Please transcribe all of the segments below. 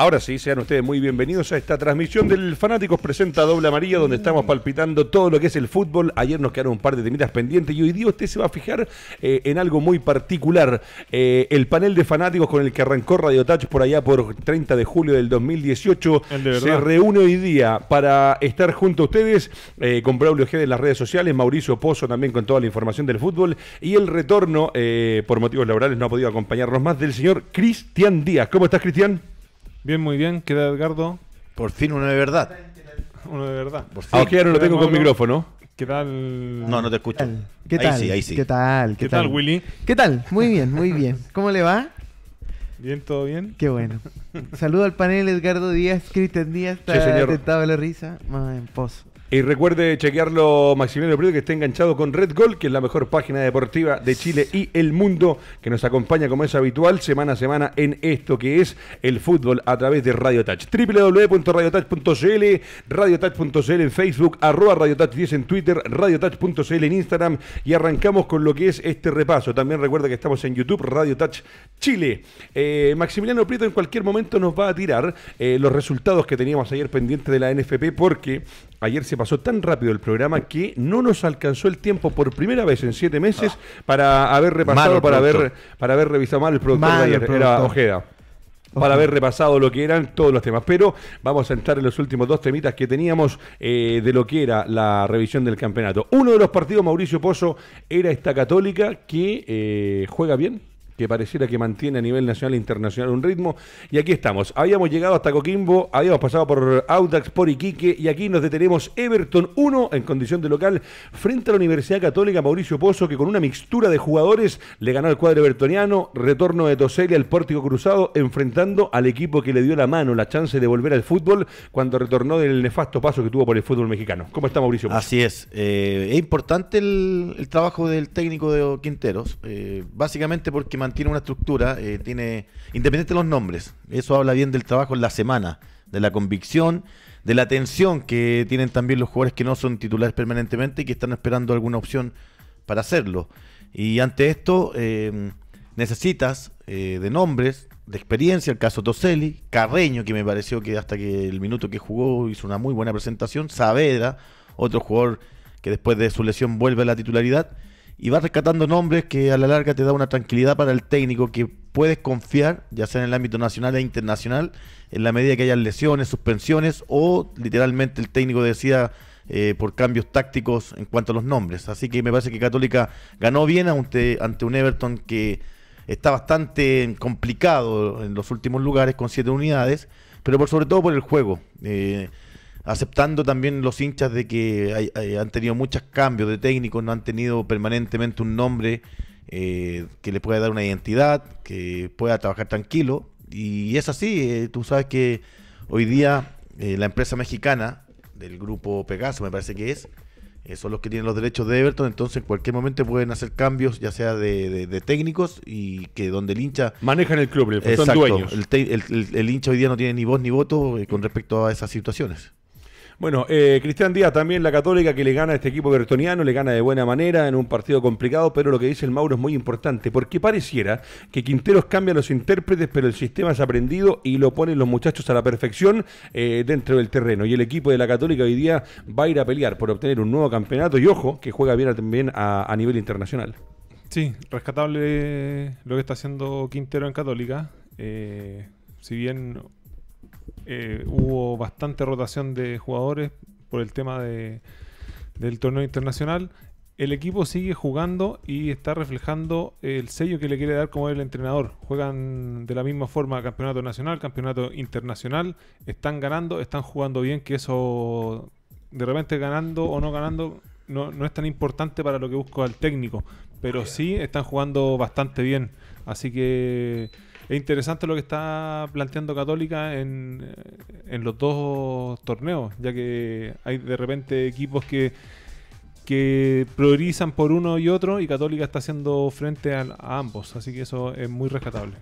Ahora sí, sean ustedes muy bienvenidos a esta transmisión del Fanáticos Presenta Doble Amarilla, donde estamos palpitando todo lo que es el fútbol. Ayer nos quedaron un par de temitas pendientes y hoy día usted se va a fijar eh, en algo muy particular. Eh, el panel de fanáticos con el que arrancó Radio Touch por allá por 30 de julio del 2018 se reúne hoy día para estar junto a ustedes eh, con Braulio G en las redes sociales, Mauricio Pozo también con toda la información del fútbol y el retorno, por motivos laborales no ha podido acompañarnos más, del señor Cristian Díaz. ¿Cómo estás, Cristian? Bien, muy bien. ¿Qué tal, Edgardo? Por fin uno de verdad. Uno de verdad. Por Aunque ya no lo tengo con micrófono. ¿Qué tal? No, no te escucho. ¿Qué tal? sí, ahí sí. ¿Qué tal? ¿Qué, tal, Willy? ¿Qué tal? Muy bien, muy bien. ¿Cómo le va? Bien, todo bien. Qué bueno. Saludo al panel Edgardo Díaz, Cristian Díaz, está sí, señor. la risa. Más en pos. Y recuerde chequearlo Maximiliano Prieto que está enganchado con Red Gol, que es la mejor página deportiva de Chile y el mundo, que nos acompaña como es habitual semana a semana en esto que es el fútbol a través de Radio Touch. www.radiotouch.cl, radiotouch.cl en Facebook, arroba radiotouch10 en Twitter, radiotouch.cl en Instagram y arrancamos con lo que es este repaso. También recuerda que estamos en YouTube, Radio Touch Chile. Eh, Maximiliano Prieto en cualquier momento nos va a tirar eh, los resultados que teníamos ayer pendientes de la NFP porque ayer se pasó tan rápido el programa que no nos alcanzó el tiempo por primera vez en siete meses para haber repasado, para haber, para haber revisado mal el productor de ayer. Era Ojeda para haber repasado lo que eran todos los temas. Pero vamos a entrar en los últimos dos temitas que teníamos eh, de lo que era la revisión del campeonato. Uno de los partidos, Mauricio Pozo, era esta católica que eh, juega bien, que pareciera que mantiene a nivel nacional e internacional un ritmo. Y aquí estamos. Habíamos llegado hasta Coquimbo, habíamos pasado por Audax, por Iquique, y aquí nos detenemos Everton 1 en condición de local frente a la Universidad Católica Mauricio Pozo, que con una mixtura de jugadores le ganó al cuadro evertoniano. Retorno de Toseli al pórtico cruzado, enfrentando al equipo que le dio la mano, la chance de volver al fútbol cuando retornó del nefasto paso que tuvo por el fútbol mexicano. ¿Cómo está Mauricio Pozo? Así es. Eh, es importante el, trabajo del técnico de Quinteros, eh, básicamente porque tiene una estructura, eh, tiene, independiente de los nombres, eso habla bien del trabajo en la semana, de la convicción, de la atención que tienen también los jugadores que no son titulares permanentemente y que están esperando alguna opción para hacerlo. Y ante esto eh, necesitas eh, de nombres, de experiencia, el caso Toselli, Carreño, que me pareció que hasta que el minuto que jugó hizo una muy buena presentación, Saavedra, otro jugador que después de su lesión vuelve a la titularidad y vas rescatando nombres que a la larga te da una tranquilidad para el técnico que puedes confiar, ya sea en el ámbito nacional e internacional, en la medida que haya lesiones, suspensiones o literalmente el técnico decida eh, por cambios tácticos en cuanto a los nombres. Así que me parece que Católica ganó bien ante, ante un Everton que está bastante complicado en los últimos lugares con siete unidades, pero por sobre todo por el juego. Eh, aceptando también los hinchas de que han tenido muchos cambios de técnico, no han tenido permanentemente un nombre eh, que le pueda dar una identidad, que pueda trabajar tranquilo. Y es así, eh, tú sabes que hoy día eh, la empresa mexicana del grupo Pegaso, me parece que es, son los que tienen los derechos de Everton, entonces en cualquier momento pueden hacer cambios, ya sea de, técnicos y que donde el hincha... Manejan el club, el, son dueños. el, el, hincha hoy día no tiene ni voz ni voto con respecto a esas situaciones. Bueno, eh, Cristian Díaz, también la Católica que le gana a este equipo bertoniano, le gana de buena manera en un partido complicado, pero lo que dice el Mauro es muy importante, porque pareciera que Quinteros cambia los intérpretes, pero el sistema es aprendido y lo ponen los muchachos a la perfección eh, dentro del terreno. Y el equipo de la Católica hoy día va a ir a pelear por obtener un nuevo campeonato y ojo, que juega bien también a, nivel internacional. Sí, rescatable lo que está haciendo Quintero en Católica. Eh, si bien eh, hubo bastante rotación de jugadores por el tema del torneo internacional. El equipo sigue jugando y está reflejando el sello que le quiere dar como el entrenador. Juegan de la misma forma campeonato nacional, campeonato internacional, están ganando, están jugando bien, que eso de repente ganando o no ganando no, no es tan importante para lo que busco al técnico, pero sí están jugando bastante bien. Así que es interesante lo que está planteando Católica eh, en, los dos torneos, ya que hay de repente equipos que que priorizan por uno y otro y Católica está haciendo frente a, ambos, así que eso es muy rescatable.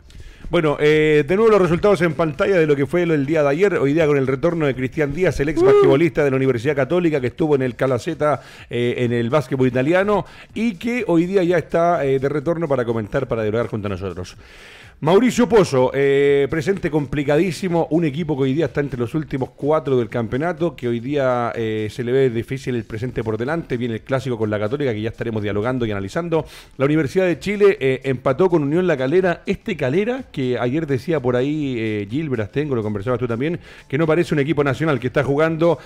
Bueno, eh, de nuevo los resultados en pantalla de lo que fue el día de ayer, hoy día con el retorno de Cristian Díaz, el ex uh. basquetbolista de la Universidad Católica que estuvo en el Calaceta eh, en el básquetbol italiano y que hoy día ya está de retorno para comentar, para dialogar junto a nosotros. Mauricio Pozo, eh, presente complicadísimo, un equipo que hoy día está entre los últimos cuatro del campeonato, que hoy día eh, se le ve difícil el presente por delante, viene el clásico con la Católica, que ya estaremos dialogando y analizando. La Universidad de Chile eh, empató con Unión La Calera, este Calera, que ayer decía por ahí Gil Brastengo, lo conversabas tú también, que no parece un equipo nacional, que está jugando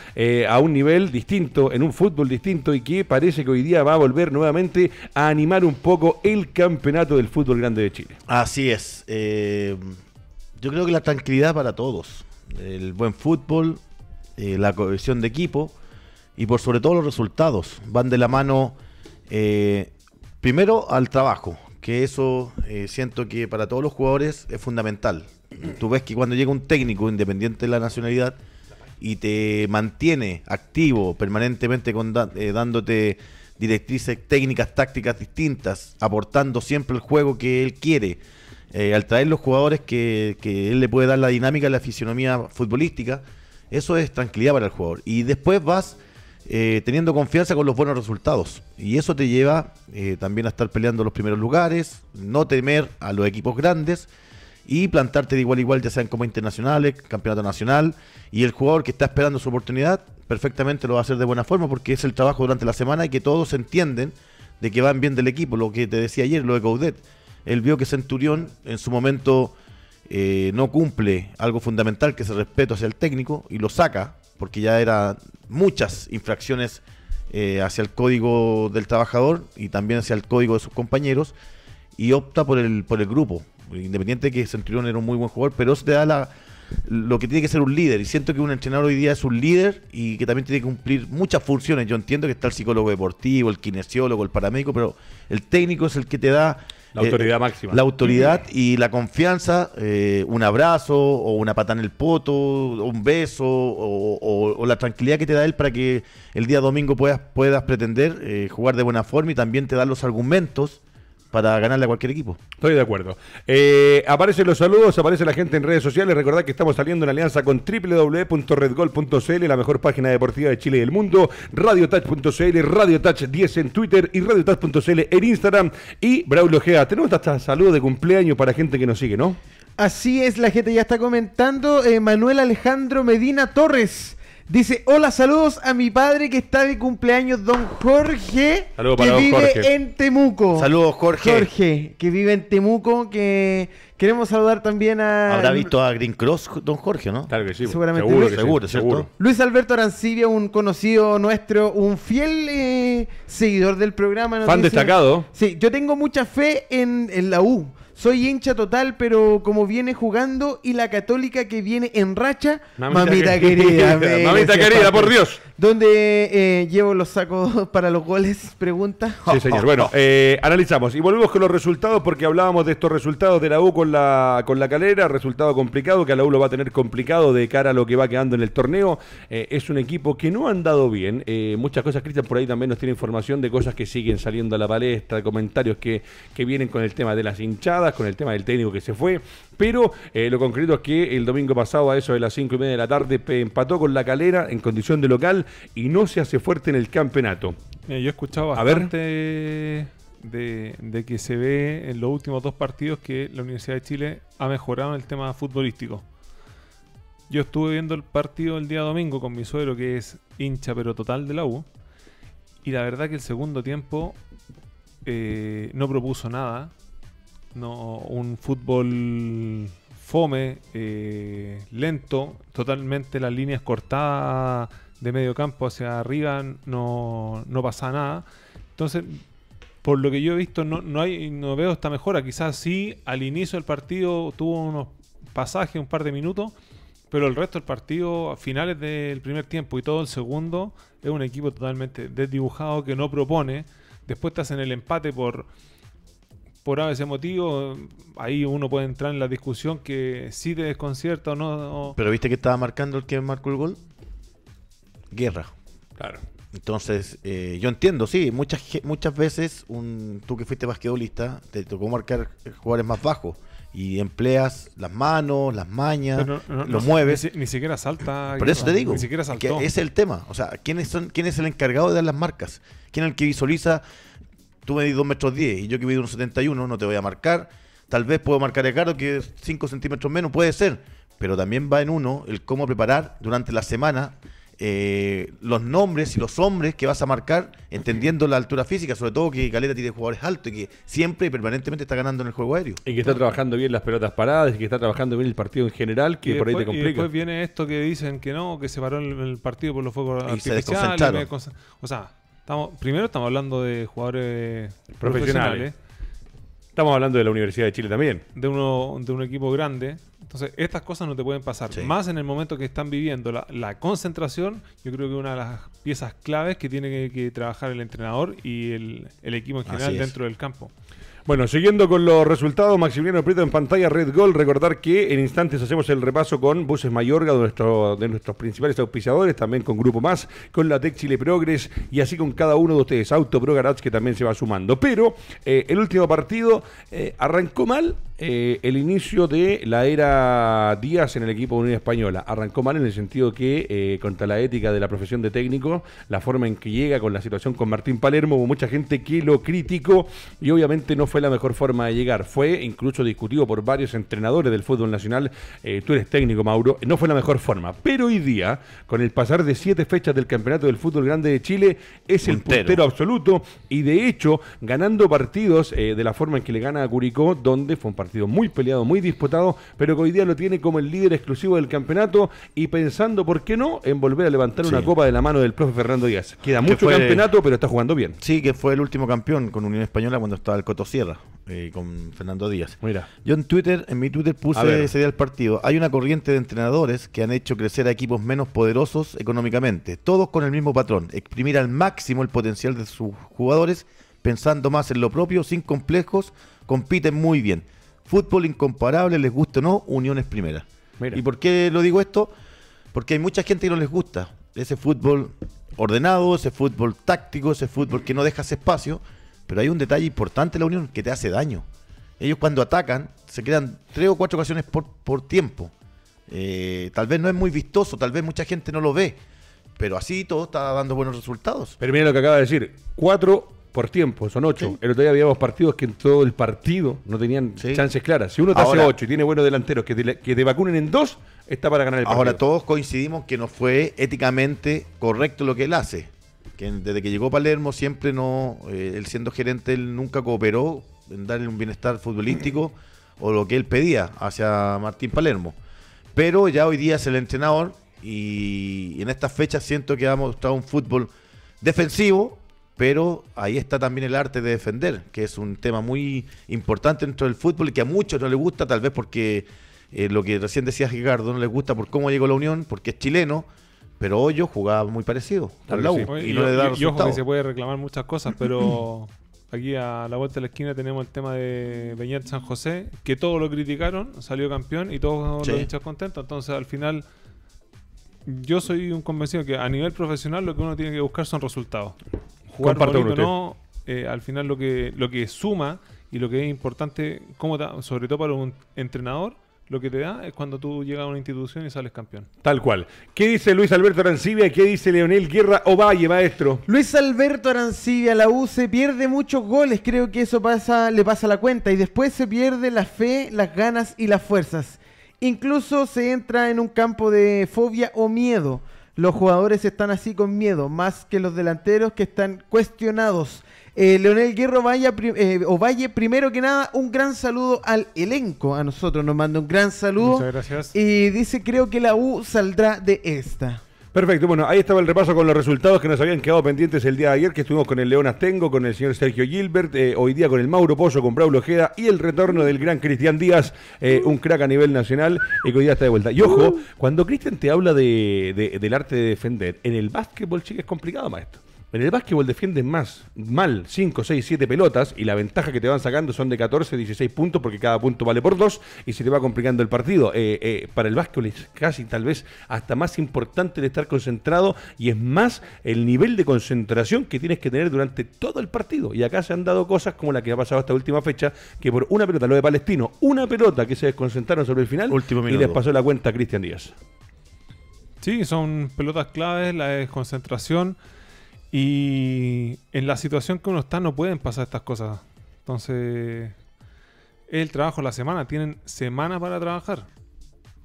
a un nivel distinto, en un fútbol distinto, y que parece que hoy día va a volver nuevamente a animar un poco el campeonato del fútbol grande de Chile. Así es eh, yo creo que la tranquilidad para todos, el buen fútbol, eh, la cohesión de equipo y por sobre todo los resultados van de la mano eh, primero al trabajo, que eso eh, siento que para todos los jugadores es fundamental. Tú ves que cuando llega un técnico, independiente de la nacionalidad, y te mantiene activo permanentemente dándote directrices técnicas, tácticas distintas, aportando siempre el juego que él quiere, eh, al traer los jugadores que, él le puede dar la dinámica, la fisionomía futbolística, eso es tranquilidad para el jugador. Y después vas eh, teniendo confianza con los buenos resultados. Y eso te lleva eh, también a estar peleando los primeros lugares, no temer a los equipos grandes y plantarte de igual a igual, ya sean como internacionales, campeonato nacional. Y el jugador que está esperando su oportunidad, perfectamente lo va a hacer de buena forma porque es el trabajo durante la semana y que todos entienden de que van bien del equipo, lo que te decía ayer, lo de Gaudet él vio que Centurión en su momento eh, no cumple algo fundamental, que es el respeto hacia el técnico, y lo saca, porque ya eran muchas infracciones eh, hacia el código del trabajador y también hacia el código de sus compañeros, y opta por el, por el grupo. Independiente de que Centurión era un muy buen jugador, pero eso te da la, lo que tiene que ser un líder. Y siento que un entrenador hoy día es un líder y que también tiene que cumplir muchas funciones. Yo entiendo que está el psicólogo deportivo, el kinesiólogo, el paramédico, pero el técnico es el que te da la autoridad eh, máxima. La autoridad y la confianza, eh, un abrazo o una pata en el poto, un beso o, la tranquilidad que te da él para que el día domingo puedas, puedas pretender eh, jugar de buena forma y también te da los argumentos para ganarle a cualquier equipo. Estoy de acuerdo. Eh, aparecen los saludos, aparece la gente en redes sociales. Recordad que estamos saliendo en alianza con www.redgol.cl, la mejor página deportiva de Chile y del mundo, radiotouch.cl, radiotouch 10 en Twitter y radiotouch.cl en Instagram y Braulio Gea. Tenemos hasta saludos de cumpleaños para gente que nos sigue, ¿no? Así es, la gente ya está comentando. Eh, Manuel Alejandro Medina Torres. Dice, hola, saludos a mi padre que está de cumpleaños, don Jorge, que vive en Temuco. Saludos, Jorge. Jorge, que vive en Temuco, que queremos saludar también a... Habrá visto a Green Cross, don Jorge, ¿no? Claro que sí. Pues. Seguramente seguro, seguro, Luis Alberto Arancibia, un conocido nuestro, un fiel eh, seguidor del programa. ¿no Fan destacado. Sí, yo tengo mucha fe en, en la U. Soy hincha total, pero como viene jugando y la católica que viene en racha, mamita, querida. mamita querida, por Dios. ¿Dónde eh, llevo los sacos para los goles? Pregunta. Sí, señor. Bueno, eh, analizamos y volvemos con los resultados porque hablábamos de estos resultados de la U con la, con la calera. Resultado complicado que a la U lo va a tener complicado de cara a lo que va quedando en el torneo. Eh, es un equipo que no ha andado bien. muchas cosas, Cristian, por ahí también nos tiene información de cosas que siguen saliendo a la palestra, comentarios que vienen con el tema de las hinchadas con el tema del técnico que se fue, pero eh, lo concreto es que el domingo pasado a eso de las 5 y media de la tarde empató con la calera en condición de local y no se hace fuerte en el campeonato. yo he escuchado bastante de, que se ve en los últimos dos partidos que la Universidad de Chile ha mejorado en el tema futbolístico. Yo estuve viendo el partido el día domingo con mi suegro, que es hincha pero total de la U. Y la verdad que el segundo tiempo eh, no propuso nada un fútbol fome, eh, lento, totalmente las líneas cortadas de medio campo hacia arriba, no, pasa nada. Entonces, por lo que yo he visto, no, hay, no veo esta mejora. Quizás sí, al inicio del partido tuvo unos pasajes, un par de minutos, pero el resto del partido, a finales del primer tiempo y todo el segundo, es un equipo totalmente desdibujado que no propone. Después estás en el empate por por ese motivo, ahí uno puede entrar en la discusión que si te desconcierta o no. Pero viste que estaba marcando el que marcó el gol. Guerra. Claro. Entonces, eh, yo entiendo, sí, muchas, muchas veces un, tú que fuiste basquetbolista te tocó marcar jugadores más bajos y empleas las manos, las mañas, lo mueves. Ni, siquiera salta. Por eso te digo, ni siquiera saltó. es el tema. O sea, ¿quién son, ¿quién es el encargado de dar las marcas? ¿Quién es el que visualiza tú medís 2 metros 10 y yo que mido 1,71 no te voy a marcar. Tal vez puedo marcar a Caro que es 5 centímetros menos, puede ser. Pero también va en uno el cómo preparar durante la semana eh, los nombres y los hombres que vas a marcar, entendiendo la altura física, sobre todo que Galera tiene jugadores altos y que siempre y permanentemente está ganando en el juego aéreo. Y que está trabajando bien las pelotas paradas y que está trabajando bien el partido en general, que por ahí te complica. Y después viene esto que dicen que no, que se paró el, partido por los fuegos y artificiales. Se o sea, primero estamos hablando de jugadores profesionales. Estamos hablando de la Universidad de Chile también. De, uno, de un equipo grande. Entonces, estas cosas no te pueden pasar. Más en el momento que están viviendo. La, concentración, yo creo que es una de las piezas claves que tiene que, trabajar el entrenador y el equipo en general dentro del campo. Bueno, siguiendo con los resultados, Maximiliano Prieto en pantalla, Red Gold Recordar que en instantes hacemos el repaso con Buses Mayorga, de, nuestro, de nuestros principales auspiciadores, también con Grupo Más, con la Tech Chile Progress y así con cada uno de ustedes. Auto Pro que también se va sumando. Pero eh, el último partido eh, arrancó mal, eh, el inicio de la era Díaz en el equipo de Unión Española. Arrancó mal en el sentido que, eh, contra la ética de la profesión de técnico, la forma en que llega con la situación con Martín Palermo, hubo mucha gente que lo criticó y obviamente no fue la mejor forma de llegar. Fue incluso discutido por varios entrenadores del fútbol nacional. Eh, tú eres técnico, Mauro, no fue la mejor forma. Pero hoy día, con el pasar de siete fechas del Campeonato del Fútbol Grande de Chile, es el puntero, absoluto y de hecho, ganando partidos de la forma en que le gana a Curicó, donde fue un partido sido muy peleado, muy disputado, pero que hoy día lo tiene como el líder exclusivo del campeonato y pensando, ¿por qué no?, en volver a levantar una copa de la mano del profe Fernando Díaz. Queda mucho campeonato, pero está jugando bien. Sí, que fue el último campeón con Unión Española cuando estaba el Coto Sierra, eh, con Fernando Díaz. Mira. Yo en Twitter, en mi Twitter puse ese día el partido. Hay una corriente de entrenadores que han hecho crecer a equipos menos poderosos económicamente, todos con el mismo patrón, exprimir al máximo el potencial de sus jugadores pensando más en lo propio, sin complejos, compiten muy bien. Fútbol incomparable, les gusta o no, Uniones Primera. ¿Y por qué lo digo esto? Porque hay mucha gente que no les gusta ese fútbol ordenado, ese fútbol táctico, ese fútbol que no dejas espacio, pero hay un detalle importante en la Unión que te hace daño. Ellos cuando atacan se quedan tres o cuatro ocasiones por, tiempo. Eh, tal vez no es muy vistoso, tal vez mucha gente no lo ve, pero así todo está dando buenos resultados. Pero mira lo que acaba de decir, cuatro por tiempo, son ocho. El otro día había dos partidos que en todo el partido no tenían chances claras. Si uno te hace ocho y tiene buenos delanteros que te, que te vacunen en dos, está para ganar el partido. Ahora todos coincidimos que no fue éticamente correcto lo que él hace. Que desde que llegó Palermo siempre no, eh, él siendo gerente, él nunca cooperó en darle un bienestar futbolístico o lo que él pedía hacia Martín Palermo. Pero ya hoy día es el entrenador y en estas fechas siento que ha mostrado un fútbol defensivo pero ahí está también el arte de defender, que es un tema muy importante dentro del fútbol y que a muchos no les gusta, tal vez porque eh, lo que recién decía Ricardo, no les gusta por cómo llegó la Unión, porque es chileno, pero Hoyo jugaba muy parecido al y, no le da Y que se puede reclamar muchas cosas, pero aquí a la vuelta de la esquina tenemos el tema de Beñat San José, que todos lo criticaron, salió campeón y todos sí. los hinchas contentos, entonces al final yo soy un convencido que a nivel profesional lo que uno tiene que buscar son resultados. Eh, al final lo que, lo que suma y lo que es importante, como sobre todo para un entrenador, lo que te da es cuando tú llegas a una institución y sales campeón. Tal cual. ¿Qué dice Luis Alberto Arancibia qué dice Leonel Guerra Ovalle, maestro? Luis Alberto Arancibia, la U se pierde muchos goles, creo que eso pasa, le pasa la cuenta, y después se pierde la fe, las ganas y las fuerzas. Incluso se entra en un campo de fobia o miedo. Los jugadores están así con miedo, más que los delanteros que están cuestionados. Eh, Leonel Guerrero eh, Valle, eh, primero que nada, un gran saludo al elenco. A nosotros nos manda un gran saludo. Muchas gracias. Y dice, creo que la U saldrá de esta. Perfecto, bueno, ahí estaba el repaso con los resultados que nos habían quedado pendientes el día de ayer, que estuvimos con el León Astengo, con el señor Sergio Gilbert, eh, hoy día con el Mauro Pozo, con Braulio Ojeda y el retorno del gran Cristian Díaz, eh, un crack a nivel nacional, y que hoy día está de vuelta. Y ojo, uh. cuando Cristian te habla del arte de defender, en el básquetbol, chico, es complicado, maestro. En el básquetbol defienden más, mal, 5, 6, 7 pelotas y la ventaja que te van sacando son de 14, 16 puntos porque cada punto vale por 2 y se te va complicando el partido. Eh, eh, para el básquetbol es casi tal vez hasta más importante el estar concentrado y es más el nivel de concentración que tienes que tener durante todo el partido. Y acá se han dado cosas como la que ha pasado esta última fecha, que por una pelota, lo de Palestino, una pelota que se desconcentraron sobre el final y les pasó la cuenta a Cristian Díaz. Sí, son pelotas claves, la desconcentración. Y en la situación que uno está no pueden pasar estas cosas. Entonces, el trabajo, la semana, tienen semanas para trabajar.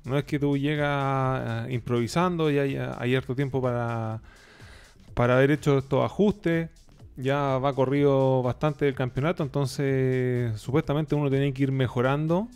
No es que tú llegas eh, improvisando y hay, harto tiempo para, para haber hecho estos ajustes. Ya va corrido bastante el campeonato, entonces supuestamente uno tiene que ir mejorando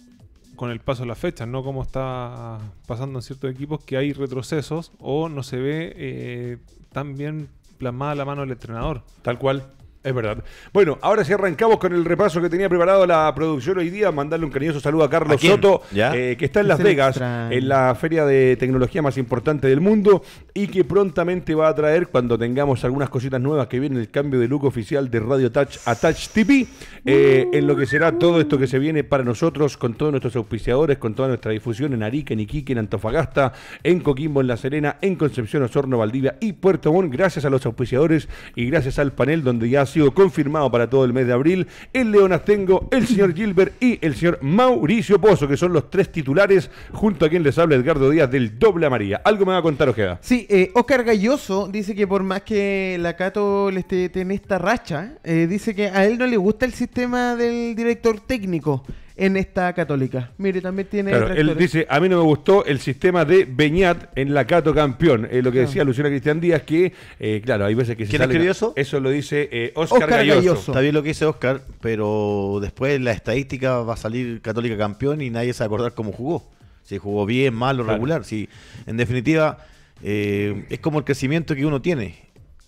con el paso de las fechas, no como está pasando en ciertos equipos que hay retrocesos o no se ve eh, tan bien plasmada la mano del entrenador. Tal cual. Es verdad. Bueno, ahora sí arrancamos con el repaso que tenía preparado la producción hoy día. Mandarle un cariñoso saludo a Carlos Soto, eh, que está en Las Vegas, en la feria de tecnología más importante del mundo, y que prontamente va a traer, cuando tengamos algunas cositas nuevas que viene el cambio de look oficial de Radio Touch a Touch TV, eh, uh. en lo que será todo esto que se viene para nosotros, con todos nuestros auspiciadores, con toda nuestra difusión en Arica, en Iquique, en Antofagasta, en Coquimbo, en La Serena, en Concepción, Osorno, Valdivia y Puerto Montt, gracias a los auspiciadores y gracias al panel donde ya sido confirmado para todo el mes de abril el tengo el señor Gilbert y el señor Mauricio Pozo, que son los tres titulares, junto a quien les habla Edgardo Díaz del Doble Amarilla. ¿Algo me va a contar, Ojeda? Sí, Oscar eh, Galloso dice que por más que la Cato le esté en esta racha, eh, dice que a él no le gusta el sistema del director técnico en esta Católica. Mire, también tiene. él dice: A mí no me gustó el sistema de Beñat en la Cato Campeón. lo que ah. decía Luciana Cristian Díaz, que, eh, claro, hay veces que se ¿Quién sale. eso? lo dice Oscar, eh, Está bien lo que dice Oscar, pero después la estadística va a salir Católica Campeón y nadie se va acordar cómo jugó. Si jugó bien, mal o regular. Si, en definitiva. Eh, es como el crecimiento que uno tiene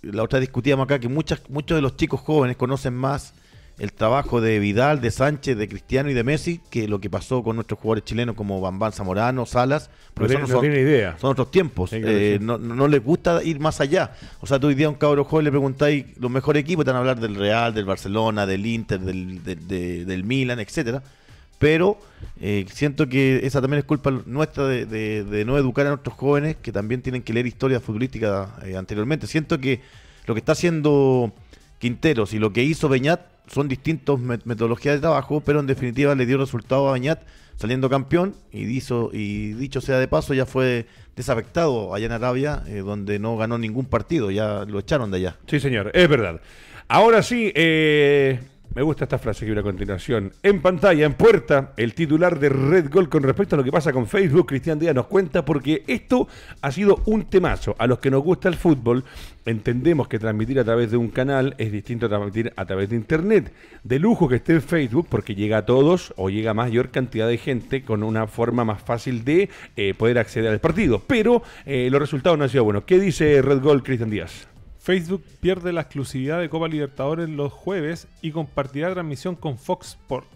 la otra discutíamos acá que muchas, muchos de los chicos jóvenes conocen más el trabajo de Vidal, de Sánchez, de Cristiano y de Messi, que lo que pasó con nuestros jugadores chilenos como Bambán Zamorano, Salas, son, idea. Son otros tiempos. Eh, no, les gusta ir más allá. O sea, tú hoy día a un cabro joven le preguntáis los mejores equipos, están a hablar del Real, del Barcelona, del Inter, del, Milan, etcétera. Pero eh, siento que esa también es culpa nuestra de, no educar a nuestros jóvenes que también tienen que leer historias futbolísticas eh, anteriormente. Siento que lo que está haciendo Quinteros y lo que hizo Beñat son distintas metodologías de trabajo, pero en definitiva le dio resultado a Bañat saliendo campeón y, dicho sea de paso, ya fue desafectado allá en Arabia, eh, donde no ganó ningún partido, ya lo echaron de allá. Sí, señor, es verdad. Ahora sí, eh, me gusta esta frase que viene a continuación. En pantalla, en puerta, el titular de Red Gold con respecto a lo que pasa con Facebook, Cristian Díaz nos cuenta porque esto ha sido un temazo. A los que nos gusta el fútbol, entendemos que transmitir a través de un canal es distinto a transmitir a través de Internet. De lujo que esté en Facebook porque llega a todos o llega a mayor cantidad de gente con una forma más fácil de eh, poder acceder al partido. Pero eh, los resultados no han sido buenos. ¿Qué dice Red Gold Cristian Díaz? Facebook pierde la exclusividad de Copa Libertadores los jueves y compartirá transmisión con Fox Sports.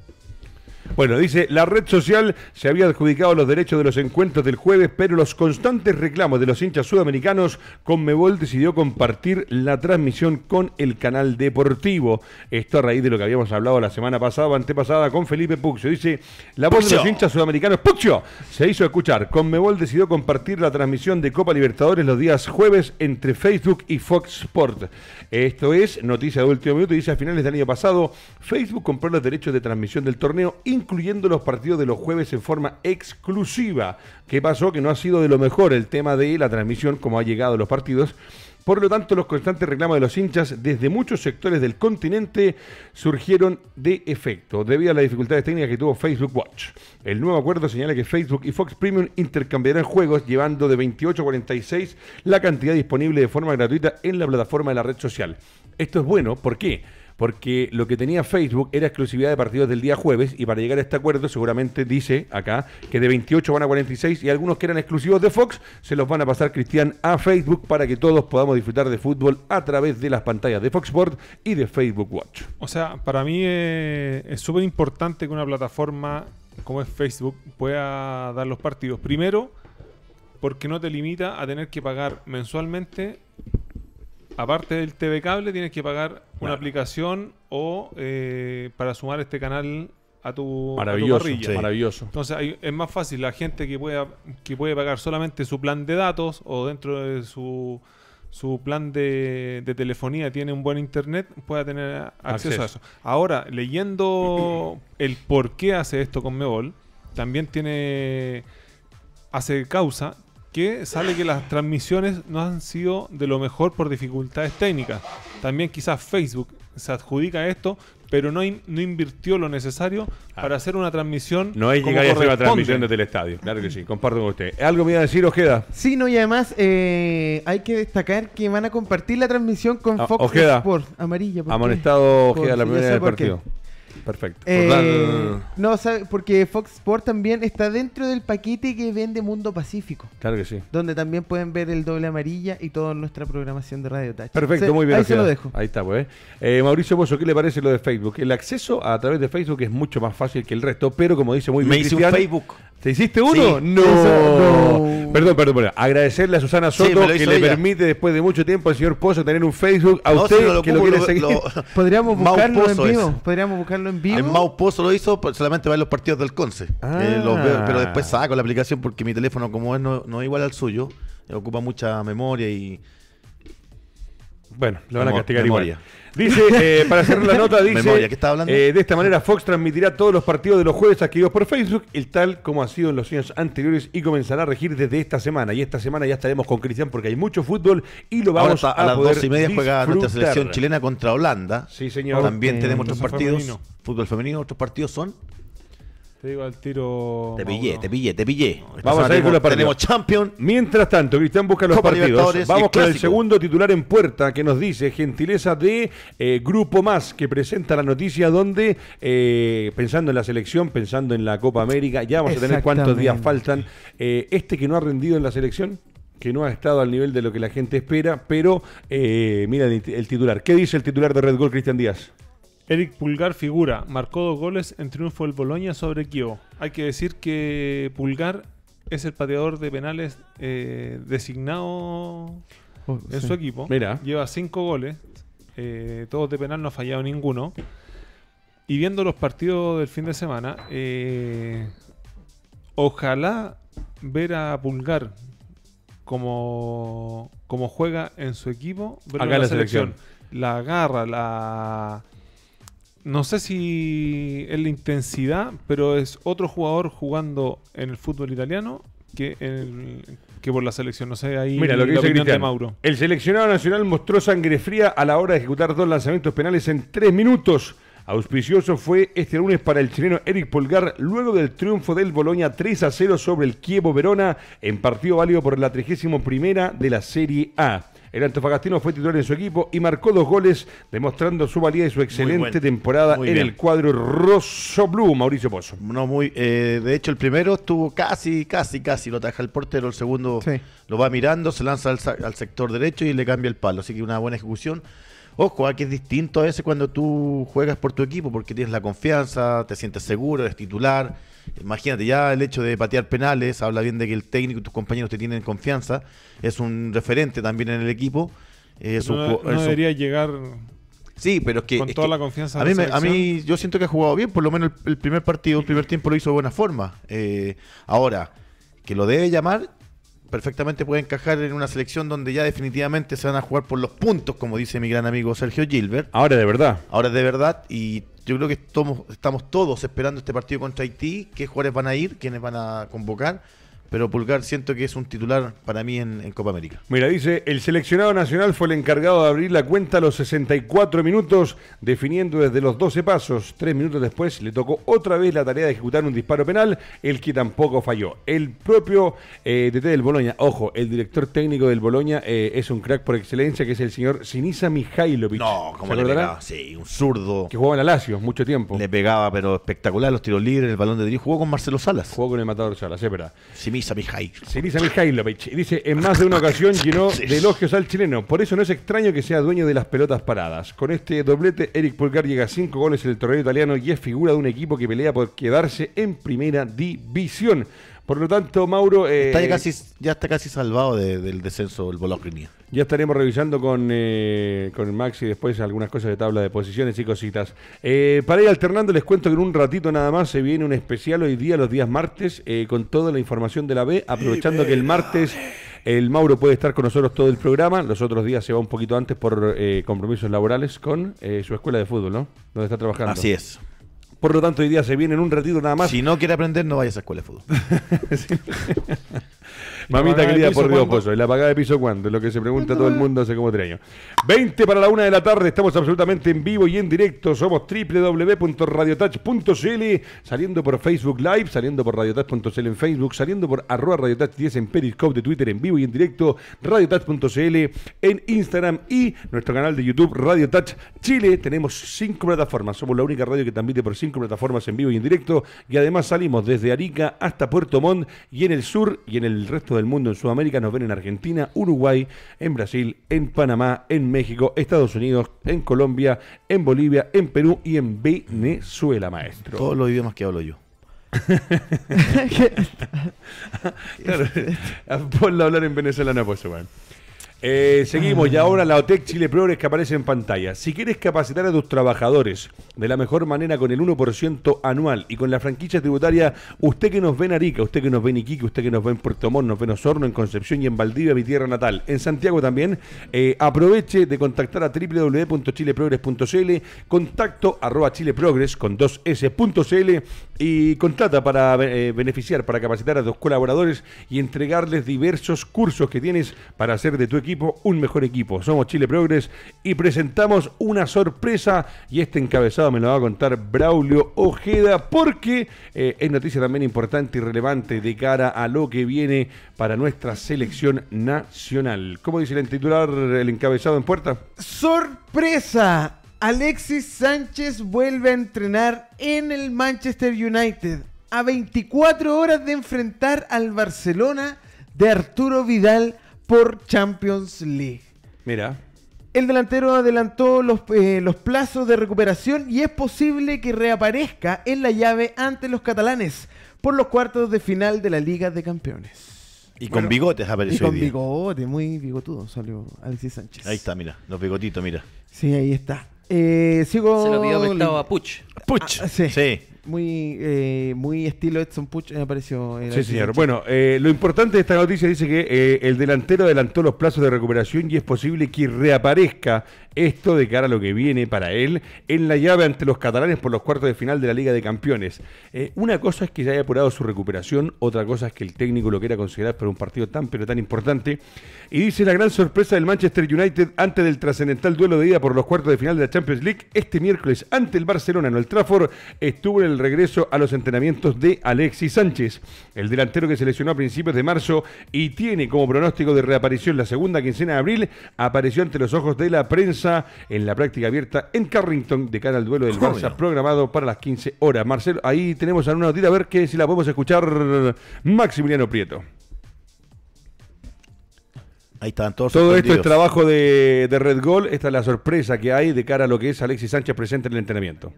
Bueno, dice, la red social se había adjudicado los derechos de los encuentros del jueves, pero los constantes reclamos de los hinchas sudamericanos, Conmebol decidió compartir la transmisión con el canal deportivo. Esto a raíz de lo que habíamos hablado la semana pasada antepasada con Felipe Puccio. Dice, la voz de los hinchas sudamericanos, Puccio, se hizo escuchar. Conmebol decidió compartir la transmisión de Copa Libertadores los días jueves entre Facebook y Fox Sport. Esto es noticia de último minuto. Dice, a finales del año pasado, Facebook compró los derechos de transmisión del torneo y incluyendo los partidos de los jueves en forma exclusiva. ¿Qué pasó? Que no ha sido de lo mejor el tema de la transmisión, como ha llegado a los partidos. Por lo tanto, los constantes reclamos de los hinchas desde muchos sectores del continente surgieron de efecto, debido a las dificultades técnicas que tuvo Facebook Watch. El nuevo acuerdo señala que Facebook y Fox Premium intercambiarán juegos, llevando de 28 a 46 la cantidad disponible de forma gratuita en la plataforma de la red social. Esto es bueno, ¿por qué? porque lo que tenía Facebook era exclusividad de partidos del día jueves y para llegar a este acuerdo seguramente dice acá que de 28 van a 46 y algunos que eran exclusivos de Fox se los van a pasar Cristian a Facebook para que todos podamos disfrutar de fútbol a través de las pantallas de Fox Sports y de Facebook Watch. O sea, para mí eh, es súper importante que una plataforma como es Facebook pueda dar los partidos. Primero, porque no te limita a tener que pagar mensualmente aparte del TV cable, tienes que pagar una aplicación o eh, para sumar este canal a tu, maravilloso, Maravilloso. Entonces es más fácil la gente que puede, que puede pagar solamente su plan de datos o dentro de su, plan de, telefonía tiene un buen internet, pueda tener acceso, a eso. Ahora, leyendo el por qué hace esto con Mebol, también tiene hace causa que sale que las transmisiones no han sido de lo mejor por dificultades técnicas. También quizás Facebook se adjudica a esto, pero no, invirtió lo necesario ah. para hacer una transmisión. No hay llegar a hacer transmisión desde el estadio. Claro que sí, comparto con usted. ¿Algo me iba a decir, Ojeda? Sí, no, y además eh, hay que destacar que van a compartir la transmisión con ah, Fox Sports, amarilla. Amonestado Ojeda la primera del partido. Perfecto. Eh, no, ¿sabe? porque Fox Sport también está dentro del paquete que vende Mundo Pacífico. Claro que sí. Donde también pueden ver el doble amarilla y toda nuestra programación de Radio Perfecto, muy bien. Ahí se lo dejo. Ahí está, pues. Eh. Eh, Mauricio Pozo, ¿qué le parece lo de Facebook? El acceso a través de Facebook es mucho más fácil que el resto, pero como dice muy bien. Facebook. ¿Te hiciste uno? No. Perdón, perdón, Agradecerle a Susana Soto que le permite después de mucho tiempo al señor Pozo tener un Facebook. A usted que lo quiere seguir. Podríamos buscarlo en vivo. Podríamos buscarlo el mouse Pozo lo hizo pues, solamente para los partidos del Conce. Eh, ah. pero después saco la aplicación porque mi teléfono, como es, no, es igual al suyo. Eh, ocupa mucha memoria y. Bueno, lo van a castigar memoria. igual. Dice, eh, para hacer la nota, dice, eh, de esta manera Fox transmitirá todos los partidos de los jueves adquiridos por Facebook, el tal como ha sido en los años anteriores y comenzará a regir desde esta semana. Y esta semana ya estaremos con Cristian porque hay mucho fútbol y lo vamos a a, a las dos y media juega nuestra selección chilena contra Holanda. Sí, señor. También tenemos otros eh, partidos. Fútbol femenino, otros partidos son te digo al tiro. Te pillé, te pillé, te pillé. vamos a ver con la partida Tenemos Mientras tanto, Cristian busca los partidos. Vamos con el segundo titular en puerta que nos dice: gentileza de eh, Grupo Más, que presenta la noticia donde, eh, pensando en la selección, pensando en la Copa América, ya vamos a tener cuántos días faltan. Eh, este que no ha rendido en la selección, que no ha estado al nivel de lo que la gente espera, pero mira el titular. ¿Qué dice el titular de Red Bull, Cristian Díaz? Eric Pulgar figura, marcó dos goles en triunfo del Boloña sobre Kio. Hay que decir que Pulgar es el pateador de penales eh, designado oh, en su equipo. Lleva cinco goles, eh, todos de penal, no ha fallado ninguno. Y viendo los partidos del fin de semana, eh, ojalá ver a Pulgar como, como juega en su equipo, la, selección. La garra, la, no sé si es la intensidad, pero es otro jugador jugando en el fútbol italiano que, que por la selección. No sé, ahí lo que dice opinión Mauro. El seleccionado nacional mostró sangre fría a la hora de ejecutar dos lanzamientos penales en tres minutos. Auspicioso fue este lunes para el chileno Eric Polgar luego del triunfo del Boloña 3 a 0 sobre el Kievo Verona en partido válido por la 31 de la Serie A. El Antofagastino fue titular en su equipo y marcó dos goles, demostrando su valía y su excelente temporada en el cuadro Rosso Blue, Mauricio Pozo. No, muy, eh, de hecho, el primero estuvo casi, casi, casi, lo taja el portero, el segundo lo va mirando, se lanza al, sector derecho y le cambia el palo. Así que una buena ejecución. Ojo, aquí ah, es distinto a ese cuando tú juegas por tu equipo, porque tienes la confianza, te sientes seguro, eres titular Imagínate, ya el hecho de patear penales habla bien de que el técnico y tus compañeros te tienen confianza. Es un referente también en el equipo. no, debería llegar. Sí, pero que. Con toda la confianza. A mí, a mí, yo siento que ha jugado bien, por lo menos el, primer partido, el primer tiempo lo hizo de buena forma. Eh, ahora, que lo debe llamar, perfectamente puede encajar en una selección donde ya definitivamente se van a jugar por los puntos, como dice mi gran amigo Sergio Gilbert. Ahora de verdad. Ahora de verdad. Y yo creo que estamos, estamos todos esperando este partido contra Haití, qué jugadores van a ir, quiénes van a convocar pero Pulgar siento que es un titular para mí en, Copa América. Mira, dice, el seleccionado nacional fue el encargado de abrir la cuenta a los 64 minutos, definiendo desde los 12 pasos. Tres minutos después le tocó otra vez la tarea de ejecutar un disparo penal, el que tampoco falló. El propio eh, DT del Boloña, ojo, el director técnico del Boloña eh, es un crack por excelencia, que es el señor Sinisa Mihailovic. No, como le pegaba, sí, un zurdo. Que jugaba en la mucho tiempo. Le pegaba, pero espectacular, los tiros libres, el balón de dirigir. Jugó con Marcelo Salas. Jugó con el matador Salas, es verdad. Elisa Mijail. Dice, en más de una ocasión llenó de elogios al chileno. Por eso no es extraño que sea dueño de las pelotas paradas. Con este doblete, Eric Pulgar llega a 5 goles en el torneo italiano y es figura de un equipo que pelea por quedarse en primera división. Por lo tanto, Mauro. Eh, ya, está casi salvado del descenso el Bologna. Ya estaremos revisando con, eh, con Maxi después algunas cosas de tabla de posiciones y cositas. Eh, para ir alternando, les cuento que en un ratito nada más se viene un especial hoy día, los días martes, eh, con toda la información de la B, aprovechando que el martes. El Mauro puede estar con nosotros todo el programa. Los otros días se va un poquito antes por compromisos laborales con su escuela de fútbol, ¿no? Donde está trabajando. Así es. Por lo tanto, hoy día se viene en un ratito nada más. Si no quiere aprender, no vaya a esa escuela de fútbol. Mamita querida, por Dios, ¿cuándo? Pozo. ¿La pagada de piso cuándo? Es lo que se pregunta todo el mundo hace como tres años. 20 para la una de la tarde. Estamos absolutamente en vivo y en directo. Somos www.radiotach.cl Saliendo por Facebook Live, saliendo por Radiotach.cl en Facebook, saliendo por arroba radiotach 10 en Periscope de Twitter en vivo y en directo. Radiotach.cl en Instagram y nuestro canal de YouTube Radio Touch Chile. Tenemos cinco plataformas. Somos la única radio que transmite por cinco plataformas en vivo y en directo. Y además salimos desde Arica hasta Puerto Montt y en el sur y en el resto del mundo, en Sudamérica, nos ven en Argentina, Uruguay, en Brasil, en Panamá, en México, Estados Unidos, en Colombia, en Bolivia, en Perú y en Venezuela, maestro. Todos los idiomas que hablo yo. claro, ah, ponlo a hablar en venezolano, pues, bueno. Eh, seguimos, y ah. ahora la OTEC Chile Progres que aparece en pantalla. Si quieres capacitar a tus trabajadores de la mejor manera con el 1% anual y con la franquicia tributaria, usted que nos ve en Arica, usted que nos ve en Iquique, usted que nos ve en Puerto Montt, nos ve en Osorno, en Concepción y en Valdivia, mi tierra natal, en Santiago también, eh, aproveche de contactar a www.chileprogres.cl, contacto arroba chileprogres con 2s.cl y contrata para eh, beneficiar, para capacitar a tus colaboradores y entregarles diversos cursos que tienes para hacer de tu equipo un mejor equipo. Somos Chile Progres y presentamos una sorpresa y este encabezado me lo va a contar Braulio Ojeda porque eh, es noticia también importante y relevante de cara a lo que viene para nuestra selección nacional. ¿Cómo dice el titular, el encabezado en puerta? ¡Sorpresa! Alexis Sánchez vuelve a entrenar en el Manchester United a 24 horas de enfrentar al Barcelona de Arturo Vidal por Champions League. Mira. El delantero adelantó los, eh, los plazos de recuperación y es posible que reaparezca en la llave ante los catalanes por los cuartos de final de la Liga de Campeones. Y con bigotes apareció. Y con bigote, muy bigotudo salió Alexis Sánchez. Ahí está, mira, los bigotitos, mira. Sí, ahí está. Eh, sigo... Se lo pidió a Puch. Puch. Ah, sí muy, eh, muy estilo Edson Puch me pareció. Sí, señor. Bueno, eh, lo importante de esta noticia dice que eh, el delantero adelantó los plazos de recuperación y es posible que reaparezca esto de cara a lo que viene para él en la llave ante los catalanes por los cuartos de final de la Liga de Campeones. una cosa es que ya haya apurado su recuperación, otra cosa es que el técnico lo quiera considerar para un partido tan pero tan importante. Y dice la gran sorpresa del Manchester United antes del trascendental duelo de ida por los cuartos de final de la Champions League este miércoles ante el Barcelona en el Trafford estuvo en el el regreso a los entrenamientos de Alexis Sánchez, el delantero que se lesionó a principios de marzo y tiene como pronóstico de reaparición la segunda quincena de abril, apareció ante los ojos de la prensa en la práctica abierta en Carrington de cara al duelo del Barça programado para las 15 horas. Marcelo, ahí tenemos a una noticia, a ver que si la podemos escuchar Maximiliano Prieto. Ahí están todos Todo esto es trabajo de, de, Red Gol. Esta es la sorpresa que hay de cara a lo que es Alexis Sánchez presente en el entrenamiento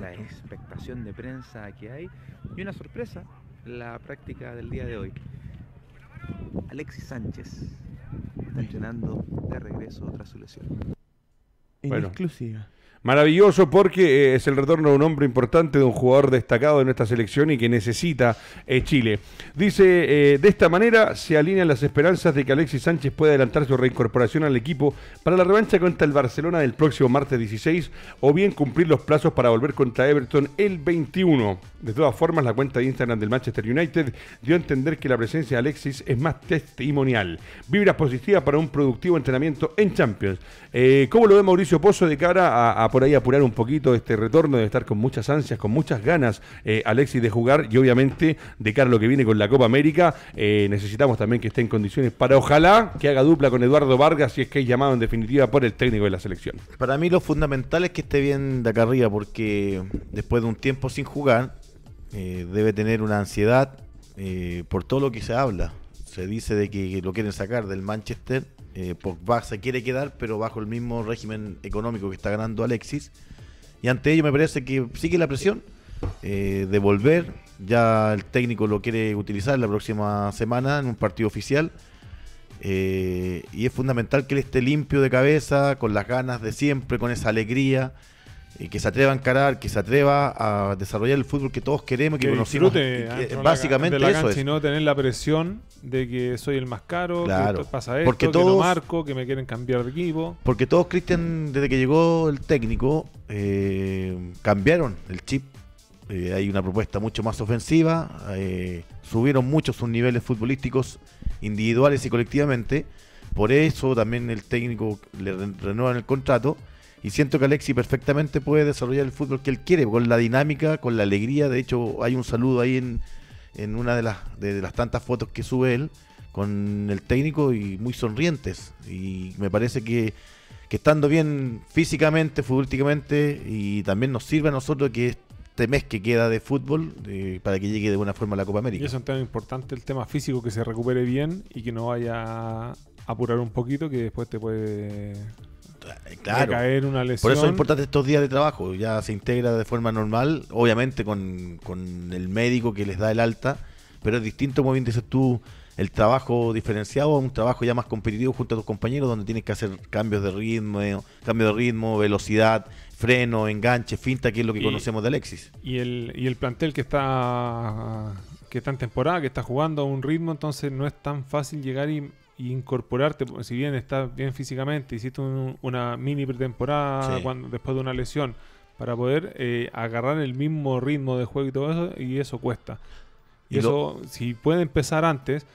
la expectación de prensa que hay y una sorpresa, la práctica del día de hoy. Alexis Sánchez está de regreso tras su lesión. exclusiva. Maravilloso porque eh, es el retorno de un hombre importante, de un jugador destacado de nuestra selección y que necesita eh, Chile. Dice, eh, de esta manera se alinean las esperanzas de que Alexis Sánchez pueda adelantar su reincorporación al equipo para la revancha contra el Barcelona del próximo martes 16 o bien cumplir los plazos para volver contra Everton el 21. De todas formas, la cuenta de Instagram del Manchester United dio a entender que la presencia de Alexis es más testimonial. Vibras positivas para un productivo entrenamiento en Champions. ¿Cómo lo ve Mauricio Pozo de cara a por ahí apurar un poquito este retorno, de estar con muchas ansias, con muchas ganas, eh, Alexis, de jugar y obviamente de cara a lo que viene con la Copa América, eh, necesitamos también que esté en condiciones para ojalá que haga dupla con Eduardo Vargas, si es que es llamado en definitiva por el técnico de la selección. Para mí lo fundamental es que esté bien de acá arriba, porque después de un tiempo sin jugar, eh, debe tener una ansiedad por todo lo que se habla. Se dice de que lo quieren sacar del Manchester eh, Pogba pues se quiere quedar, pero bajo el mismo régimen económico que está ganando Alexis. Y ante ello me parece que sigue la presión eh, de volver. Ya el técnico lo quiere utilizar la próxima semana en un partido oficial. Eh, y es fundamental que él esté limpio de cabeza, con las ganas de siempre, con esa alegría y que se atreva a encarar, que se atreva a desarrollar el fútbol que todos queremos, que, que básicamente eso es. no tener la presión de que soy el más caro, que pasa esto, porque que no marco, que me quieren cambiar de equipo. Porque todos, Cristian, desde que llegó el técnico, eh, cambiaron el chip. Eh, hay una propuesta mucho más ofensiva, eh, subieron mucho sus niveles futbolísticos individuales y colectivamente. Por eso también el técnico le renuevan el contrato y siento que Alexi perfectamente puede desarrollar el fútbol que él quiere, con la dinámica, con la alegría. De hecho, hay un saludo ahí en, una de las, de, las tantas fotos que sube él con el técnico y muy sonrientes. Y me parece que, estando bien físicamente, futbolísticamente, y también nos sirve a nosotros que este mes que queda de fútbol para que llegue de buena forma a la Copa América. Y es un tema importante, el tema físico, que se recupere bien y que no vaya a apurar un poquito, que después te puede eh, eh, claro. caer una lesión. Por eso es importante estos días de trabajo. Ya se integra de forma normal, obviamente con, el médico que les da el alta, pero es distinto, como bien dices tú, el trabajo diferenciado un trabajo ya más competitivo junto a tus compañeros, donde tienes que hacer cambios de ritmo, eh, cambio de ritmo, velocidad, freno, enganche, finta, que es lo que conocemos de Alexis. Y el, y el plantel que está que está en temporada, que está jugando a un ritmo, entonces no es tan fácil llegar y y incorporarte, si bien estás bien físicamente, hiciste una mini pretemporada después de una lesión, para poder eh, agarrar el mismo ritmo de juego y todo eso, y eso cuesta. Y, eso, si puede empezar antes,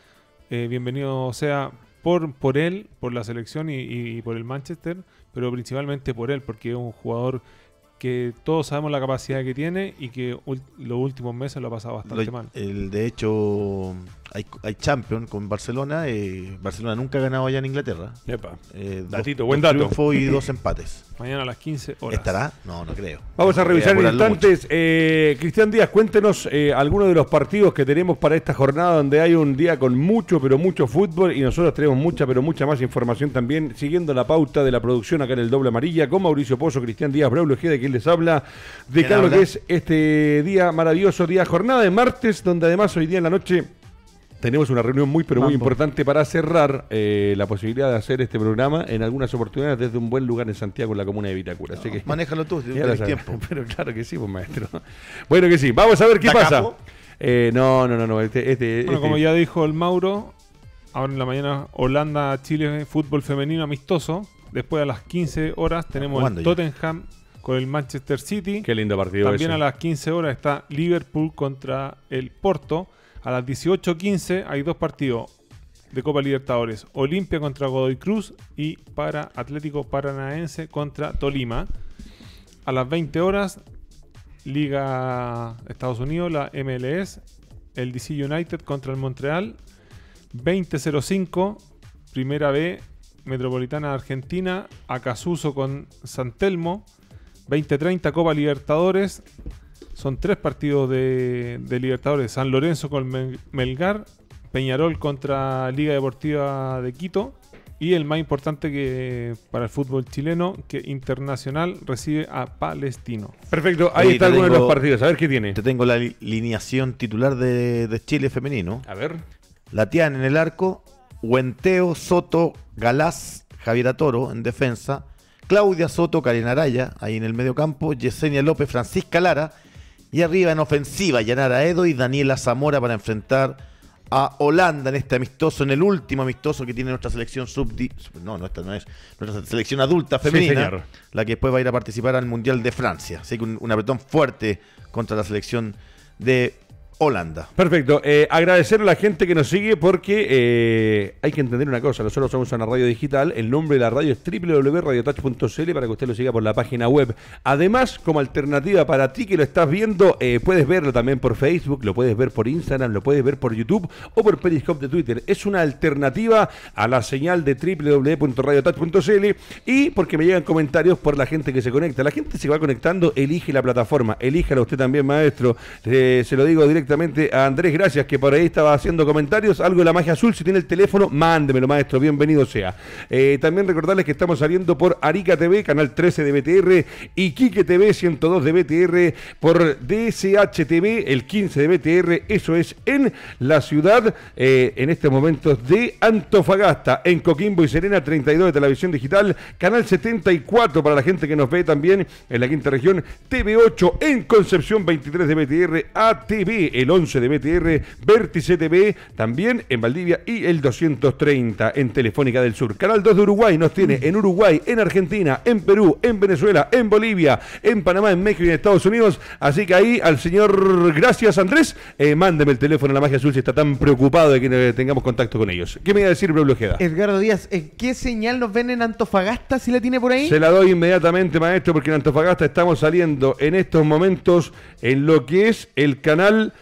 eh, bienvenido sea por, por él, por la selección y, por el Manchester, pero principalmente por él, porque es un jugador que todos sabemos la capacidad que tiene y que los últimos meses lo ha pasado bastante mal. El, de hecho, hay, hay Champions con Barcelona. Eh, Barcelona nunca ha ganado allá en Inglaterra. Epa. Eh, Datito, buen dato. triunfo y dos empates. Mañana a las 15 horas. ¿Estará? No, no creo. Vamos a revisar en instantes. Eh, Cristian Díaz, cuéntenos algunos de los partidos que tenemos para esta jornada donde hay un día con mucho, pero mucho fútbol y nosotros tenemos mucha, pero mucha más información también siguiendo la pauta de la producción acá en el Doble Amarilla con Mauricio Pozo, Cristian Díaz, Braulio G, de quien les habla, de qué que es este día maravilloso, día jornada de martes, donde además hoy día en la noche tenemos una reunión muy, pero muy importante para cerrar eh, la posibilidad de hacer este programa en algunas oportunidades desde un buen lugar en Santiago, en la comuna de Vitacura. Manejalo Así que, tú, si tienes tiempo. Pero claro que sí, pues maestro. Bueno que sí, vamos a ver qué pasa. Eh, no, no, no, no. Este, este, bueno, este. como ya dijo el Mauro, ahora en la mañana Holanda-Chile, fútbol femenino amistoso. Después a las 15 horas tenemos Tottenham con el Manchester City. Qué lindo partido También a las 15 horas está Liverpool contra el Porto. A las 18.15 hay dos partidos de Copa Libertadores. Olimpia contra Godoy Cruz y para Atlético Paranaense contra Tolima. A las 20 horas, Liga Estados Unidos, la MLS, el DC United contra el Montreal. 20.05, Primera B, Metropolitana Argentina, Acasuso con Santelmo. 20.30, Copa Libertadores, son tres partidos de, Libertadores. San Lorenzo con Melgar, Peñarol contra Liga Deportiva de Quito y el más importante que para el fútbol chileno, que Internacional recibe a Palestino. Perfecto, ahí está uno de los partidos. A ver qué tiene. Te tengo la alineación titular de, Chile femenino. A ver. Latian en el arco, Huenteo, Soto, Galás, Javier Toro en defensa, Claudia Soto, Karen Araya, ahí en el medio campo, Yesenia López, Francisca Lara y arriba en ofensiva, Yanara Edo y Daniela Zamora para enfrentar a Holanda en este amistoso, en el último amistoso que tiene nuestra selección sub no, no, esta no es, nuestra selección adulta femenina, la que después va a ir a participar al Mundial de Francia. Así que un, un apretón fuerte contra la selección de Holanda. Perfecto. Eh, agradecer a la gente que nos sigue porque eh, hay que entender una cosa. Nosotros somos una radio digital. El nombre de la radio es www.radiotouch.cl para que usted lo siga por la página web. Además, como alternativa para ti que lo estás viendo, eh, puedes verlo también por Facebook, lo puedes ver por Instagram, lo puedes ver por YouTube o por Periscope de Twitter. Es una alternativa a la señal de www.radiotach.cl y porque me llegan comentarios por la gente que se conecta. La gente se va conectando, elige la plataforma, elíjala usted también, maestro. se lo digo directamente a Andrés Gracias, que por ahí estaba haciendo comentarios. Algo de la magia azul, si tiene el teléfono, mándemelo, maestro, bienvenido sea. Eh, también recordarles que estamos saliendo por Arica TV, canal 13 de BTR, y Quique TV 102 de BTR, por TV el 15 de BTR, eso es en la ciudad, eh, en estos momentos de Antofagasta, en Coquimbo y Serena, 32 de Televisión Digital, canal 74 para la gente que nos ve también en la quinta región, TV8 en Concepción 23 de BTR, ATV el 11 de BTR, Vértice TV, también en Valdivia y el 230 en Telefónica del Sur. Canal 2 de Uruguay nos tiene en Uruguay, en Argentina, en Perú, en Venezuela, en Bolivia, en Panamá, en México y en Estados Unidos. Así que ahí al señor, gracias Andrés, eh, mándeme el teléfono a la magia azul si está tan preocupado de que tengamos contacto con ellos. ¿Qué me iba a decir, Pablo Edgardo Díaz, eh, ¿qué señal nos ven en Antofagasta si la tiene por ahí? Se la doy inmediatamente, maestro, porque en Antofagasta estamos saliendo en estos momentos en lo que es el canal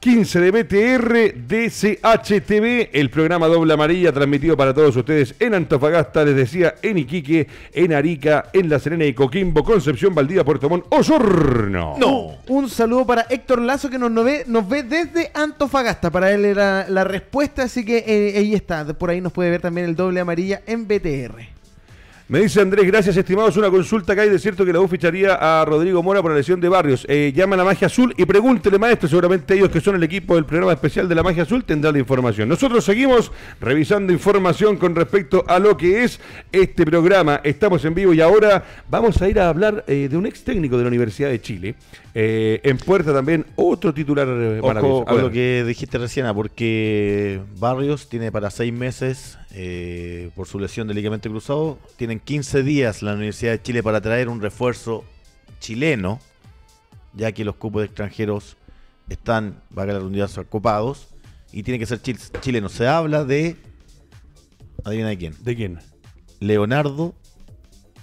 15 de BTR, DCHTV, el programa Doble Amarilla transmitido para todos ustedes en Antofagasta, les decía, en Iquique, en Arica, en La Serena y Coquimbo, Concepción, Valdivia, Puerto Montt, Osorno. No. Un saludo para Héctor Lazo que nos, ve, nos ve desde Antofagasta. Para él era la respuesta, así que eh, ahí está. Por ahí nos puede ver también el Doble Amarilla en BTR. Me dice Andrés, gracias estimados, una consulta que hay de cierto que la voz ficharía a Rodrigo Mora por la lesión de Barrios. Eh, llama a la Magia Azul y pregúntele maestro, seguramente ellos que son el equipo del programa especial de la Magia Azul tendrán la información. Nosotros seguimos revisando información con respecto a lo que es este programa. Estamos en vivo y ahora vamos a ir a hablar eh, de un ex técnico de la Universidad de Chile. Eh, en puerta también otro titular maravilloso. lo que dijiste recién, ah, porque Barrios tiene para seis meses eh, por su lesión de ligamento cruzado. Tienen 15 días la Universidad de Chile para traer un refuerzo chileno, ya que los cupos de extranjeros están, quedar un unidades ocupados y tiene que ser chileno. Se habla de. ¿Adivina de quién? ¿De quién? Leonardo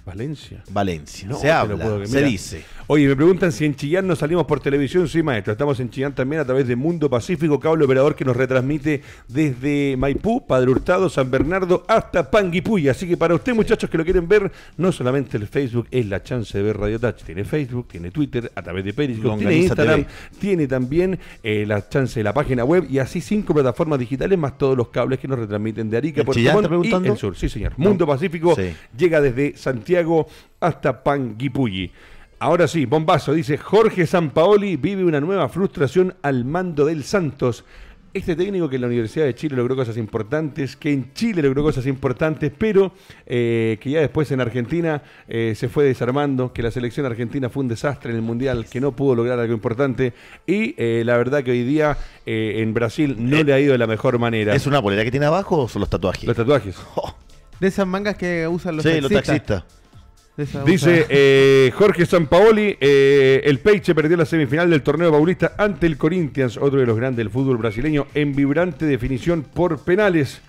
Valencia. Valencia. No, se habla, se dice. Oye, me preguntan si en Chillán no salimos por televisión. Sí, maestro. Estamos en Chillán también a través de Mundo Pacífico, cable operador que nos retransmite desde Maipú, Padre Hurtado, San Bernardo hasta Panguipulli. Así que para usted, muchachos, que lo quieren ver, no solamente el Facebook es la chance de ver Radio Touch. Tiene Facebook, tiene Twitter, a través de Periscope, tiene Instagram, tiene también eh, la chance de la página web y así cinco plataformas digitales más todos los cables que nos retransmiten de Arica, por el sur. Sí, señor. Mundo Pacífico llega desde Santiago Santiago hasta Panguipulli. Ahora sí, bombazo, dice Jorge Sampaoli vive una nueva frustración al mando del Santos. Este técnico que en la Universidad de Chile logró cosas importantes, que en Chile logró cosas importantes, pero eh, que ya después en Argentina eh, se fue desarmando, que la selección argentina fue un desastre en el Mundial, que no pudo lograr algo importante y eh, la verdad que hoy día en Brasil no le ha ido de la mejor manera. ¿Es una polera que tiene abajo o son los tatuajes? Los tatuajes. Oh. De esas mangas que usan los sí, Los taxistas. Dice eh, Jorge Sampaoli, eh, el peche perdió la semifinal del torneo paulista ante el Corinthians, otro de los grandes del fútbol brasileño, en vibrante definición por penales.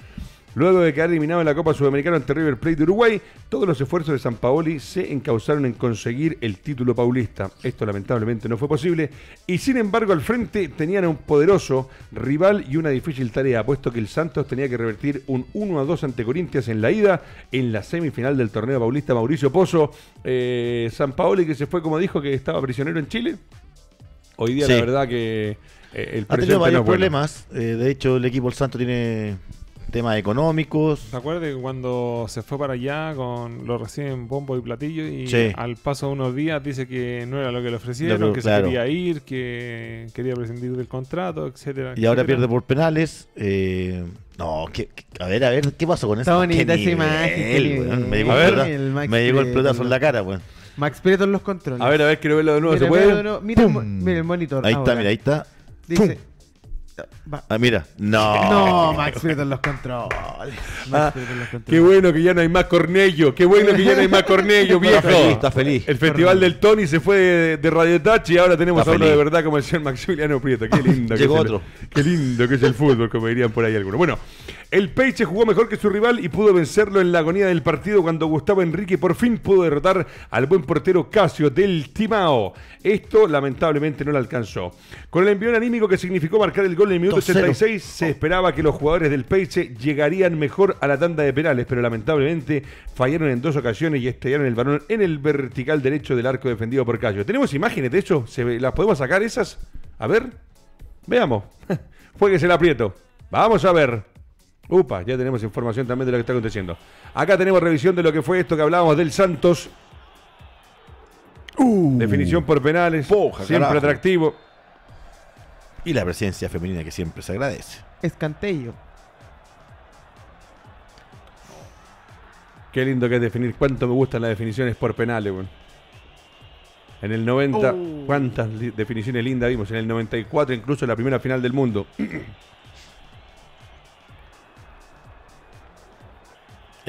Luego de quedar eliminado en la Copa Sudamericana ante River Plate de Uruguay, todos los esfuerzos de San Paoli se encauzaron en conseguir el título paulista. Esto lamentablemente no fue posible y sin embargo al frente tenían a un poderoso rival y una difícil tarea, puesto que el Santos tenía que revertir un 1 a 2 ante Corintias en la ida en la semifinal del torneo paulista Mauricio Pozo. Eh, San Paoli que se fue como dijo que estaba prisionero en Chile. Hoy día la verdad que... Eh, el ha tenido varios problemas. Eh, de hecho, el equipo del Santo tiene temas económicos. ¿Te acuerdas que cuando se fue para allá con lo reciben bombo y platillo y al paso de unos días dice que no era lo que le ofrecieron, que se quería ir, que quería prescindir del contrato, etcétera. Y ahora pierde por penales. Eh, no, que, a ver, a ver, ¿qué pasó con eso? Bonita esa imagen. Me llegó, el, me llegó el pelotazo en la cara, weón. Max Prieto en los controles. A ver, a ver, quiero verlo de nuevo. Mira, Mira, mira, el monitor. Ahí está, mira, ahí está. Dice, Ah, mira. No. No, Max en los controles. Ah, qué bueno que ya no hay más Cornello. Qué bueno que ya no hay más Cornello, viejo. Está feliz, El Festival del Tony se fue de, Radio Tachi y ahora tenemos a uno de verdad como el señor Maximiliano Prieto. Qué lindo. que qué lindo que es el fútbol, como dirían por ahí algunos. Bueno, el Peixe jugó mejor que su rival y pudo vencerlo en la agonía del partido cuando Gustavo Enrique por fin pudo derrotar al buen portero Casio del Timao. Esto lamentablemente no le alcanzó. Con el envión anímico que significó marcar el gol en el minuto 86, se esperaba que los jugadores del Peixe llegarían mejor a la tanda de penales, pero lamentablemente fallaron en dos ocasiones y estallaron el balón en el vertical derecho del arco defendido por Casio. Tenemos imágenes, de eso, ¿las podemos sacar esas? A ver, veamos. fue que se la aprieto. Vamos a ver. Upa, ya tenemos información también de lo que está aconteciendo. Acá tenemos revisión de lo que fue esto que hablábamos del Santos. Uh. Definición por penales. siempre atractivo. Y la presencia femenina que siempre se agradece. Escantello. Qué lindo que es definir. Cuánto me gustan las definiciones por penales, bueno. En el 90, uh. cuántas definiciones lindas vimos. En el 94, incluso en la primera final del mundo.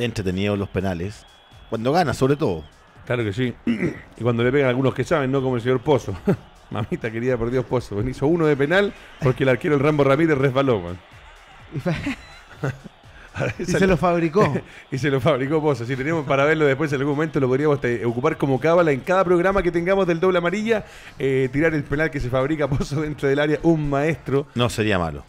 entretenido los penales. Cuando gana, sobre todo. Claro que sí. Y cuando le pegan algunos que saben, no como el señor Pozo. Mamita querida, por Dios, Pozo. Hizo uno de penal porque el arquero el Rambo Ramírez resbaló, y se lo fabricó. y se lo fabricó Pozo. Si tenemos para verlo después en algún momento, lo podríamos ocupar como cábala en cada programa que tengamos del doble amarilla. Eh, tirar el penal que se fabrica Pozo dentro del área, un maestro. No sería malo.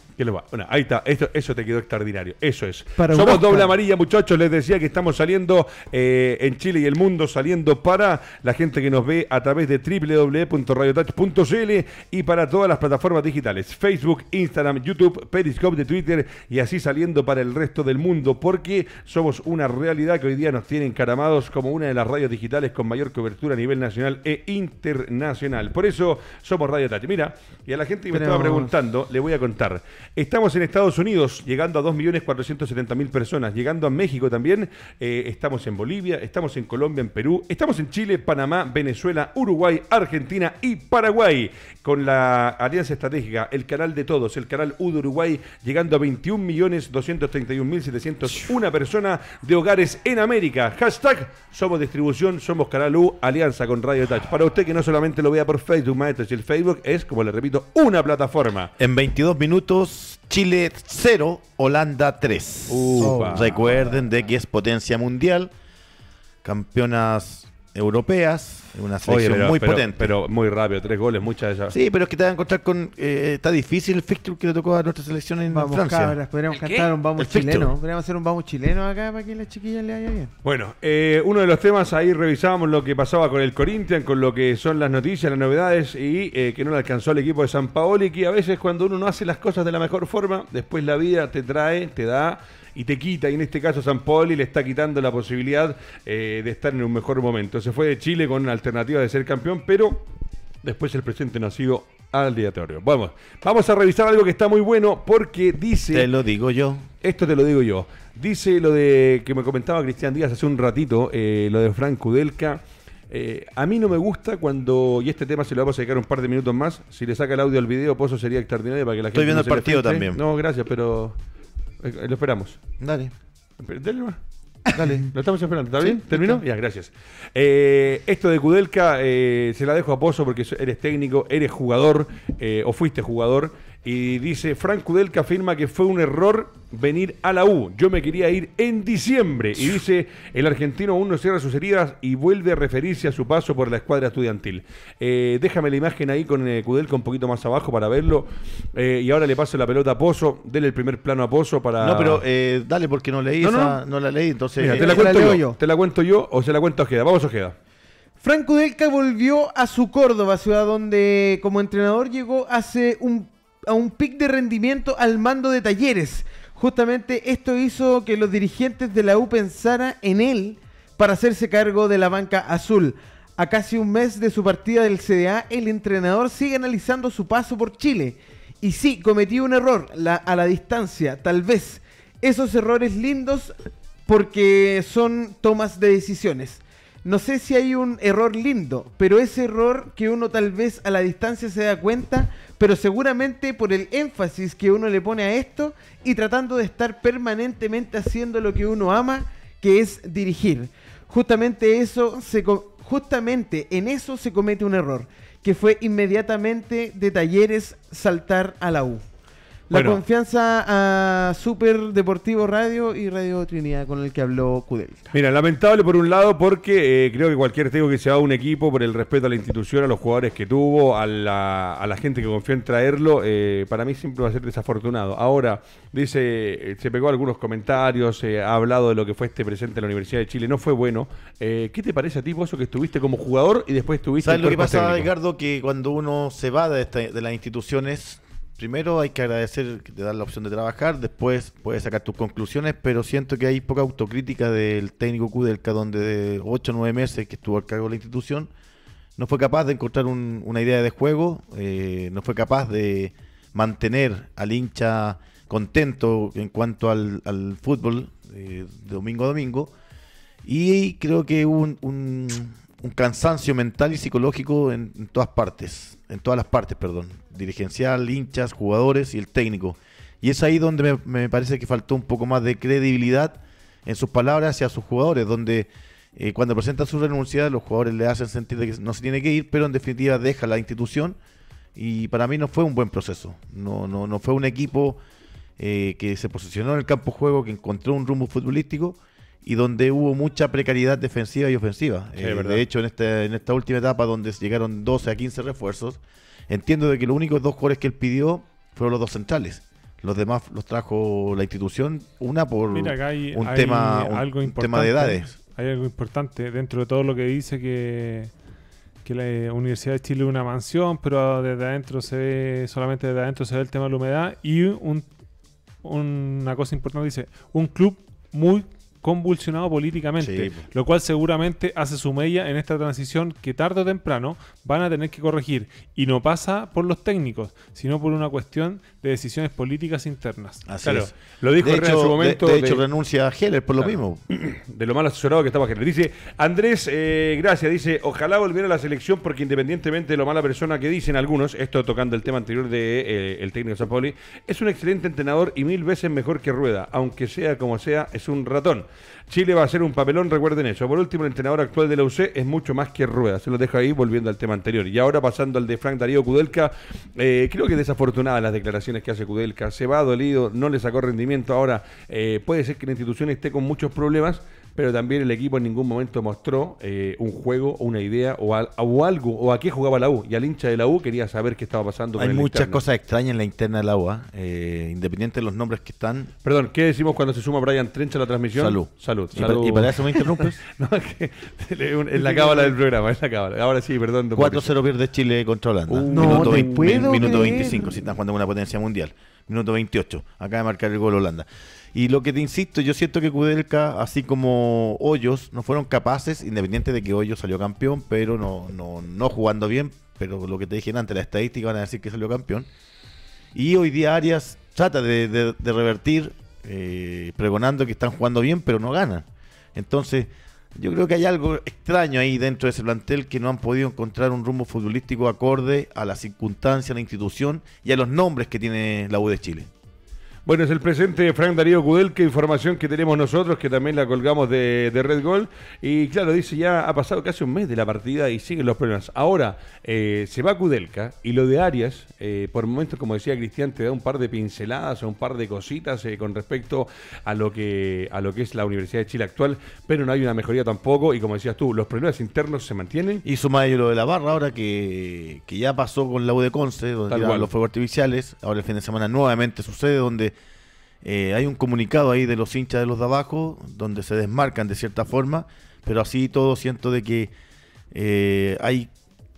ahí está, Esto, eso te quedó extraordinario. Eso es. Somos doble amarilla, muchachos. Les decía que estamos saliendo eh, en Chile y el mundo, saliendo para la gente que nos ve a través de www.radiotouch.cl y para todas las plataformas digitales: Facebook, Instagram, YouTube, Periscope de Twitter y así saliendo para el resto del mundo, porque somos una realidad que hoy día nos tiene encaramados como una de las radios digitales con mayor cobertura a nivel nacional e internacional. Por eso somos Radio Tati. Mira, y a la gente que me estaba preguntando, le voy a contar. Estamos en Estados Unidos, llegando a 2.470.000 personas, llegando a México también, eh, estamos en Bolivia, estamos en Colombia, en Perú, estamos en Chile, Panamá, Venezuela, Uruguay, Argentina y Paraguay, con la Alianza Estratégica, el canal de todos, el canal U de Uruguay, llegando a 21.231.000 701 personas de hogares en América. Hashtag Somos Distribución, Somos Caralú, alianza con Radio Touch. Para usted que no solamente lo vea por Facebook, maestro, el Facebook es, como le repito, una plataforma. En 22 minutos, Chile 0, Holanda 3. Recuerden de que es potencia mundial. Campeonas europeas, una selección muy potente. Pero muy rápido, tres goles, muchas de ellas. Sí, pero es que te vas a encontrar con. Eh, está difícil el fixture que le tocó a nuestra selección en vamos, Francia. podríamos cantar un vamos chileno. Podríamos hacer un vamos chileno acá para que las chiquillas le haya bien. Bueno, eh, uno de los temas ahí revisábamos lo que pasaba con el Corinthians, con lo que son las noticias, las novedades y eh, que no le alcanzó al equipo de San Paolo y que a veces cuando uno no hace las cosas de la mejor forma, después la vida te trae, te da y te quita, y en este caso San y le está quitando la posibilidad eh, de estar en un mejor momento. Se fue de Chile con una alternativa de ser campeón, pero después el presente no ha sido aleatorio. Vamos, vamos a revisar algo que está muy bueno porque dice... Te lo digo yo. Esto te lo digo yo. Dice lo de que me comentaba Cristian Díaz hace un ratito, eh, lo de Frank Kudelka. Eh, a mí no me gusta cuando, y este tema se lo vamos a dedicar un par de minutos más, si le saca el audio al video, Pozo sería extraordinario para que la gente... Estoy viendo el partido también. No, gracias, pero... Eh, lo esperamos. Dale. Dale Dale. Lo estamos esperando, ¿está bien? ¿Terminó? Ya, gracias. Eh, esto de Kudelka eh, se la dejo a Pozo porque eres técnico, eres jugador o fuiste jugador. Y dice, Frank Kudelka afirma que fue un error venir a la U. Yo me quería ir en diciembre. Y dice, el argentino aún no cierra sus heridas y vuelve a referirse a su paso por la escuadra estudiantil. Eh, déjame la imagen ahí con el eh, Kudelka un poquito más abajo para verlo. Eh, y ahora le paso la pelota a Pozo. Dele el primer plano a Pozo para... No, pero dale porque no leí no, esa, no. la leí, entonces... te la, cuento yo, Te la cuento yo o se la cuento a Ojeda. Vamos Ojeda. Frank Kudelka volvió a su Córdoba, ciudad donde como entrenador llegó hace un a un pic de rendimiento al mando de talleres. Justamente esto hizo que los dirigentes de la U pensara en él para hacerse cargo de la banca azul. A casi un mes de su partida del CDA, el entrenador sigue analizando su paso por Chile. Y sí, cometió un error a la distancia, tal vez. Esos errores lindos porque son tomas de decisiones. No sé si hay un error lindo, pero ese error que uno tal vez a la distancia se da cuenta pero seguramente por el énfasis que uno le pone a esto y tratando de estar permanentemente haciendo lo que uno ama, que es dirigir. Justamente eso justamente en eso se comete un error, que fue inmediatamente de Talleres saltar a la U. La confianza a Super Deportivo Radio y Radio Trinidad con el que habló Cudel. Mira, lamentable por un lado porque eh, creo que cualquier tengo que se va a un equipo por el respeto a la institución, a los jugadores que tuvo, a la, gente que confió en traerlo, eh, para mí siempre va a ser desafortunado. Ahora, dice, eh, se pegó algunos comentarios, ha hablado de lo que fue este presente en la Universidad de Chile, no fue bueno. ¿Qué te parece a ti, eso que estuviste como jugador y después estuviste... ¿Sabes lo que pasa, Edgardo? Que cuando uno se va de, de las instituciones primero hay que agradecer que te dan la opción de trabajar, después puedes sacar tus conclusiones, pero siento que hay poca autocrítica del técnico Kudelka, donde de 8 o 9 meses que estuvo al cargo de la institución, no fue capaz de encontrar una idea de juego, eh, no fue capaz de mantener al hincha contento en cuanto al, fútbol eh, de domingo a domingo. Y creo que hubo un, cansancio mental y psicológico en todas partes, en todas las partes, perdón dirigencial, hinchas, jugadores y el técnico. Y es ahí donde me, parece que faltó un poco más de credibilidad en sus palabras hacia sus jugadores, donde eh, cuando presenta su renuncia los jugadores le hacen sentir de que no se tiene que ir, pero en definitiva deja la institución y para mí no fue un buen proceso, no, no, no fue un equipo eh, que se posicionó en el campo juego, que encontró un rumbo futbolístico y donde hubo mucha precariedad defensiva y ofensiva. Eh, de hecho, en, este, en esta última etapa donde llegaron 12 a 15 refuerzos, Entiendo de que los únicos dos jugadores que él pidió fueron los dos centrales. Los demás los trajo la institución, una por un, tema, algo de edades. Hay algo importante dentro de todo lo que dice que, que la Universidad de Chile es una mansión, pero desde adentro se ve, solamente desde adentro se ve el tema de la humedad y una cosa importante dice, un club muy convulsionado políticamente, lo cual seguramente hace su media en esta transición que tarde o temprano van a tener que corregir. Y no pasa por los técnicos, sino por una cuestión de decisiones políticas internas. lo dijo de hecho, en su momento. De, hecho, renuncia a Heller por lo mismo. De lo mal asesorado que estaba Heller. Dice Andrés, eh, gracias, dice, ojalá volviera a la selección porque independientemente de lo mala persona que dicen algunos, esto tocando el tema anterior de eh, el técnico Zapoli, es un excelente entrenador y mil veces mejor que Rueda, aunque sea como sea, es un ratón. Chile va a ser un papelón, recuerden eso. Por último, el entrenador actual de la UC es mucho más que Rueda. Se lo dejo ahí volviendo al tema anterior. Y ahora pasando al de Frank Darío Kudelka, eh, creo que desafortunadas las declaraciones que hace Kudelka. Se va dolido, no le sacó rendimiento. Ahora eh, puede ser que la institución esté con muchos problemas pero también el equipo en ningún momento mostró eh, un juego, una idea o, algo, o a qué jugaba la U. Y al hincha de la U quería saber qué estaba pasando. Hay muchas cosas extrañas en la interna de la U, ¿ah? eh, independiente de los nombres que están. Perdón, ¿qué decimos cuando se suma Brian Trench a la transmisión? Salud. Salud. ¿Y, para eso me interrumpes? no, es que la cábala del programa, es la cábala. Ahora sí, perdón. 4-0 pierde Chile contra Holanda. Uh, minuto 25, si están jugando con una potencia mundial. Minuto 28, acaba de marcar el gol Holanda. Y lo que te insisto, yo siento que Cudelca, así como Hoyos, no fueron capaces, independiente de que Hoyos salió campeón, pero no, no, no jugando bien, pero lo que te dije antes, la estadística van a decir que salió campeón. Y hoy día Arias trata de, revertir, eh, pregonando que están jugando bien, pero no ganan. Entonces, yo creo que hay algo extraño ahí dentro de ese plantel que no han podido encontrar un rumbo futbolístico acorde a la circunstancia, a la institución y a los nombres que tiene la U de Chile. Bueno, es el presente Frank Darío Kudelka, información que tenemos nosotros, que también la colgamos de, Red Gold. Y claro, dice, ya ha pasado casi un mes de la partida y siguen los problemas. Ahora, eh, se va Kudelka y lo de Arias, eh, por momentos, como decía Cristian, te da un par de pinceladas o un par de cositas eh, con respecto a lo, que, a lo que es la Universidad de Chile actual, pero no hay una mejoría tampoco. Y como decías tú, los problemas internos se mantienen. Y suma lo de la barra ahora que, ya pasó con la U de Conce, donde los fuegos artificiales. Ahora el fin de semana nuevamente sucede, donde eh, hay un comunicado ahí de los hinchas de los de abajo, donde se desmarcan de cierta forma, pero así todo siento de que eh, hay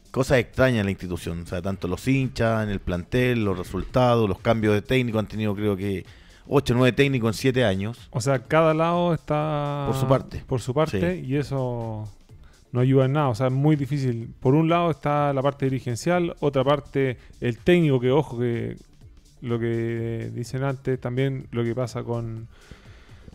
cosas extrañas en la institución, o sea, tanto los hinchas, en el plantel, los resultados, los cambios de técnico, han tenido creo que 8 o 9 técnicos en 7 años. O sea, cada lado está... Por su parte. Por su parte, y eso no ayuda en nada. O sea, es muy difícil. Por un lado está la parte dirigencial, otra parte el técnico, que ojo, que lo que dicen antes, también lo que pasa con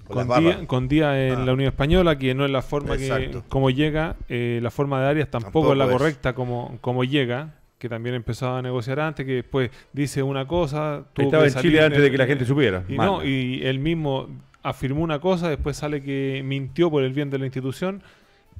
con, día, en ah. la Unión Española, que no es la forma que como llega, eh, la forma de Arias tampoco, es la correcta como, como llega, que también empezaba a negociar antes, que después dice una cosa, estaba en Chile antes de que la gente supiera. Y no, y él mismo afirmó una cosa, después sale que mintió por el bien de la institución.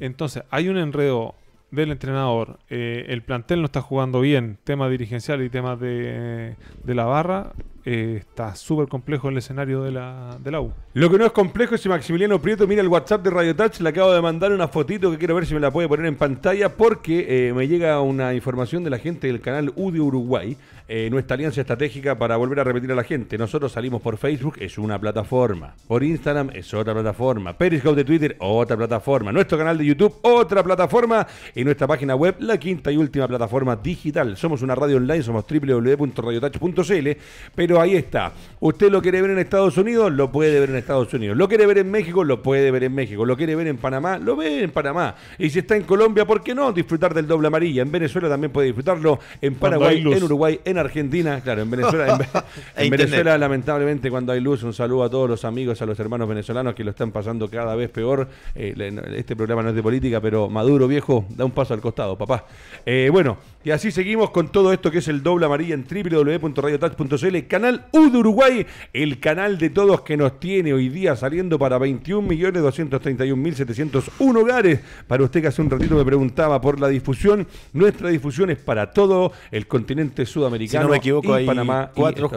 Entonces, hay un enredo del entrenador, eh, el plantel no está jugando bien, Tema dirigencial y temas de, la barra, eh, está súper complejo el escenario de la, U. Lo que no es complejo es si Maximiliano Prieto mira el WhatsApp de Radio Touch, le acabo de mandar una fotito que quiero ver si me la puede poner en pantalla porque eh, me llega una información de la gente del canal U de Uruguay eh, nuestra alianza estratégica para volver a repetir a la gente. Nosotros salimos por Facebook, es una plataforma. Por Instagram es otra plataforma. Periscope de Twitter, otra plataforma. Nuestro canal de YouTube, otra plataforma. Y nuestra página web, la quinta y última plataforma digital. Somos una radio online, somos www.radiotach.cl. Pero ahí está. Usted lo quiere ver en Estados Unidos, lo puede ver en Estados Unidos. Lo quiere ver en México, lo puede ver en México. Lo quiere ver en Panamá, lo ve en Panamá. Y si está en Colombia, ¿por qué no? Disfrutar del doble amarilla. En Venezuela también puede disfrutarlo. En Paraguay, en Uruguay, en Argentina, claro, en Venezuela, en, Venezuela lamentablemente cuando hay luz, un saludo a todos los amigos, a los hermanos venezolanos que lo están pasando cada vez peor. Eh, este programa no es de política, pero Maduro viejo, da un paso al costado, papá. Eh, bueno, y así seguimos con todo esto que es el doble amarilla en www.radiotax.cl canal U de Uruguay, el canal de todos que nos tiene hoy día saliendo para 21.231.701 hogares. Para usted que hace un ratito me preguntaba por la difusión, nuestra difusión es para todo el continente sudamericano si no me equivoco, hay Panamá cuatro,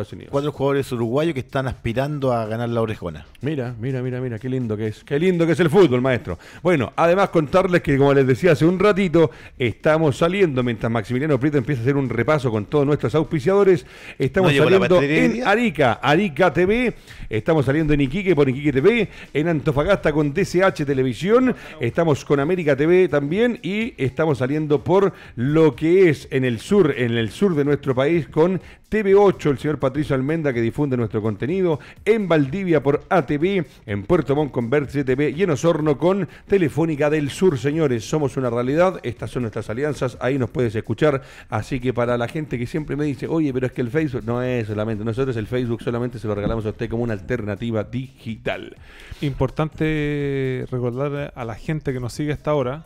jugadores uruguayos que están aspirando a ganar la orejona. Mira, mira, mira, mira, qué lindo que es. Qué lindo que es el fútbol, maestro. Bueno, además contarles que, como les decía hace un ratito, estamos saliendo mientras Maximiliano Prieto empieza a hacer un repaso con todos nuestros auspiciadores. Estamos saliendo en Arica, Arica TV. Estamos saliendo en Iquique por Iquique TV. En Antofagasta con DCH Televisión. Estamos con América TV también. Y estamos saliendo por lo que es en el sur, en el sur de nuestro país con TV8, el señor Patricio Almenda que difunde nuestro contenido, en Valdivia por ATV, en Puerto Montt con Bert TV y en Osorno con Telefónica del Sur, señores. Somos una realidad, estas son nuestras alianzas, ahí nos puedes escuchar. Así que para la gente que siempre me dice, oye, pero es que el Facebook no es solamente, nosotros el Facebook solamente se lo regalamos a usted como una alternativa digital. Importante recordar a la gente que nos sigue hasta ahora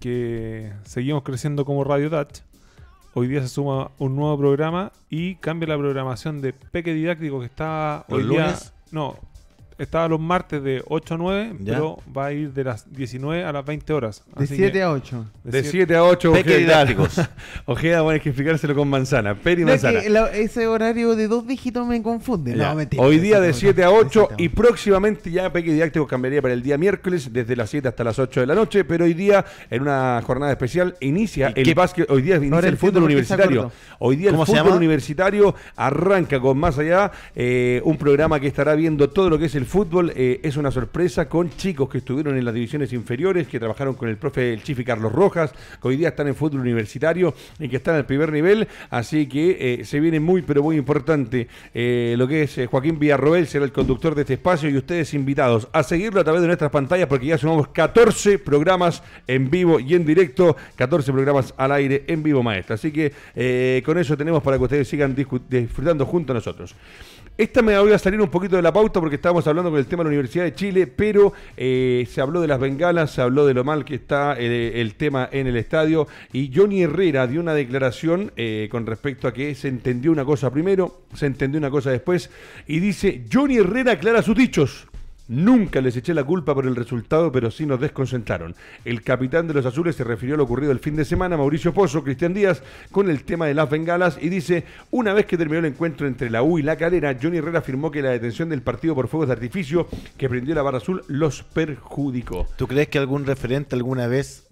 que seguimos creciendo como Radio Dutch Hoy día se suma un nuevo programa y cambia la programación de Peque Didáctico que está hoy día. No, estaba los martes de 8 a 9, pero va a ir de las 19 a las 20 horas. De 7 a 8. De 7 a 8, Ojeda didácticos. Ojeda, bueno, hay que explicárselo con manzana. Peri manzana. que ese horario de dos dígitos me confunde. No, Hoy día de 7 a 8 y próximamente ya Peque didáctico cambiaría para el día miércoles desde las 7 hasta las 8 de la noche, pero hoy día en una jornada especial inicia el qué? básquet, hoy día inicia el fútbol universitario. Hoy día el fútbol universitario arranca con más allá eh, un programa que estará viendo todo lo que es el fútbol eh, es una sorpresa con chicos que estuvieron en las divisiones inferiores, que trabajaron con el profe el Chifi Carlos Rojas, que hoy día están en fútbol universitario y que están al primer nivel. Así que eh, se viene muy, pero muy importante eh, lo que es Joaquín Villarroel, será el conductor de este espacio y ustedes invitados a seguirlo a través de nuestras pantallas porque ya sumamos 14 programas en vivo y en directo, 14 programas al aire en vivo, maestra. Así que con eso tenemos para que ustedes sigan disfrutando junto a nosotros. Esta me voy a salir un poquito de la pauta porque estábamos hablando con el tema de la Universidad de Chile, pero eh, se habló de las bengalas, se habló de lo mal que está eh, el, tema en el estadio y Johnny Herrera dio una declaración eh, con respecto a que se entendió una cosa primero, se entendió una cosa después y dice, Johnny Herrera aclara sus dichos. Nunca les eché la culpa por el resultado, pero sí nos desconcentraron. El capitán de los azules se refirió a lo ocurrido el fin de semana, Mauricio Pozo, Cristian Díaz, con el tema de las bengalas y dice, una vez que terminó el encuentro entre la U y la calera, Johnny Herrera afirmó que la detención del partido por fuegos de artificio que prendió la barra azul los perjudicó. ¿Tú crees que algún referente alguna vez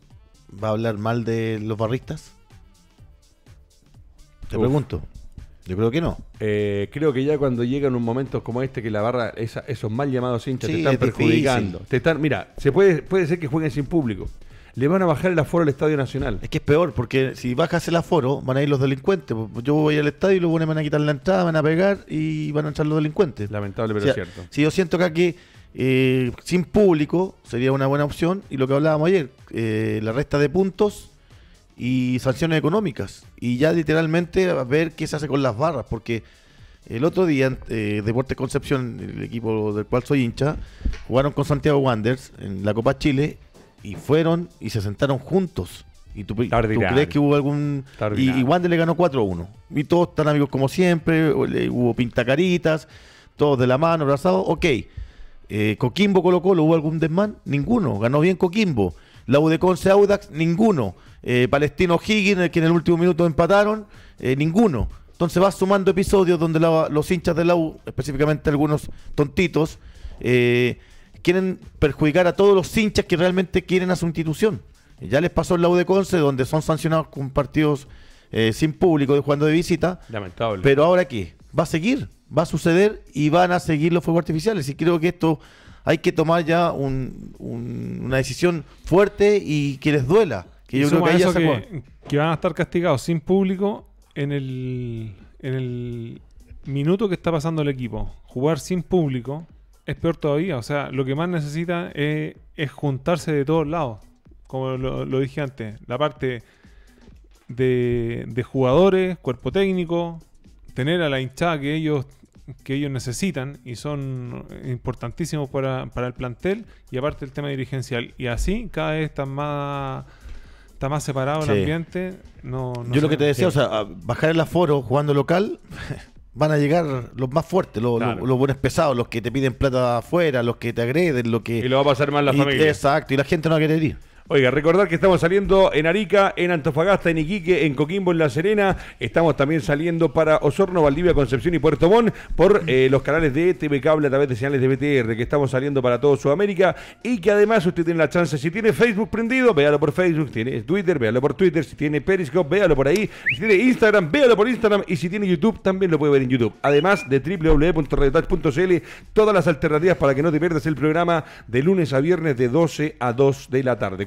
va a hablar mal de los barristas? Te pregunto. Yo creo que no. Eh, creo que ya cuando llegan un momento como este que la barra, esos mal llamados hinchas te están perjudicando. Te están, mira, se puede, puede ser que jueguen sin público. Le van a bajar el aforo al Estadio Nacional. Es que es peor, porque si bajas el aforo, van a ir los delincuentes. Yo voy al estadio y luego me van a quitar la entrada, van a pegar y van a entrar los delincuentes. Lamentable, pero es cierto. Si yo siento que eh, sin público sería una buena opción, y lo que hablábamos ayer, eh, la resta de puntos y sanciones económicas. Y ya literalmente a ver qué se hace con las barras, porque el otro día eh, Deportes Concepción, el equipo del cual soy hincha, jugaron con Santiago Wanderers en la Copa Chile y fueron y se sentaron juntos. ¿Y tú, crees que hubo algún...? Y, Wanderers le ganó 4-1. Y todos están amigos como siempre, hubo pintacaritas, todos de la mano, abrazados, ok. Eh, Coquimbo, Colo Colo, ¿hubo algún desmán? Ninguno, ganó bien Coquimbo. La U de Audax, ninguno. Eh, Palestino Higgins, que en el último minuto empataron, eh, ninguno. Entonces va sumando episodios donde los hinchas de la U, específicamente algunos tontitos, eh, quieren perjudicar a todos los hinchas que realmente quieren a su institución. Ya les pasó en la U de Conce, donde son sancionados con partidos sin público de jugando de visita. Lamentable. Pero ahora qué? Va a seguir, va a suceder y van a seguir los fuegos artificiales. Y creo que esto hay que tomar ya una decisión fuerte y que les duela. Que yo creo que, van a estar castigados sin público en el, en el minuto que está pasando el equipo. Jugar sin público es peor todavía. O sea, lo que más necesita es, juntarse de todos lados. Como lo, lo dije antes, la parte de, de, jugadores, cuerpo técnico, tener a la hinchada que ellos que ellos necesitan y son importantísimos para, para el plantel y aparte el tema dirigencial. Y así cada vez más está más separado el ambiente. No, Yo lo que te decía, o sea, bajar el aforo jugando local, van a llegar los más fuertes, los, buenos pesados, los que te piden plata afuera, los que te agreden, lo que... Y lo va a pasar mal la familia. Exacto, y la gente no va a querer ir. Oiga, recordar que estamos saliendo en Arica, en Antofagasta, en Iquique, en Coquimbo, en La Serena. Estamos también saliendo para Osorno, Valdivia, Concepción y Puerto Montt por eh, los canales de TV Cable a través de señales de BTR, que estamos saliendo para todo Sudamérica y que además usted tiene la chance, si tiene Facebook prendido, véalo por Facebook, si tiene Twitter, véalo por Twitter, si tiene Periscope, véalo por ahí, si tiene Instagram, véalo por Instagram y si tiene YouTube, también lo puede ver en YouTube. Además de www.radiotouch.cl, todas las alternativas para que no te pierdas el programa de lunes a viernes de 12 a 2 de la tarde.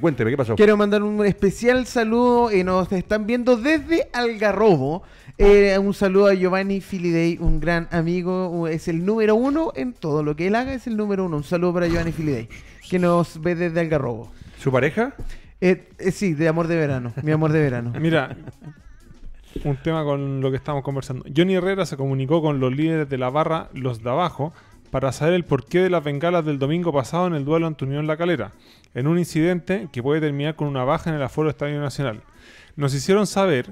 Quiero mandar un especial saludo, y nos están viendo desde Algarrobo. Eh, un saludo a Giovanni Filidei, un gran amigo, es el número uno en todo lo que él haga, es el número uno. Un saludo para Giovanni Filidei, que nos ve desde Algarrobo. ¿Su pareja? Eh, eh, sí, de amor de verano, mi amor de verano. Mira, un tema con lo que estamos conversando. Johnny Herrera se comunicó con los líderes de la barra, los de abajo, para saber el porqué de las bengalas del domingo pasado en el duelo Antunión La Calera en un incidente que puede terminar con una baja en el aforo Estadio Nacional. Nos hicieron saber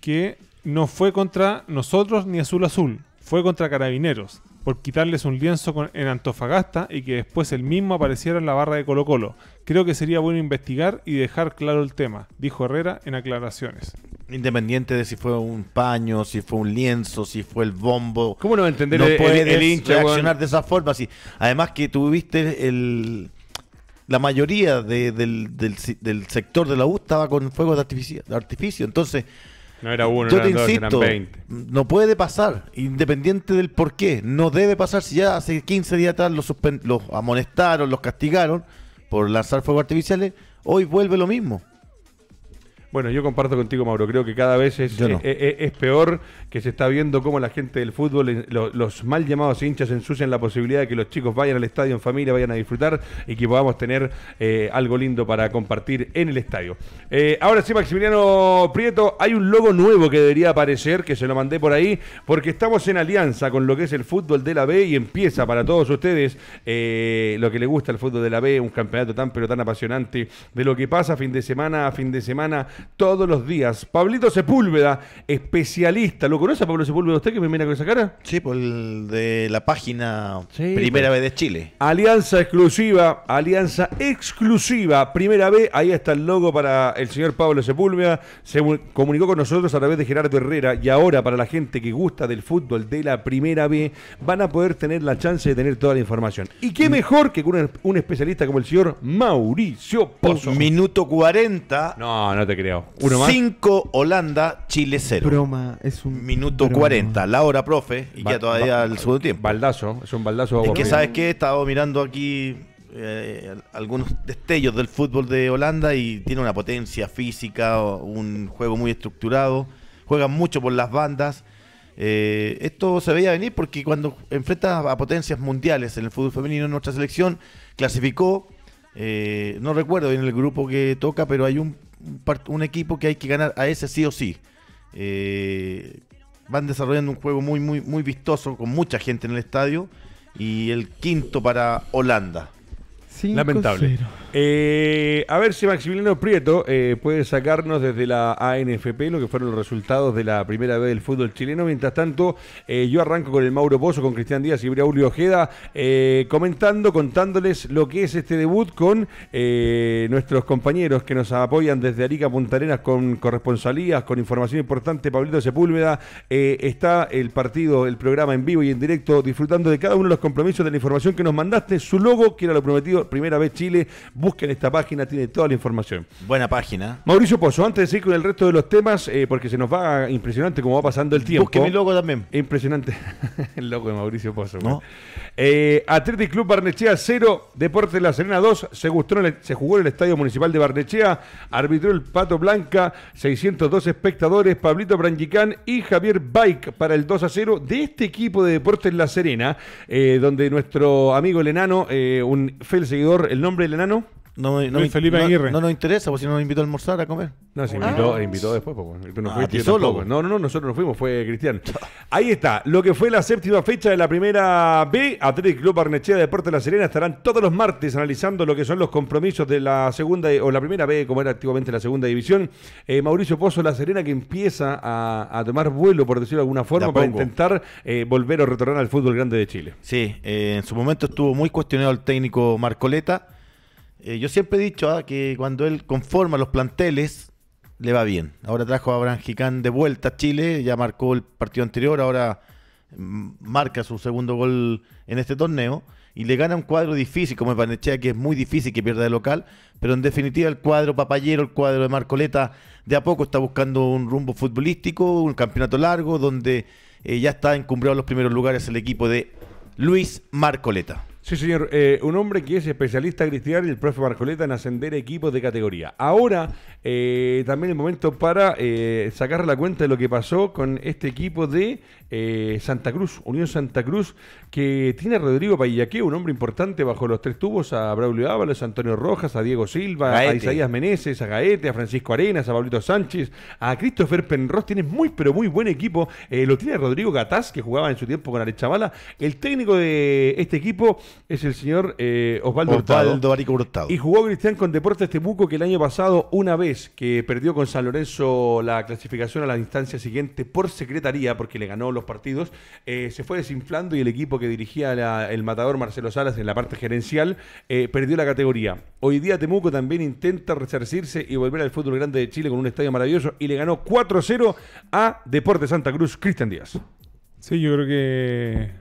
que no fue contra nosotros ni Azul Azul, fue contra Carabineros, por quitarles un lienzo en Antofagasta y que después el mismo apareciera en la barra de Colo Colo. Creo que sería bueno investigar y dejar claro el tema, dijo Herrera en aclaraciones. Independiente de si fue un paño, si fue un lienzo, si fue el bombo. ¿Cómo no entender no el, el, reaccionar de esa forma? además que tuviste el la mayoría del, del, sector de la U estaba con fuegos de artificio. Entonces, no era uno, yo insisto, no puede pasar, independiente del por qué, no debe pasar si ya hace 15 días atrás los, los amonestaron, los castigaron por lanzar fuegos artificiales, hoy vuelve lo mismo. Bueno, yo comparto contigo, Mauro. Creo que cada vez eh, eh, es, peor que se está viendo cómo la gente del fútbol, eh, los, mal llamados hinchas, ensucian la posibilidad de que los chicos vayan al estadio en familia, vayan a disfrutar y que podamos tener algo lindo para compartir en el estadio. ahora sí, Maximiliano Prieto, hay un logo nuevo que debería aparecer, que se lo mandé por ahí, porque estamos en alianza con lo que es el fútbol de la B y empieza para todos ustedes lo que le gusta el fútbol de la B, un campeonato tan pero tan apasionante de lo que pasa fin de semana a fin de semana todos los días. Pablito Sepúlveda, especialista. ¿Lo conoce a Pablo Sepúlveda usted que me mira con esa cara? Sí, por el de la página Primera pues. B vez de Chile. Alianza exclusiva, alianza exclusiva, Primera vez. Ahí está el logo para el señor Pablo Sepúlveda. Se comunicó con nosotros a través de Gerardo Herrera y ahora para la gente que gusta del fútbol de la Primera B van a poder tener la chance de tener toda la información. ¿Y qué mm. mejor que con un, especialista como el señor Mauricio Pozo? Minuto 40. No, no te creo. 5 Holanda, Chile 0. Broma, es un. Minuto 40. La hora, profe. Y ya todavía el segundo tiempo. Baldazo, es un baldazo. que, ¿sabes qué? He estado mirando aquí eh, algunos destellos del fútbol de Holanda y tiene una potencia física, un juego muy estructurado. Juegan mucho por las bandas. Eh, esto se veía venir porque cuando enfrenta a potencias mundiales en el fútbol femenino, nuestra selección clasificó. Eh, no recuerdo bien el grupo que toca, pero hay un un, equipo que hay que ganar a ese sí o sí. Eh, van desarrollando un juego muy, muy, muy vistoso con mucha gente en el estadio. Y el quinto para Holanda. Lamentable. Eh, a ver si Maximiliano Prieto eh, puede sacarnos desde la ANFP lo que fueron los resultados de la primera vez del fútbol chileno. Mientras tanto, eh, yo arranco con el Mauro Pozo, con Cristian Díaz y Braulio Ojeda, comentando, contándoles lo que es este debut con nuestros compañeros que nos apoyan desde Arica Punta Arenas con corresponsalías, con información importante. Pablito Sepúlveda está el partido, el programa en vivo y en directo, disfrutando de cada uno de los compromisos de la información que nos mandaste. Su logo, que era lo prometido, primera vez Chile Busquen esta página, tiene toda la información. Buena página. Mauricio Pozo, antes de seguir con el resto de los temas, eh, porque se nos va impresionante cómo va pasando el tiempo. Busquen el loco también. Impresionante. el loco de Mauricio Pozo. ¿No? Eh, Club Barnechea 0, Deportes La Serena 2, se, jugó en el Estadio Municipal de Barnechea, arbitró el Pato Blanca, 602 espectadores, Pablito Brangicán y Javier Bike para el 2 a 0 de este equipo de Deportes La Serena, eh, donde nuestro amigo el enano, eh, un fiel seguidor, el nombre de enano. No, no nos interesa, porque si no nos invitó a almorzar a comer. No, se invitó, ah. invitó después. Pues, no, ah, solo, pues. no, no, no, nosotros no fuimos, fue Cristian. Ahí está, lo que fue la séptima fecha de la primera B. Atlético Club Barnechea Deportes La Serena estarán todos los martes analizando lo que son los compromisos de la segunda o la primera B, como era activamente la segunda división. Eh, Mauricio Pozo La Serena que empieza a, tomar vuelo, por decirlo de alguna forma, para intentar eh, volver o retornar al fútbol grande de Chile. Sí, eh, en su momento estuvo muy cuestionado el técnico Marcoleta eh, yo siempre he dicho ah, que cuando él conforma los planteles, le va bien. Ahora trajo a Abraham de vuelta a Chile, ya marcó el partido anterior, ahora mm, marca su segundo gol en este torneo y le gana un cuadro difícil como el Banechea, que es muy difícil que pierda de local, pero en definitiva el cuadro papayero, el cuadro de Marcoleta, de a poco está buscando un rumbo futbolístico, un campeonato largo, donde eh, ya está encumbrado en los primeros lugares el equipo de Luis Marcoleta. Sí, señor. Eh, un hombre que es especialista cristiano, el profe Marcoleta, en ascender equipos de categoría. Ahora eh, también el momento para eh, sacar la cuenta de lo que pasó con este equipo de eh, Santa Cruz, Unión Santa Cruz, que tiene a Rodrigo Payaque, un hombre importante bajo los tres tubos, a Braulio Ábalos, a Antonio Rojas, a Diego Silva, a Isaías Meneses, a Gaete, a Francisco Arenas, a Pablito Sánchez, a Christopher Penros. tiene muy, pero muy buen equipo. lo tiene Rodrigo Gataz, que jugaba en su tiempo con Arechavala. El técnico de este equipo es el señor Osvaldo, Osvaldo Hurtado. Hurtado. Y jugó Cristian con Deportes Temuco, que el año pasado una vez que perdió con San Lorenzo la clasificación a la instancia siguiente por secretaría, porque le ganó los partidos, eh, se fue desinflando y el equipo que dirigía el matador Marcelo Salas en la parte gerencial eh, perdió la categoría. Hoy día Temuco también intenta resarcirse y volver al fútbol grande de Chile con un estadio maravilloso y le ganó 4-0 a Deportes Santa Cruz, Cristian Díaz. Sí, yo creo que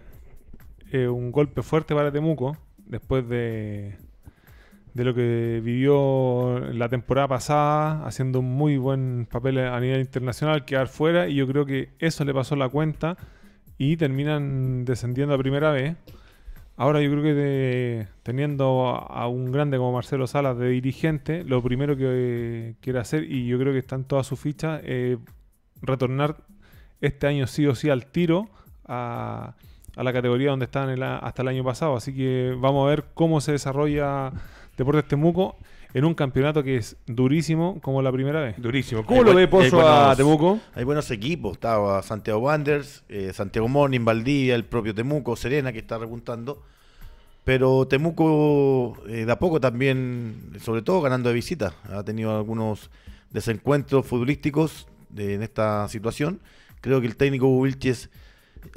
un golpe fuerte para Temuco después de de lo que vivió la temporada pasada, haciendo un muy buen papel a nivel internacional, quedar fuera, y yo creo que eso le pasó la cuenta y terminan descendiendo a primera vez. Ahora yo creo que teniendo a un grande como Marcelo Salas de dirigente, lo primero que eh, quiere hacer, y yo creo que está en todas sus fichas, es retornar este año sí o sí al tiro a, a la categoría donde estaban hasta el año pasado. Así que vamos a ver cómo se desarrolla Deportes Temuco en un campeonato que es durísimo como la primera vez. Durísimo. ¿Cómo lo ve Pozo a Temuco? Hay buenos equipos, estaba Santiago Wanderers, eh, Santiago Morning, Valdía, el propio Temuco, Serena que está repuntando. Pero Temuco eh, de a poco también, sobre todo ganando de visita, ha tenido algunos desencuentros futbolísticos en esta situación. Creo que el técnico Wilches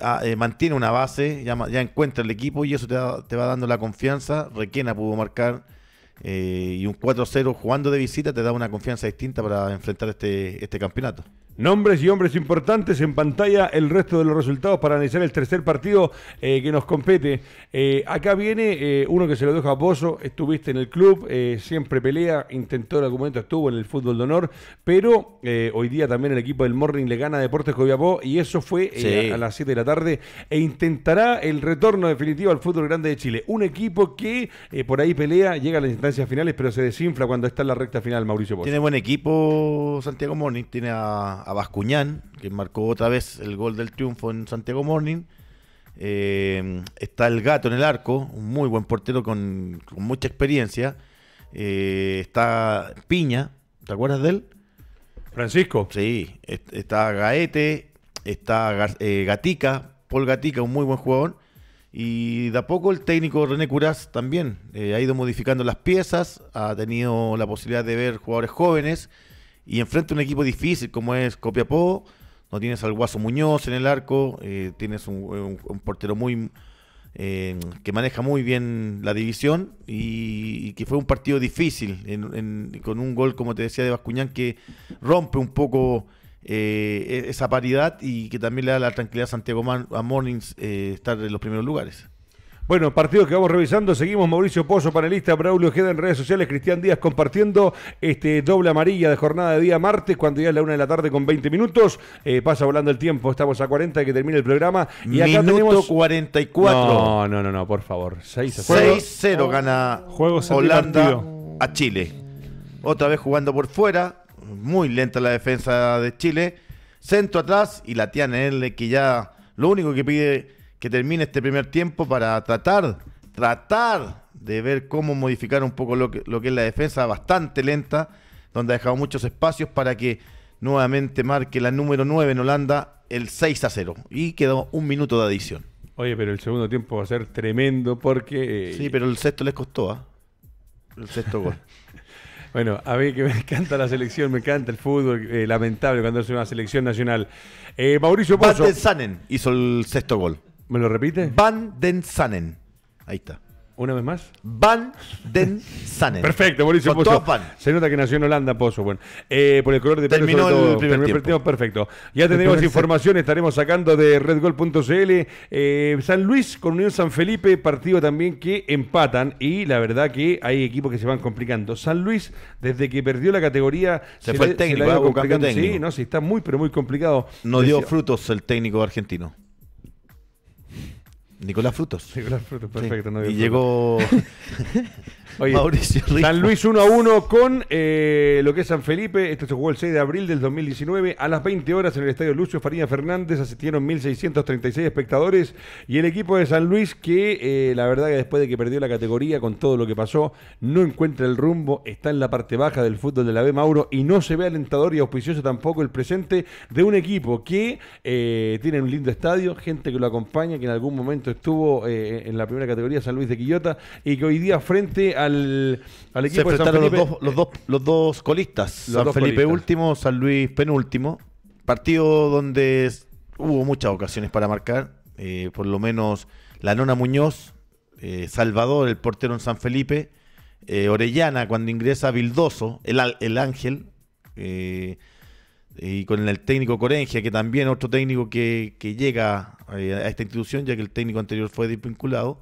ah, eh, mantiene una base, ya, encuentra el equipo y eso te, te va dando la confianza. Requena pudo marcar eh, y un 4-0 jugando de visita te da una confianza distinta para enfrentar este, este campeonato. Nombres y hombres importantes en pantalla, el resto de los resultados para analizar el tercer partido eh, que nos compete. Eh, acá viene eh, uno que se lo dejo a Pozo, estuviste en el club, siempre pelea, intentó en algún estuvo en el fútbol de honor, pero hoy día también el equipo del Morning le gana a Deportes Coviapó y eso fue a, las 7 de la tarde e intentará el retorno definitivo al fútbol grande de Chile. Un equipo que por ahí pelea, llega a las instancias finales, pero se desinfla cuando está en la recta final, Mauricio Pozo. Tiene buen equipo Santiago Morning, tiene a a Bascuñán, que marcó otra vez el gol del triunfo en Santiago Morning. Eh, está el gato en el arco, un muy buen portero con, mucha experiencia. Eh, está Piña, ¿te acuerdas de él? Francisco. Sí, está Gaete, está eh, Gatica, Paul Gatica, un muy buen jugador. Y de a poco el técnico René Curaz también ha ido modificando las piezas, ha tenido la posibilidad de ver jugadores jóvenes y enfrente a un equipo difícil como es Copiapó, no tienes al Guaso Muñoz en el arco, eh, tienes eh, un, portero muy eh, que maneja muy bien la división y, que fue un partido difícil, con un gol, como te decía, de Bascuñán que rompe un poco e, esa paridad y que también le da la tranquilidad a Santiago Mornings estar en los primeros lugares. Bueno, partido que vamos revisando. Seguimos Mauricio Pozo, panelista, Braulio Ojeda en redes sociales, Cristian Díaz compartiendo este doble amarilla de jornada de día martes, cuando ya es la una de la tarde con 20 minutos. Eh, pasa volando el tiempo, estamos a 40 que termine el programa. Y acá Minuto tenemos. 44. No, no, no, no, por favor. 6 0. gana Juegos Holanda a Chile. Otra vez jugando por fuera. Muy lenta la defensa de Chile. Centro atrás y la tía Nele que ya lo único que pide que termine este primer tiempo para tratar, tratar de ver cómo modificar un poco lo que, lo que es la defensa bastante lenta, donde ha dejado muchos espacios para que nuevamente marque la número 9 en Holanda el 6 a 0. Y quedó un minuto de adición. Oye, pero el segundo tiempo va a ser tremendo porque... Eh, sí, pero el sexto les costó, ¿ah? El sexto gol. Bueno, a mí que me encanta la selección, me encanta el fútbol. Eh, lamentable cuando es una selección nacional. Eh, Mauricio Pozo. Sanen hizo el sexto gol. ¿Me lo repite? Van den Sanen. Ahí está. Una vez más. Van den Perfecto, Mauricio Pozo. Se nota que nació en Holanda, Pozo. Bueno, eh, por el color de Terminó el primer Perfecto. Ya tenemos información, estaremos sacando de redgol.cl. Eh, San Luis con Unión San Felipe, partido también que empatan. Y la verdad que hay equipos que se van complicando. San Luis, desde que perdió la categoría, se, fue el técnico, Sí, no, está muy, pero muy complicado. No dio frutos el técnico argentino. Nicolás Frutos. Nicolás Frutos, perfecto. Sí. No y llegó, San Luis 1 a 1 con eh, lo que es San Felipe. Esto se jugó el 6 de abril del 2019. A las 20 horas en el estadio Lucio Farina Fernández asistieron 1.636 espectadores. Y el equipo de San Luis, que eh, la verdad que después de que perdió la categoría con todo lo que pasó, no encuentra el rumbo, está en la parte baja del fútbol de la B Mauro y no se ve alentador y auspicioso tampoco el presente de un equipo que eh, tiene un lindo estadio, gente que lo acompaña, que en algún momento estuvo en la primera categoría San Luis de Quillota y que hoy día frente a se enfrentaron Los dos, los, dos, colistas, San Felipe último, San Luis penúltimo. Partido donde hubo muchas ocasiones para marcar, eh, por lo menos la nona Muñoz, eh, Salvador, el portero en San Felipe, eh, Orellana cuando ingresa Vildoso, el, el Ángel, y con el técnico Corengia, que también otro técnico que, que llega a esta institución, ya que el técnico anterior fue desvinculado.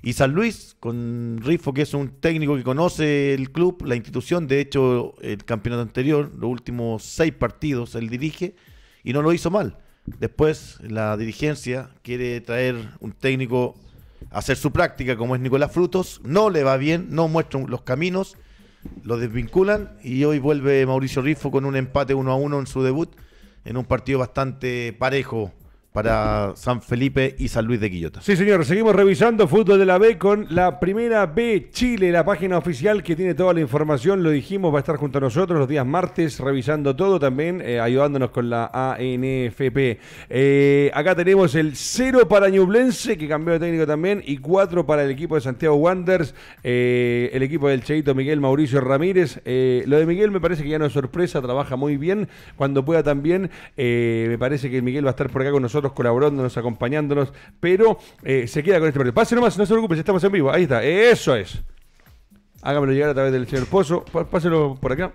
Y San Luis, con Rifo, que es un técnico que conoce el club, la institución, de hecho, el campeonato anterior, los últimos seis partidos, él dirige y no lo hizo mal. Después, la dirigencia quiere traer un técnico a hacer su práctica, como es Nicolás Frutos, no le va bien, no muestran los caminos, lo desvinculan y hoy vuelve Mauricio Rifo con un empate 1 a 1 en su debut, en un partido bastante parejo para San Felipe y San Luis de Quillota. Sí, señor, seguimos revisando fútbol de la B con la primera B Chile, la página oficial que tiene toda la información, lo dijimos, va a estar junto a nosotros los días martes revisando todo también, eh, ayudándonos con la ANFP. Eh, acá tenemos el 0 para Ñublense, que cambió de técnico también, y 4 para el equipo de Santiago Wanderers, eh, el equipo del Cheito Miguel Mauricio Ramírez. lo de Miguel me parece que ya no es sorpresa, trabaja muy bien, cuando pueda también, me parece que Miguel va a estar por acá con nosotros nosotros colaborándonos, acompañándonos, pero eh, se queda con este partido. Pásenlo más, no se preocupe, estamos en vivo. Ahí está, eso es. Hágamelo llegar a través del señor Pozo. Pásenlo por acá.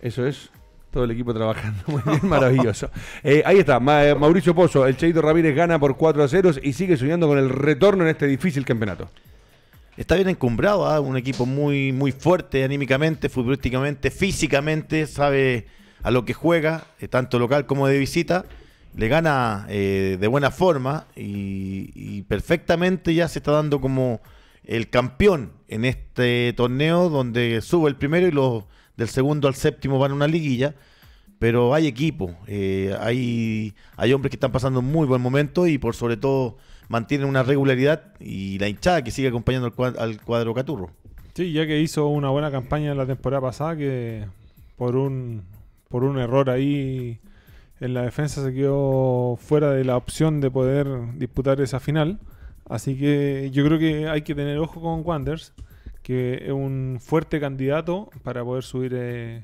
Eso es. Todo el equipo trabajando muy bien, maravilloso. Eh, ahí está, eh, Mauricio Pozo. El Cheito Ramírez gana por 4 a 0 y sigue soñando con el retorno en este difícil campeonato. Está bien encumbrado, ¿ah? un equipo muy, muy fuerte anímicamente, futbolísticamente, físicamente, sabe a lo que juega, tanto local como de visita le gana eh, de buena forma y, perfectamente ya se está dando como el campeón en este torneo donde sube el primero y los del segundo al séptimo van a una liguilla. Pero hay equipo, eh, hay, hombres que están pasando un muy buen momento y por sobre todo mantienen una regularidad y la hinchada que sigue acompañando al cuadro, al Caturro. Sí, ya que hizo una buena campaña en la temporada pasada que por un, por un error ahí en la defensa se quedó fuera de la opción de poder disputar esa final. Así que yo creo que hay que tener ojo con Wanders, que es un fuerte candidato para poder subir eh,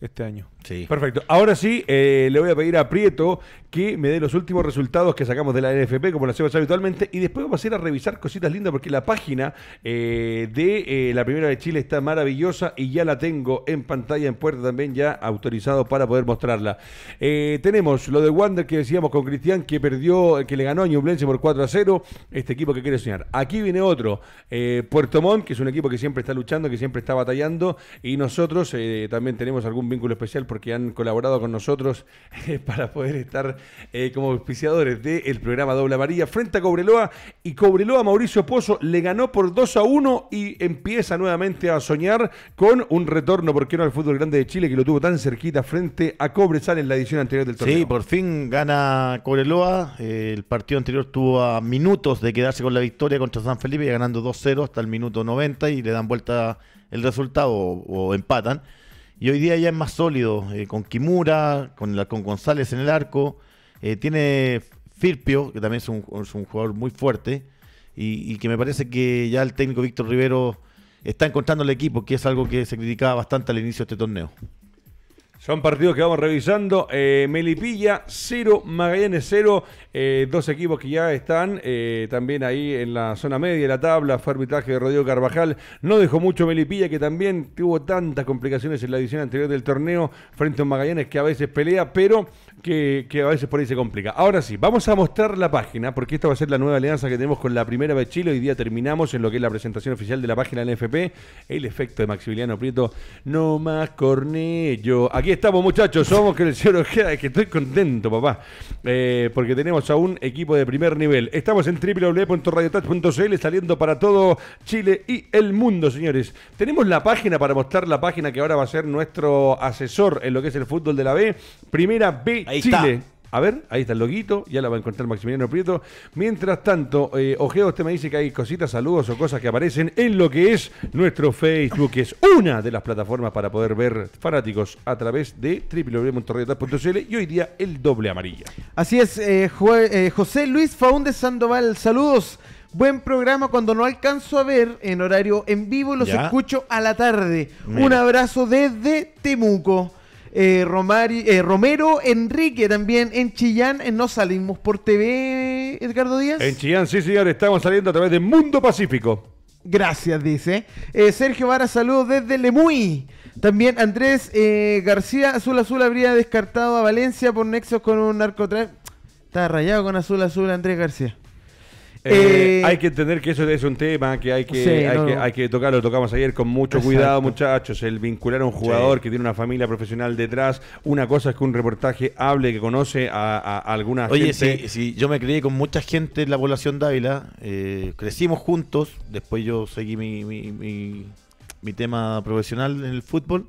este año. Perfecto. Ahora sí, eh, le voy a pedir a Prieto que me dé los últimos resultados que sacamos de la NFP, como lo hacemos habitualmente, y después vamos a ir a revisar cositas lindas porque la página eh, de eh, la Primera de Chile está maravillosa y ya la tengo en pantalla, en puerta también, ya autorizado para poder mostrarla. tenemos lo de Wander que decíamos con Cristian, que perdió, que le ganó a Ñublense por 4 a 0, este equipo que quiere soñar. Aquí viene otro, Puerto Montt, que es un equipo que siempre está luchando, que siempre está batallando, y nosotros también tenemos algún vínculo especial porque han colaborado con nosotros eh, para poder estar eh, como auspiciadores del programa doble amarilla frente a Cobreloa. Y Cobreloa, Mauricio Pozo, le ganó por 2 a 1 y empieza nuevamente a soñar con un retorno, porque no al fútbol grande de Chile que lo tuvo tan cerquita frente a Cobresal en la edición anterior del torneo. Sí, por fin gana Cobreloa. Eh, el partido anterior tuvo a minutos de quedarse con la victoria contra San Felipe, ganando 2-0 hasta el minuto 90 y le dan vuelta el resultado o empatan. Y hoy día ya es más sólido, eh, con Kimura, con, con González en el arco. Eh, tiene Firpio, que también es un, jugador muy fuerte. Y, y, que me parece que ya el técnico Víctor Rivero está encontrando el equipo, que es algo que se criticaba bastante al inicio de este torneo. Son partidos que vamos revisando. Eh, Melipilla 0, Magallanes 0. Eh, dos equipos que ya están eh, también ahí en la zona media de la tabla. Fue arbitraje de Rodrigo Carvajal. No dejó mucho Melipilla, que también tuvo tantas complicaciones en la edición anterior del torneo frente a Magallanes que a veces pelea, pero que, a veces por ahí se complica. Ahora sí, vamos a mostrar la página, porque esta va a ser la nueva alianza que tenemos con la primera de Chile. Hoy día terminamos en lo que es la presentación oficial de la página del FP, El efecto de Maximiliano Prieto, no más Cornello. Aquí estamos, muchachos, somos que que estoy contento, papá, eh, porque tenemos a un equipo de primer nivel. Estamos en www.radiotat.cl saliendo para todo Chile y el mundo, señores. Tenemos la página para mostrar la página que ahora va a ser nuestro asesor en lo que es el fútbol de la B. Primera B Chile. A ver, ahí está el loguito, ya la va a encontrar Maximiliano Prieto. Mientras tanto, eh, Ojeo, usted me dice que hay cositas, saludos o cosas que aparecen en lo que es nuestro Facebook, que es una de las plataformas para poder ver fanáticos a través de www.monterreytal.cl y hoy día el doble amarilla. Así es, eh, eh, José Luis Faúndez Sandoval, saludos. Buen programa cuando no alcanzo a ver en horario en vivo los escucho a la tarde. Un abrazo desde Temuco. Eh, eh, Romero, Enrique también en Chillán. no salimos por TV, Edgardo Díaz. En Chillán, sí, señor, estamos saliendo a través de Mundo Pacífico. Gracias, dice. Eh, Sergio Vara, saludos desde Lemuy. También Andrés García, Azul Azul habría descartado a Valencia por nexos con un narcotráfico. Está rayado con Azul Azul Andrés García. Eh, eh, hay que entender que eso es un tema que hay que, hay, que tocar, lo tocamos ayer con mucho cuidado, muchachos. El vincular a un jugador que tiene una familia profesional detrás. Una cosa es que un reportaje hable, que conoce a, algunas Oye, gente. Oye, sí, yo me crié con mucha gente en la población de Ávila. Eh, crecimos juntos. Después yo seguí mi tema profesional en el fútbol.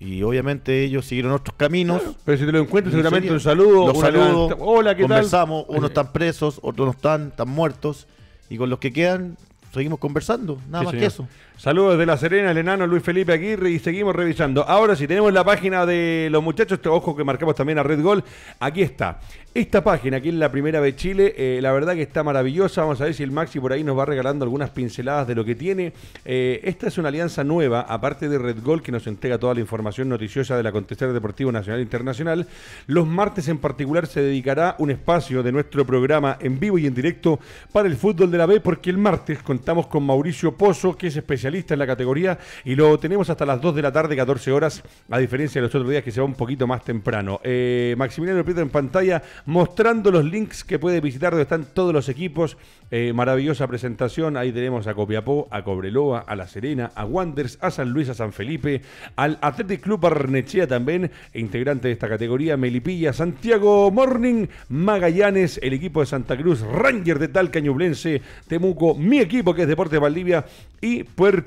Y obviamente ellos siguieron otros caminos. pero si te lo encuentras seguramente un saludo. un saludo. Hola, ¿qué conversamos, unos están presos, otros no están, están muertos. Y con los que quedan, seguimos conversando. Nada más que eso. Saludos de La Serena, el enano Luis Felipe Aguirre y seguimos revisando. Ahora sí, tenemos la página de los muchachos, ojo que marcamos también a Red Gol. Aquí está. Esta página, aquí en la primera de Chile, eh, la verdad que está maravillosa. Vamos a ver si el Maxi por ahí nos va regalando algunas pinceladas de lo que tiene. Eh, esta es una alianza nueva, aparte de Red Gol, que nos entrega toda la información noticiosa del acontecer deportivo nacional e internacional. Los martes en particular se dedicará un espacio de nuestro programa en vivo y en directo para el fútbol de la B, porque el martes contamos con Mauricio Pozo, que es especialista lista en la categoría y lo tenemos hasta las 2 de la tarde, 14 horas, a diferencia de los otros días que se va un poquito más temprano. Eh, Maximiliano Prieto en pantalla mostrando los links que puede visitar donde están todos los equipos. Eh, maravillosa presentación, ahí tenemos a Copiapó, a Cobreloa, a La Serena, a Wanders, a San Luis, a San Felipe, al Athletic Club Barnechea también, integrante de esta categoría, Melipilla, Santiago Morning, Magallanes, el equipo de Santa Cruz, Ranger de Talcañublense, Temuco, mi equipo que es Deportes Valdivia y Puerto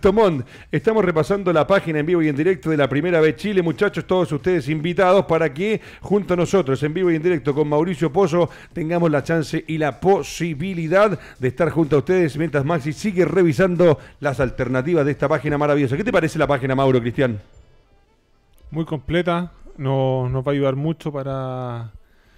Estamos repasando la página en vivo y en directo de la Primera vez Chile. Muchachos, todos ustedes invitados para que junto a nosotros en vivo y en directo con Mauricio Pozo tengamos la chance y la posibilidad de estar junto a ustedes mientras Maxi sigue revisando las alternativas de esta página maravillosa. ¿Qué te parece la página, Mauro Cristian? Muy completa, nos va a ayudar mucho para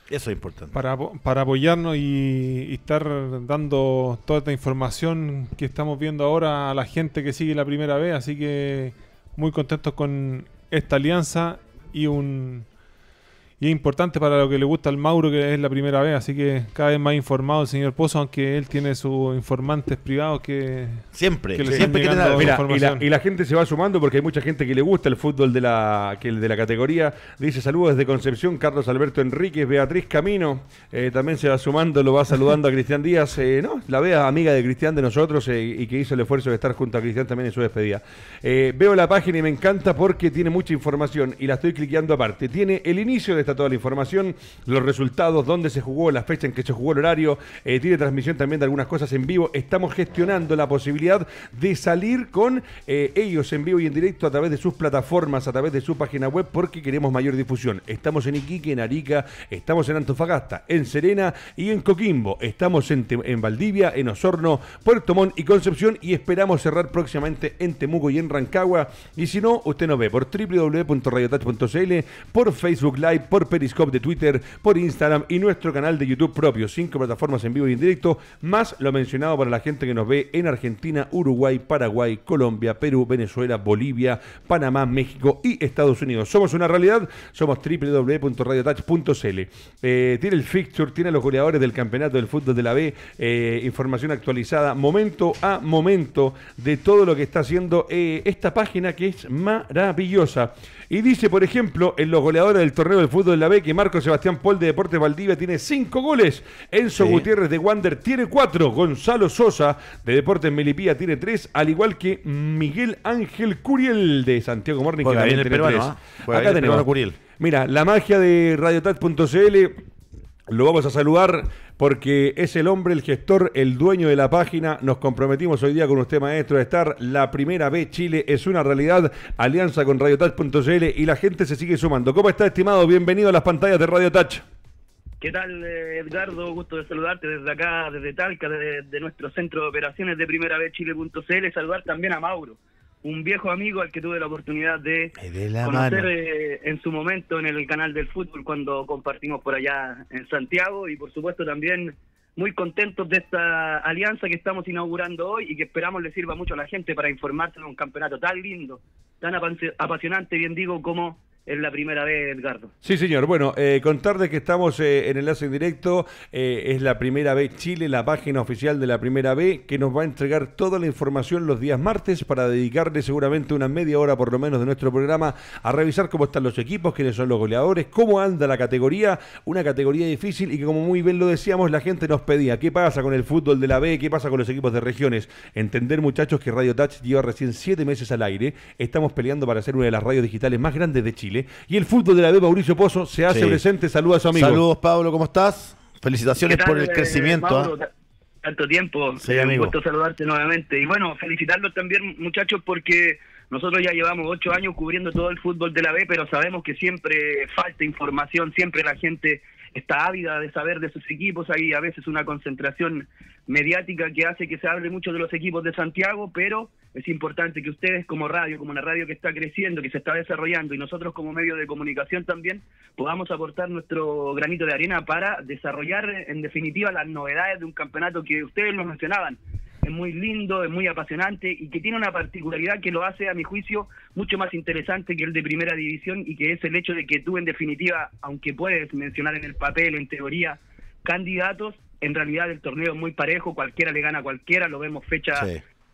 eso es importante. Para, para apoyarnos y, y, estar dando toda esta información que estamos viendo ahora a la gente que sigue la primera vez. Así que muy contentos con esta alianza y un y es importante para lo que le gusta al Mauro, que es la primera vez, así que cada vez más informado el señor Pozo, aunque él tiene sus informantes privados que siempre, le siempre la, mira, y, la, gente se va sumando porque hay mucha gente que le gusta el fútbol de la, de la categoría. Dice saludos desde Concepción, Carlos Alberto Enríquez, Beatriz Camino, eh, también se va sumando, lo va saludando a Cristian Díaz, eh, no, la vea amiga de Cristian de nosotros eh, y que hizo el esfuerzo de estar junto a Cristian también en su despedida. veo la página y me encanta porque tiene mucha información y la estoy cliqueando aparte. Tiene el inicio de está toda la información, los resultados, dónde se jugó, la fecha en que se jugó el horario, eh, tiene transmisión también de algunas cosas en vivo. Estamos gestionando la posibilidad de salir con eh, ellos en vivo y en directo a través de sus plataformas, a través de su página web, porque queremos mayor difusión. Estamos en Iquique, en Arica, estamos en Antofagasta, en Serena y en Coquimbo. Estamos en, Valdivia, en Osorno, Puerto Montt y Concepción y esperamos cerrar próximamente en Temuco y en Rancagua. Y si no, usted nos ve por www.radiotach.cl, por Facebook Live, por Periscope de Twitter, por Instagram y nuestro canal de YouTube propio. Cinco plataformas en vivo y en directo, más lo mencionado para la gente que nos ve en Argentina, Uruguay, Paraguay, Colombia, Perú, Venezuela, Bolivia, Panamá, México y Estados Unidos. Somos una realidad, somos www.radiotouch.cl. Eh, tiene el fixture, tiene los goleadores del campeonato del fútbol de la B, eh, información actualizada momento a momento de todo lo que está haciendo eh, esta página que es maravillosa. Y dice, por ejemplo, en los goleadores del torneo del fútbol, en la B que Marco Sebastián Pol de Deportes Valdivia tiene cinco goles. Enzo Gutiérrez de Wander tiene cuatro. Gonzalo Sosa de Deportes Melipía tiene tres, al igual que Miguel Ángel Curiel de Santiago Morning, ¿ah? Acá tenemos. Curiel. Mira, la magia de radiotat.cl lo vamos a saludar porque es el hombre, el gestor, el dueño de la página. Nos comprometimos hoy día con usted, maestro, de estar la primera B Chile es una realidad. Alianza con RadioTouch.cl y la gente se sigue sumando. ¿Cómo está, estimado? Bienvenido a las pantallas de Radio Touch. ¿Qué tal, eh, Edgardo? Gusto de saludarte desde acá, desde Talca, desde de nuestro centro de operaciones de primera Chile.cl. Saludar también a Mauro un viejo amigo al que tuve la oportunidad de conocer eh, en su momento en el canal del fútbol cuando compartimos por allá en Santiago y por supuesto también muy contentos de esta alianza que estamos inaugurando hoy y que esperamos le sirva mucho a la gente para informarse de un campeonato tan lindo, tan apasionante, bien digo, como es la primera vez, Edgardo. Sí, señor. Bueno, eh, contar que estamos eh, en enlace directo. Eh, es la primera vez Chile, la página oficial de la primera B, que nos va a entregar toda la información los días martes para dedicarle seguramente una media hora por lo menos de nuestro programa a revisar cómo están los equipos, quiénes son los goleadores, cómo anda la categoría. Una categoría difícil y que, como muy bien lo decíamos, la gente nos pedía qué pasa con el fútbol de la B, qué pasa con los equipos de regiones. Entender, muchachos, que Radio Touch lleva recién siete meses al aire. Estamos peleando para ser una de las radios digitales más grandes de Chile y el fútbol de la B, Mauricio Pozo, se hace presente. Saluda a su amigo. Saludos, Pablo, ¿cómo estás? Felicitaciones por el eh, crecimiento. ¿ah? Tanto tiempo, sí, eh, amigo. saludarte nuevamente. Y bueno, felicitarlo también, muchachos, porque nosotros ya llevamos ocho años cubriendo todo el fútbol de la B, pero sabemos que siempre falta información, siempre la gente está ávida de saber de sus equipos. Hay a veces una concentración mediática que hace que se hable mucho de los equipos de Santiago, pero es importante que ustedes como radio, como la radio que está creciendo, que se está desarrollando, y nosotros como medio de comunicación también, podamos aportar nuestro granito de arena para desarrollar en definitiva las novedades de un campeonato que ustedes nos mencionaban es muy lindo, es muy apasionante y que tiene una particularidad que lo hace, a mi juicio, mucho más interesante que el de primera división y que es el hecho de que tú, en definitiva, aunque puedes mencionar en el papel, en teoría, candidatos, en realidad el torneo es muy parejo, cualquiera le gana a cualquiera, lo vemos fecha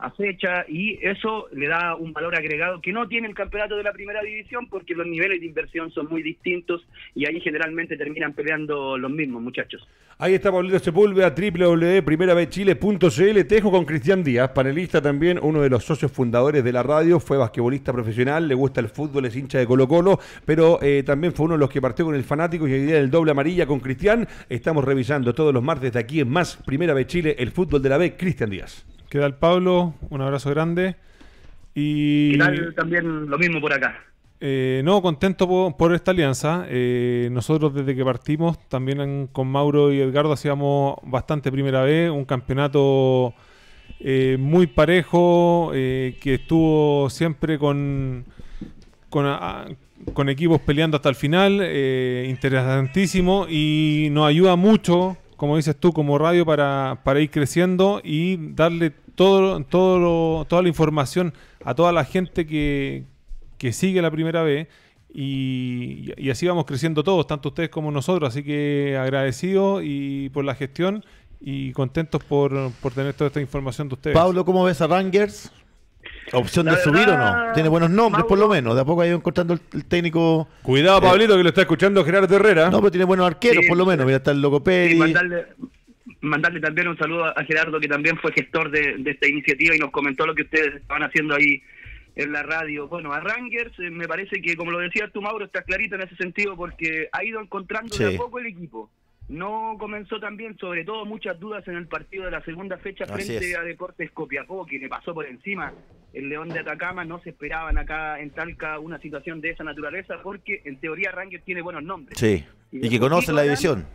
a fecha y eso le da un valor agregado que no tiene el campeonato de la primera división porque los niveles de inversión son muy distintos y ahí generalmente terminan peleando los mismos muchachos. Ahí está Pablito Sepúlveda, www.primerabchile.cl. Tejo con Cristian Díaz, panelista también, uno de los socios fundadores de la radio, fue basquetbolista profesional, le gusta el fútbol, es hincha de Colo Colo, pero eh, también fue uno de los que partió con el fanático y el día del doble amarilla con Cristian. Estamos revisando todos los martes de aquí en Más, Primera B Chile, el fútbol de la B, Cristian Díaz. Queda el Pablo? Un abrazo grande. Y... También lo mismo por acá. Eh, no, contento por, esta alianza. Eh, nosotros desde que partimos, también con Mauro y Edgardo hacíamos bastante primera vez, un campeonato eh, muy parejo, que estuvo siempre con, con, equipos peleando hasta el final, interesantísimo y nos ayuda mucho, como dices tú, como radio para, para ir creciendo y darle todo, todo toda la información a toda la gente que, que sigue la primera B. Y, así vamos creciendo todos, tanto ustedes como nosotros. Así que agradecidos y por la gestión y contentos por, tener toda esta información de ustedes. Pablo, ¿cómo ves a Rangers? ¿Opción de subir o no? Tiene buenos nombres, por lo menos. De a poco ha ido encontrando el, técnico. Cuidado, eh, Pablito, que lo está escuchando Gerardo Herrera. No, pero tiene buenos arqueros, por lo menos. Mira, está el Loco mandarle, también un saludo a Gerardo, que también fue gestor de, de esta iniciativa y nos comentó lo que ustedes estaban haciendo ahí en la radio. Bueno, a Rangers eh, me parece que, como lo decías tú, Mauro, está clarito en ese sentido porque ha ido encontrando de a poco el equipo. No comenzó también, sobre todo, muchas dudas en el partido de la segunda fecha frente a Deportes Copiapó, que le pasó por encima el León de Atacama. No se esperaban acá en Talca una situación de esa naturaleza porque, en teoría, Rangers tiene buenos nombres. Sí, y, que conoce la división.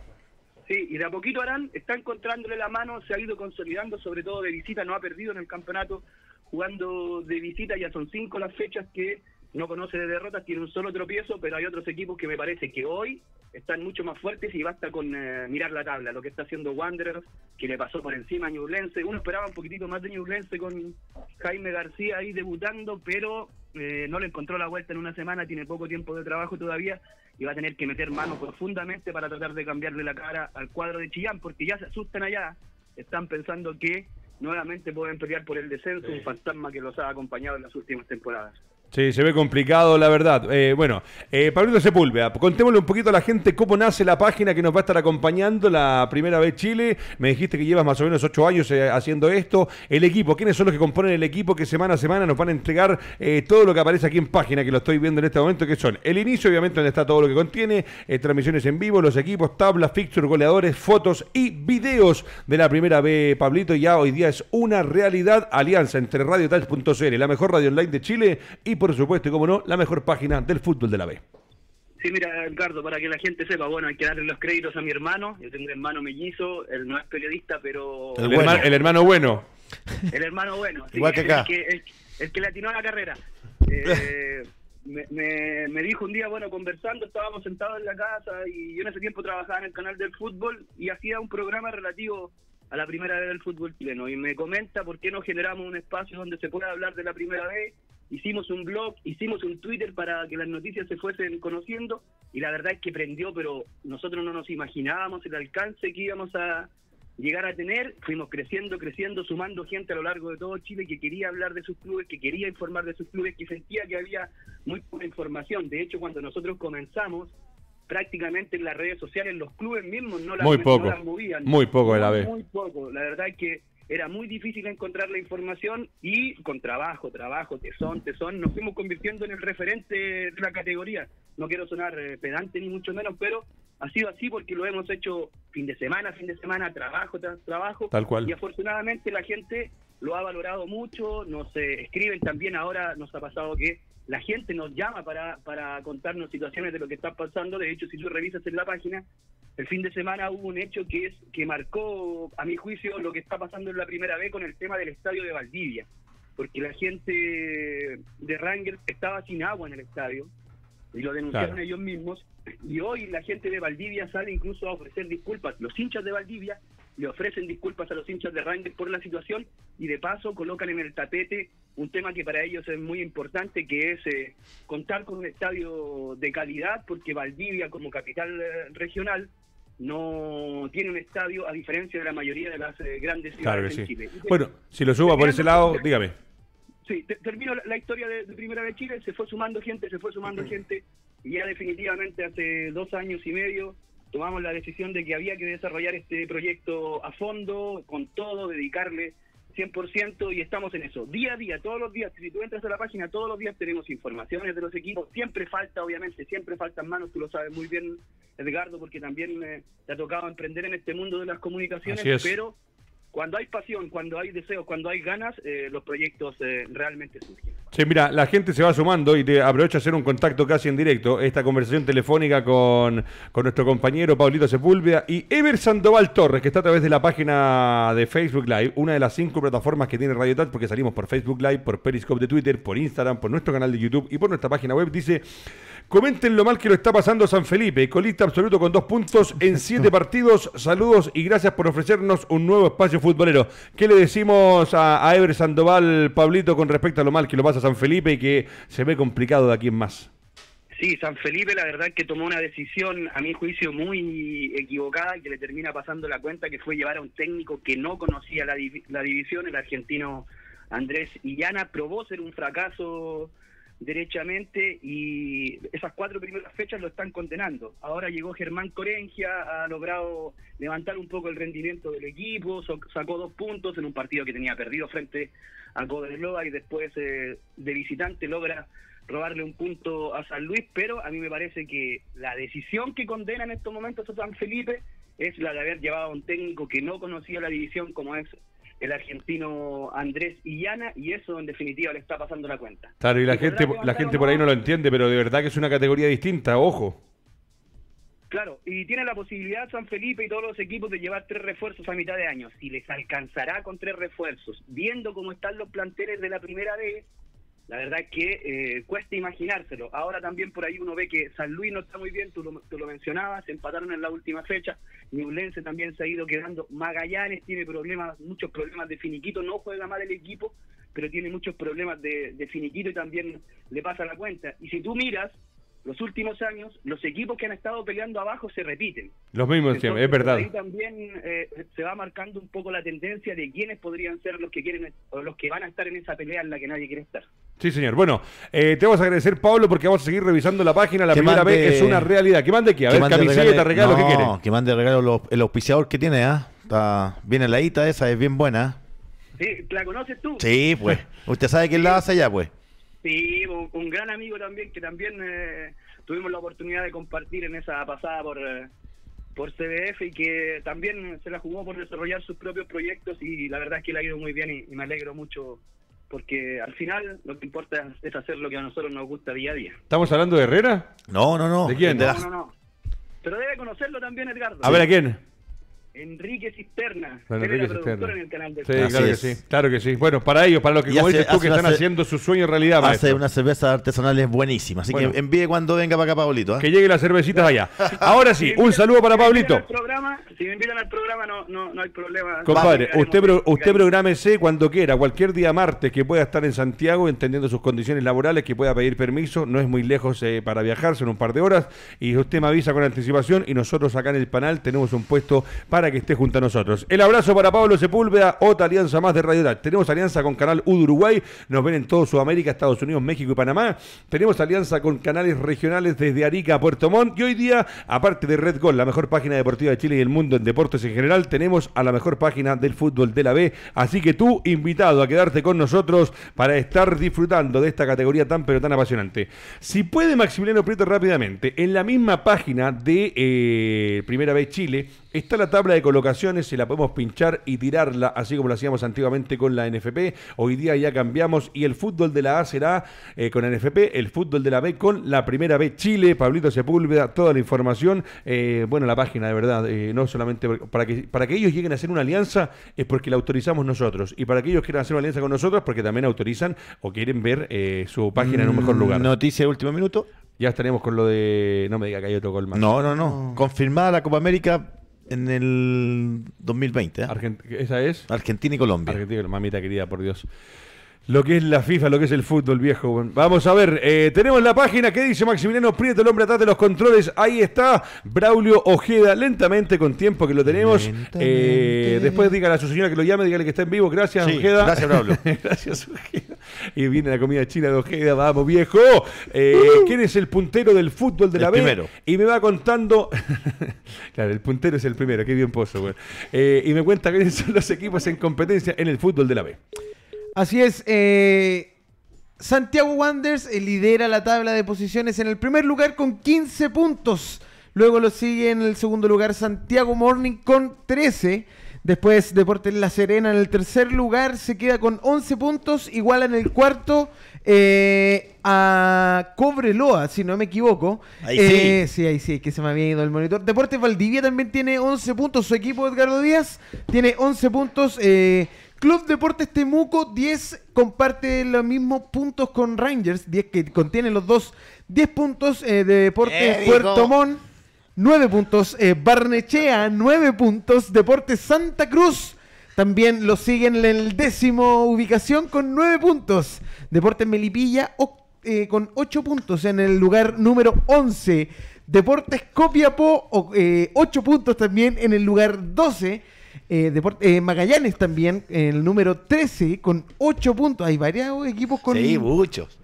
Sí, y de a poquito Arán está encontrándole la mano, se ha ido consolidando, sobre todo de visita, no ha perdido en el campeonato, jugando de visita, ya son cinco las fechas que no conoce de derrotas, tiene un solo tropiezo, pero hay otros equipos que me parece que hoy están mucho más fuertes y basta con eh, mirar la tabla, lo que está haciendo Wanderers, que le pasó por encima a Ñublense. Uno esperaba un poquitito más de Ñublense con Jaime García ahí debutando, pero eh, no le encontró la vuelta en una semana, tiene poco tiempo de trabajo todavía y va a tener que meter mano profundamente para tratar de cambiarle la cara al cuadro de Chillán, porque ya se asustan allá, están pensando que nuevamente pueden pelear por el descenso, un fantasma que los ha acompañado en las últimas temporadas. Sí, se ve complicado, la verdad. Eh, bueno, eh, Pablito Sepúlveda, contémosle un poquito a la gente cómo nace la página que nos va a estar acompañando la primera vez Chile. Me dijiste que llevas más o menos ocho años eh, haciendo esto. El equipo, ¿quiénes son los que componen el equipo que semana a semana nos van a entregar eh, todo lo que aparece aquí en página, que lo estoy viendo en este momento, que son el inicio, obviamente, donde está todo lo que contiene, transmisiones en vivo, los equipos, tablas, fixtures, goleadores, fotos y videos de la primera vez, Pablito. Ya hoy día es una realidad alianza entre RadioTales.cl la mejor radio online de Chile y por supuesto, y como no, la mejor página del fútbol de la B. Sí, mira, Edgardo, para que la gente sepa, bueno, hay que darle los créditos a mi hermano. Yo tengo un hermano mellizo, él no es periodista, pero. El, hermano, bueno. El hermano bueno. Igual que acá. El que, el, le atinó a la carrera. Eh, me, me, me, dijo un día, bueno, conversando, estábamos sentados en la casa y yo en ese tiempo trabajaba en el canal del fútbol y hacía un programa relativo a la primera vez del fútbol chileno. Y me comenta por qué no generamos un espacio donde se pueda hablar de la primera vez hicimos un blog, hicimos un Twitter para que las noticias se fuesen conociendo y la verdad es que prendió, pero nosotros no nos imaginábamos el alcance que íbamos a llegar a tener. Fuimos creciendo, creciendo, sumando gente a lo largo de todo Chile que quería hablar de sus clubes, que quería informar de sus clubes, que sentía que había muy poca información. De hecho, cuando nosotros comenzamos, prácticamente en las redes sociales los clubes mismos no las, muy poco, Muy poco de la vez. Muy poco. La verdad es que era muy difícil encontrar la información y con trabajo, trabajo, tesón, tesón, nos fuimos convirtiendo en el referente de la categoría. No quiero sonar eh, pedante ni mucho menos, pero ha sido así porque lo hemos hecho fin de semana, fin de semana, trabajo tras trabajo. Tal cual. Y afortunadamente la gente lo ha valorado mucho, nos eh, escriben también ahora, nos ha pasado que la gente nos llama para, para contarnos situaciones de lo que está pasando, de hecho si tú revisas en la página, el fin de semana hubo un hecho que es que marcó, a mi juicio, lo que está pasando en la primera vez con el tema del estadio de Valdivia, porque la gente de Rangers estaba sin agua en el estadio y lo denunciaron ellos mismos y hoy la gente de Valdivia sale incluso a ofrecer disculpas, los hinchas de Valdivia le ofrecen disculpas a los hinchas de Rangers por la situación y de paso colocan en el tapete un tema que para ellos es muy importante, que es eh, contar con un estadio de calidad, porque Valdivia como capital eh, regional no tiene un estadio a diferencia de la mayoría de las eh, grandes ciudades de Chile. Bueno, si lo subo por ese lado, dígame. Sí, termino la, historia de, Primera de Chile, se fue sumando gente, se fue sumando gente, y ya definitivamente hace dos años y medio tomamos la decisión de que había que desarrollar este proyecto a fondo, con todo, dedicarle 100% y estamos en eso. Día a día, todos los días, si tú entras a la página, todos los días tenemos informaciones de los equipos. Siempre falta, obviamente, siempre faltan manos, tú lo sabes muy bien, Edgardo, porque también eh, te ha tocado emprender en este mundo de las comunicaciones, pero cuando hay pasión, cuando hay deseo, cuando hay ganas, eh, los proyectos eh, realmente surgen. Sí, mira, la gente se va sumando y te aprovecho a hacer un contacto casi en directo, esta conversación telefónica con, nuestro compañero Paulito Sepúlveda y Ever Sandoval Torres, que está a través de la página de Facebook Live, una de las cinco plataformas que tiene Radio Tat, porque salimos por Facebook Live, por Periscope de Twitter, por Instagram, por nuestro canal de YouTube y por nuestra página web, dice... Comenten lo mal que lo está pasando San Felipe, colista absoluto con dos puntos en siete partidos. Saludos y gracias por ofrecernos un nuevo espacio futbolero. ¿Qué le decimos a, a Sandoval, Pablito, con respecto a lo mal que lo pasa San Felipe y que se ve complicado de aquí en más? Sí, San Felipe la verdad que tomó una decisión, a mi juicio, muy equivocada y que le termina pasando la cuenta, que fue llevar a un técnico que no conocía la, la división, el argentino Andrés Illana, probó ser un fracaso derechamente y esas cuatro primeras fechas lo están condenando. Ahora llegó Germán Corengia, ha logrado levantar un poco el rendimiento del equipo, sacó dos puntos en un partido que tenía perdido frente a Coderloa y después eh, de visitante logra robarle un punto a San Luis, pero a mí me parece que la decisión que condena en estos momentos a San Felipe es la de haber llevado a un técnico que no conocía la división como ex el argentino Andrés Illana y eso en definitiva le está pasando la cuenta. Claro, y la, gente, la, gente por ahí no lo entiende, pero de verdad que es una categoría distinta, ojo. Claro, y tiene la posibilidad San Felipe y todos los equipos de llevar tres refuerzos a mitad de año. Si les alcanzará con tres refuerzos, viendo cómo están los planteles de la primera vez, la verdad que eh, cuesta imaginárselo. Ahora también por ahí uno ve que San Luis no está muy bien, tú lo, tú mencionabas, empataron en la última fecha, Newlense también se ha ido quedando, Magallanes tiene problemas, muchos problemas de finiquito, no juega mal el equipo, pero tiene muchos problemas de finiquito y también le pasa la cuenta. Y si tú miras los últimos años, los equipos que han estado peleando abajo se repiten. Los mismos siempre, es verdad. Ahí también eh, se va marcando un poco la tendencia de quiénes podrían ser los que quieren o los que van a estar en esa pelea en la que nadie quiere estar. Sí, señor. Bueno, eh, te vamos a agradecer, Pablo, porque vamos a seguir revisando la página. La primera vez es una realidad. Que mande aquí, a que ver, camiseta, regalo, que quiere. Que mande regalo el auspiciador que tiene, ¿ah? Viene Está bien esa, es bien buena. Sí, ¿la conoces tú? Sí, pues. Usted sabe quién la hace allá, pues. Sí, un gran amigo también que también eh, tuvimos la oportunidad de compartir en esa pasada por, eh, por CBF y que también se la jugó por desarrollar sus propios proyectos y la verdad es que le ha ido muy bien y, me alegro mucho porque al final lo que importa es hacer lo que a nosotros nos gusta día a día. ¿Estamos hablando de Herrera? No, no, no. ¿De quién? No, no, no. Pero debe conocerlo también Edgardo. A ver, ¿a quién? Enrique Cisterna, que Enrique la en el canal de sí, claro que sí, claro que sí. Bueno, para ellos, para los que, como dices tú, que están haciendo su sueño en realidad. Hace una cerveza artesanal es buenísima, Así que envíe cuando venga para acá, Pablito. ¿eh? Que llegue las cervecita allá. Ahora sí, un saludo para Pablito. Si me invitan al programa, no, hay problema. Compadre, usted, usted prográmese cuando quiera, cualquier día martes que pueda estar en Santiago, entendiendo sus condiciones laborales, que pueda pedir permiso. No es muy lejos eh, para viajarse en un par de horas. Y usted me avisa con anticipación. Y nosotros acá en el panel tenemos un puesto para que esté junto a nosotros. El abrazo para Pablo Sepúlveda, otra alianza más de Radio Tenemos alianza con Canal U Uruguay, nos ven en todo Sudamérica, Estados Unidos, México y Panamá. Tenemos alianza con canales regionales desde Arica a Puerto Montt. Y hoy día, aparte de Red Gol, la mejor página deportiva de Chile y el mundo en deportes en general, tenemos a la mejor página del fútbol de la B. Así que tú, invitado a quedarte con nosotros para estar disfrutando de esta categoría tan pero tan apasionante. Si puede, Maximiliano Prieto, rápidamente, en la misma página de eh, Primera B Chile, Está la tabla de colocaciones, si la podemos pinchar y tirarla, así como lo hacíamos antiguamente con la NFP. Hoy día ya cambiamos y el fútbol de la A será eh, con la NFP, el fútbol de la B con la primera B Chile. Pablito Sepúlveda, toda la información. Eh, bueno, la página, de verdad, eh, no solamente para que, para que ellos lleguen a hacer una alianza es porque la autorizamos nosotros. Y para que ellos quieran hacer una alianza con nosotros, porque también autorizan o quieren ver su página en un mejor mm, lugar. Noticia de último minuto. Ya estaremos con lo de. No me diga que hay otro gol más. No, no, no. Confirmada la Copa América en el 2020. ¿eh? esa es. Argentina y Colombia. Argentina, mamita querida, por Dios. Lo que es la FIFA, lo que es el fútbol, viejo. Vamos a ver, eh, tenemos la página que dice Maximiliano Prieto, el hombre atrás de los controles. Ahí está, Braulio Ojeda, lentamente, con tiempo que lo tenemos. Eh, después dígale a su señora que lo llame, dígale que está en vivo. Gracias, Ojeda. Gracias, Braulio. gracias, Ojeda. Y viene la comida china de Ojeda, vamos, viejo. Eh, ¿Quién es el puntero del fútbol de la B? Y me va contando. claro, el puntero es el primero, qué bien pozo, güey. Eh, y me cuenta quiénes son los equipos en competencia en el fútbol de la B. Así es. Eh, Santiago Wanders eh, lidera la tabla de posiciones en el primer lugar con 15 puntos. Luego lo sigue en el segundo lugar Santiago Morning con 13. Después Deportes La Serena en el tercer lugar se queda con 11 puntos, igual en el cuarto eh, a Cobreloa, si no me equivoco. Ahí sí. Eh, sí, ahí sí, que se me había ido el monitor. Deportes Valdivia también tiene 11 puntos, su equipo Edgardo Díaz tiene 11 puntos. Eh, Club Deportes Temuco 10 comparte los mismos puntos con Rangers, 10 que contienen los dos 10 puntos eh, de Deportes eh, Puerto Montt, 9 puntos eh, Barnechea, 9 puntos Deportes Santa Cruz. También lo siguen en el décimo ubicación con 9 puntos. Deportes Melipilla con 8 puntos en el lugar número 11. Deportes Copiapó 8 puntos también en el lugar 12. Eh, eh, Magallanes también, el número 13, con 8 puntos. Hay varios equipos con. Sí, muchos.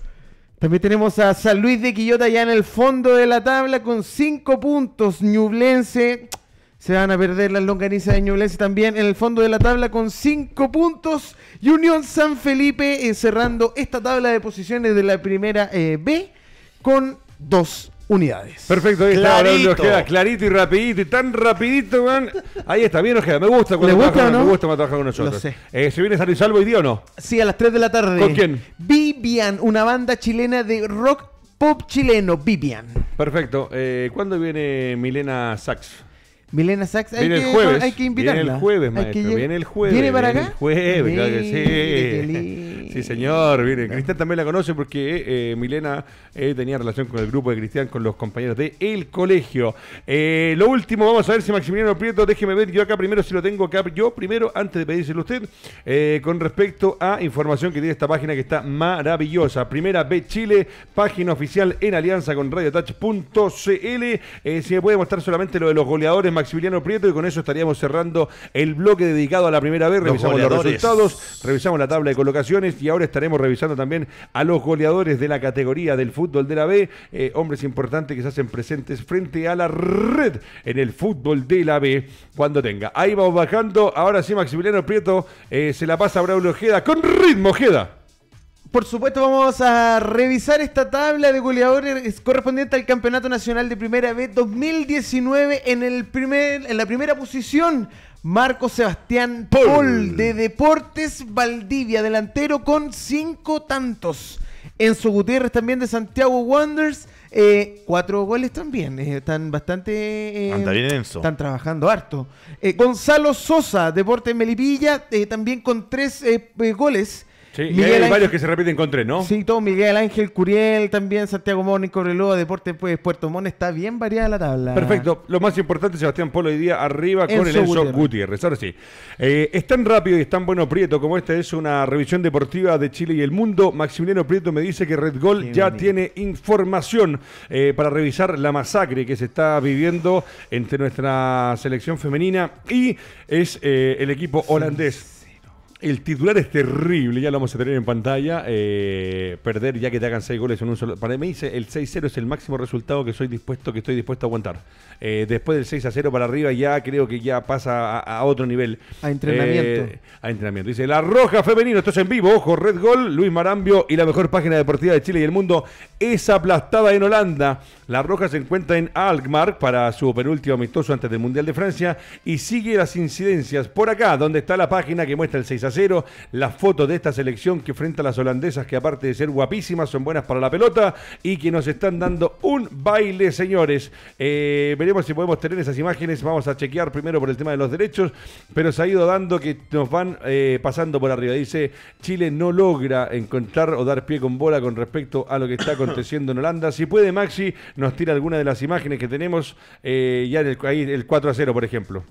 También tenemos a San Luis de Quillota ya en el fondo de la tabla con 5 puntos. Ñublense. Se van a perder las longanizas de Ñublense también en el fondo de la tabla con 5 puntos. Y Unión San Felipe eh, cerrando esta tabla de posiciones de la primera B con 2 unidades. Perfecto, ahí está Nos clarito y rapidito, y tan rapidito, man. Ahí está, bien Ojeda, me gusta cuando gusta no? me gusta trabajar con nosotros. Lo sé. Eh, ¿Se viene San Salvo hoy día o no? Sí, a las 3 de la tarde. ¿Con quién? Vivian, una banda chilena de rock pop chileno, Vivian. Perfecto. Eh, ¿Cuándo viene Milena Sachs? Milena Sachs, hay, que, invitarla. Viene el jueves, maestro. Viene el jueves. ¿Viene para acá? el jueves, claro que sí. Sí, señor. Viene. Cristian también la conoce porque eh, Milena eh, tenía relación con el grupo de Cristian, con los compañeros del el colegio. Eh, lo último, vamos a ver si Maximiliano Prieto, déjeme ver yo acá primero, si lo tengo acá yo primero, antes de pedírselo a usted, con respecto a información que tiene esta página que está maravillosa. Primera B Chile, página oficial en alianza con RadioTouch.cl. si me puede mostrar solamente lo de los goleadores, Maximiliano Maximiliano Prieto y con eso estaríamos cerrando el bloque dedicado a la primera vez. Revisamos los, resultados, revisamos la tabla de colocaciones y ahora estaremos revisando también a los goleadores de la categoría del fútbol de la B, eh, hombres importantes que se hacen presentes frente a la red en el fútbol de la B cuando tenga. Ahí vamos bajando. Ahora sí, Maximiliano Prieto eh, se la pasa a Braulio Ojeda con ritmo, Ojeda. Por supuesto, vamos a revisar esta tabla de goleadores correspondiente al Campeonato Nacional de Primera B 2019. En, el primer, en la primera posición, Marco Sebastián Paul, de Deportes Valdivia, delantero con cinco tantos. Enzo Gutiérrez también de Santiago Wonders eh, cuatro goles también. Eh, están bastante. Eh, están trabajando harto. Gonzalo Sosa, Deportes Melipilla, también con tres goles hay varios que se repiten con tres, ¿no? Sí, todo Miguel Ángel Curiel, también Santiago Mónico, Reloa, Deportes pues, Puerto Montt, está bien variada la tabla. Perfecto. Lo más importante, Sebastián Polo hoy día arriba con el Enzo Gutiérrez. Ahora sí. Eh, es tan rápido y es tan bueno Prieto como esta es una revisión deportiva de Chile y el mundo. Maximiliano Prieto me dice que Red Gol ya tiene información eh, para revisar la masacre que se está viviendo entre nuestra selección femenina y es eh, el equipo holandés. El titular es terrible, ya lo vamos a tener en pantalla. Eh, perder ya que te hagan seis goles en un solo. Para mí dice el 6-0 es el máximo resultado que soy dispuesto, que estoy dispuesto a aguantar. Eh, después del 6 0 para arriba ya creo que ya pasa a, otro nivel. A entrenamiento. Eh, a entrenamiento. Dice La Roja Femenino, esto es en vivo, ojo, Red Gol, Luis Marambio y la mejor página deportiva de Chile y el mundo es aplastada en Holanda. La Roja se encuentra en Alkmaar para su penúltimo amistoso antes del Mundial de Francia y sigue las incidencias por acá, donde está la página que muestra el 6 0. 0. Las fotos de esta selección que frente a las holandesas, que aparte de ser guapísimas, son buenas para la pelota y que nos están dando un baile, señores. Eh, veremos si podemos tener esas imágenes. Vamos a chequear primero por el tema de los derechos, pero se ha ido dando que nos van eh, pasando por arriba. Dice, Chile no logra encontrar o dar pie con bola con respecto a lo que está aconteciendo en Holanda. Si puede, Maxi, nos tira alguna de las imágenes que tenemos eh, ya ahí, el 4 a 0, por ejemplo.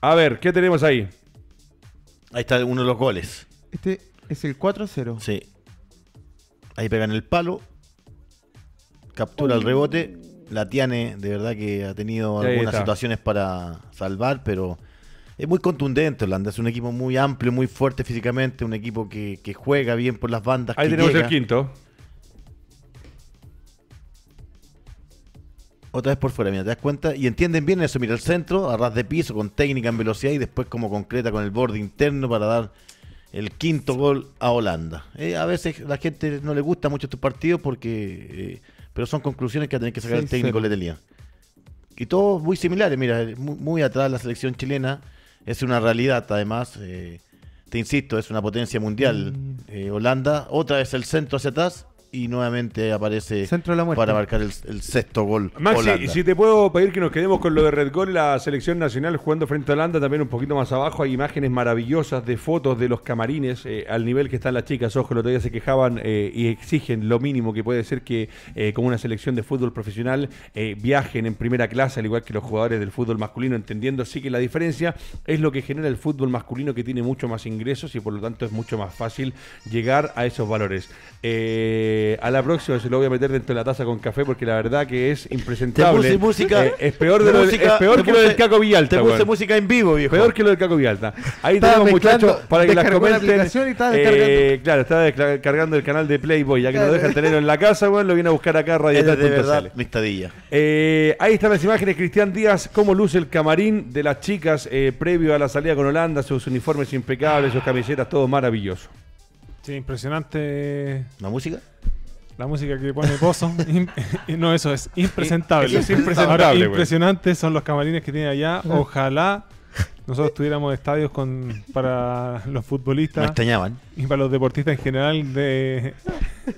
A ver, ¿qué tenemos ahí? Ahí está uno de los goles. Este es el 4-0. Sí. Ahí pegan el palo. Captura el rebote. La tiene de verdad que ha tenido algunas situaciones para salvar, pero es muy contundente Holanda. Es un equipo muy amplio, muy fuerte físicamente. Un equipo que, juega bien por las bandas. Ahí tenemos el quinto. otra vez por fuera, mira, te das cuenta. Y entienden bien eso, mira, el centro, a ras de piso, con técnica en velocidad y después como concreta con el borde interno para dar el quinto gol a Holanda. Eh, a veces la gente no le gusta mucho estos partidos porque... Eh, pero son conclusiones que va a tener que sacar el técnico Letelier. Y todo muy similares, mira, muy, atrás la selección chilena. Es una realidad, además. Eh, te insisto, es una potencia mundial. Holanda, otra vez el centro hacia atrás y nuevamente aparece para marcar el, sexto gol. Maxi, si te puedo pedir que nos quedemos con lo de Red Gol, la selección nacional jugando frente a Holanda, también un poquito más abajo hay imágenes maravillosas de fotos de los camarines eh, al nivel que están las chicas. Ojo, el otro se quejaban eh, y exigen lo mínimo que puede ser que eh, como una selección de fútbol profesional viajen en primera clase, al igual que los jugadores del fútbol masculino, entendiendo sí que la diferencia es lo que genera el fútbol masculino que tiene mucho más ingresos y por lo tanto es mucho más fácil llegar a esos valores. Eh, eh, a la próxima se lo voy a meter dentro de la taza con café porque la verdad que es impresentable. Te puse música, eh, es peor, de música, es peor que lo del Caco Villalta. Te puse música en vivo, viejo. Peor que lo del Caco Villalta. Ahí estamos muchachos para que las comenten. Eh, claro, estaba descargando el canal de Playboy. Ya que nos deja tenerlo en la casa, lo viene a buscar acá a Radio es de verdad, ahí están las imágenes, Cristian Díaz, cómo luce el camarín de las chicas previo a la salida con Holanda, sus uniformes impecables, sus camisetas, todo maravilloso impresionante. ¿La música? La música que pone Pozo. Eh, no, eso es impresentable. Es impresionante son los camarines que tiene allá. Ojalá nosotros tuviéramos estadios con para los futbolistas. Me Y para los deportistas en general de,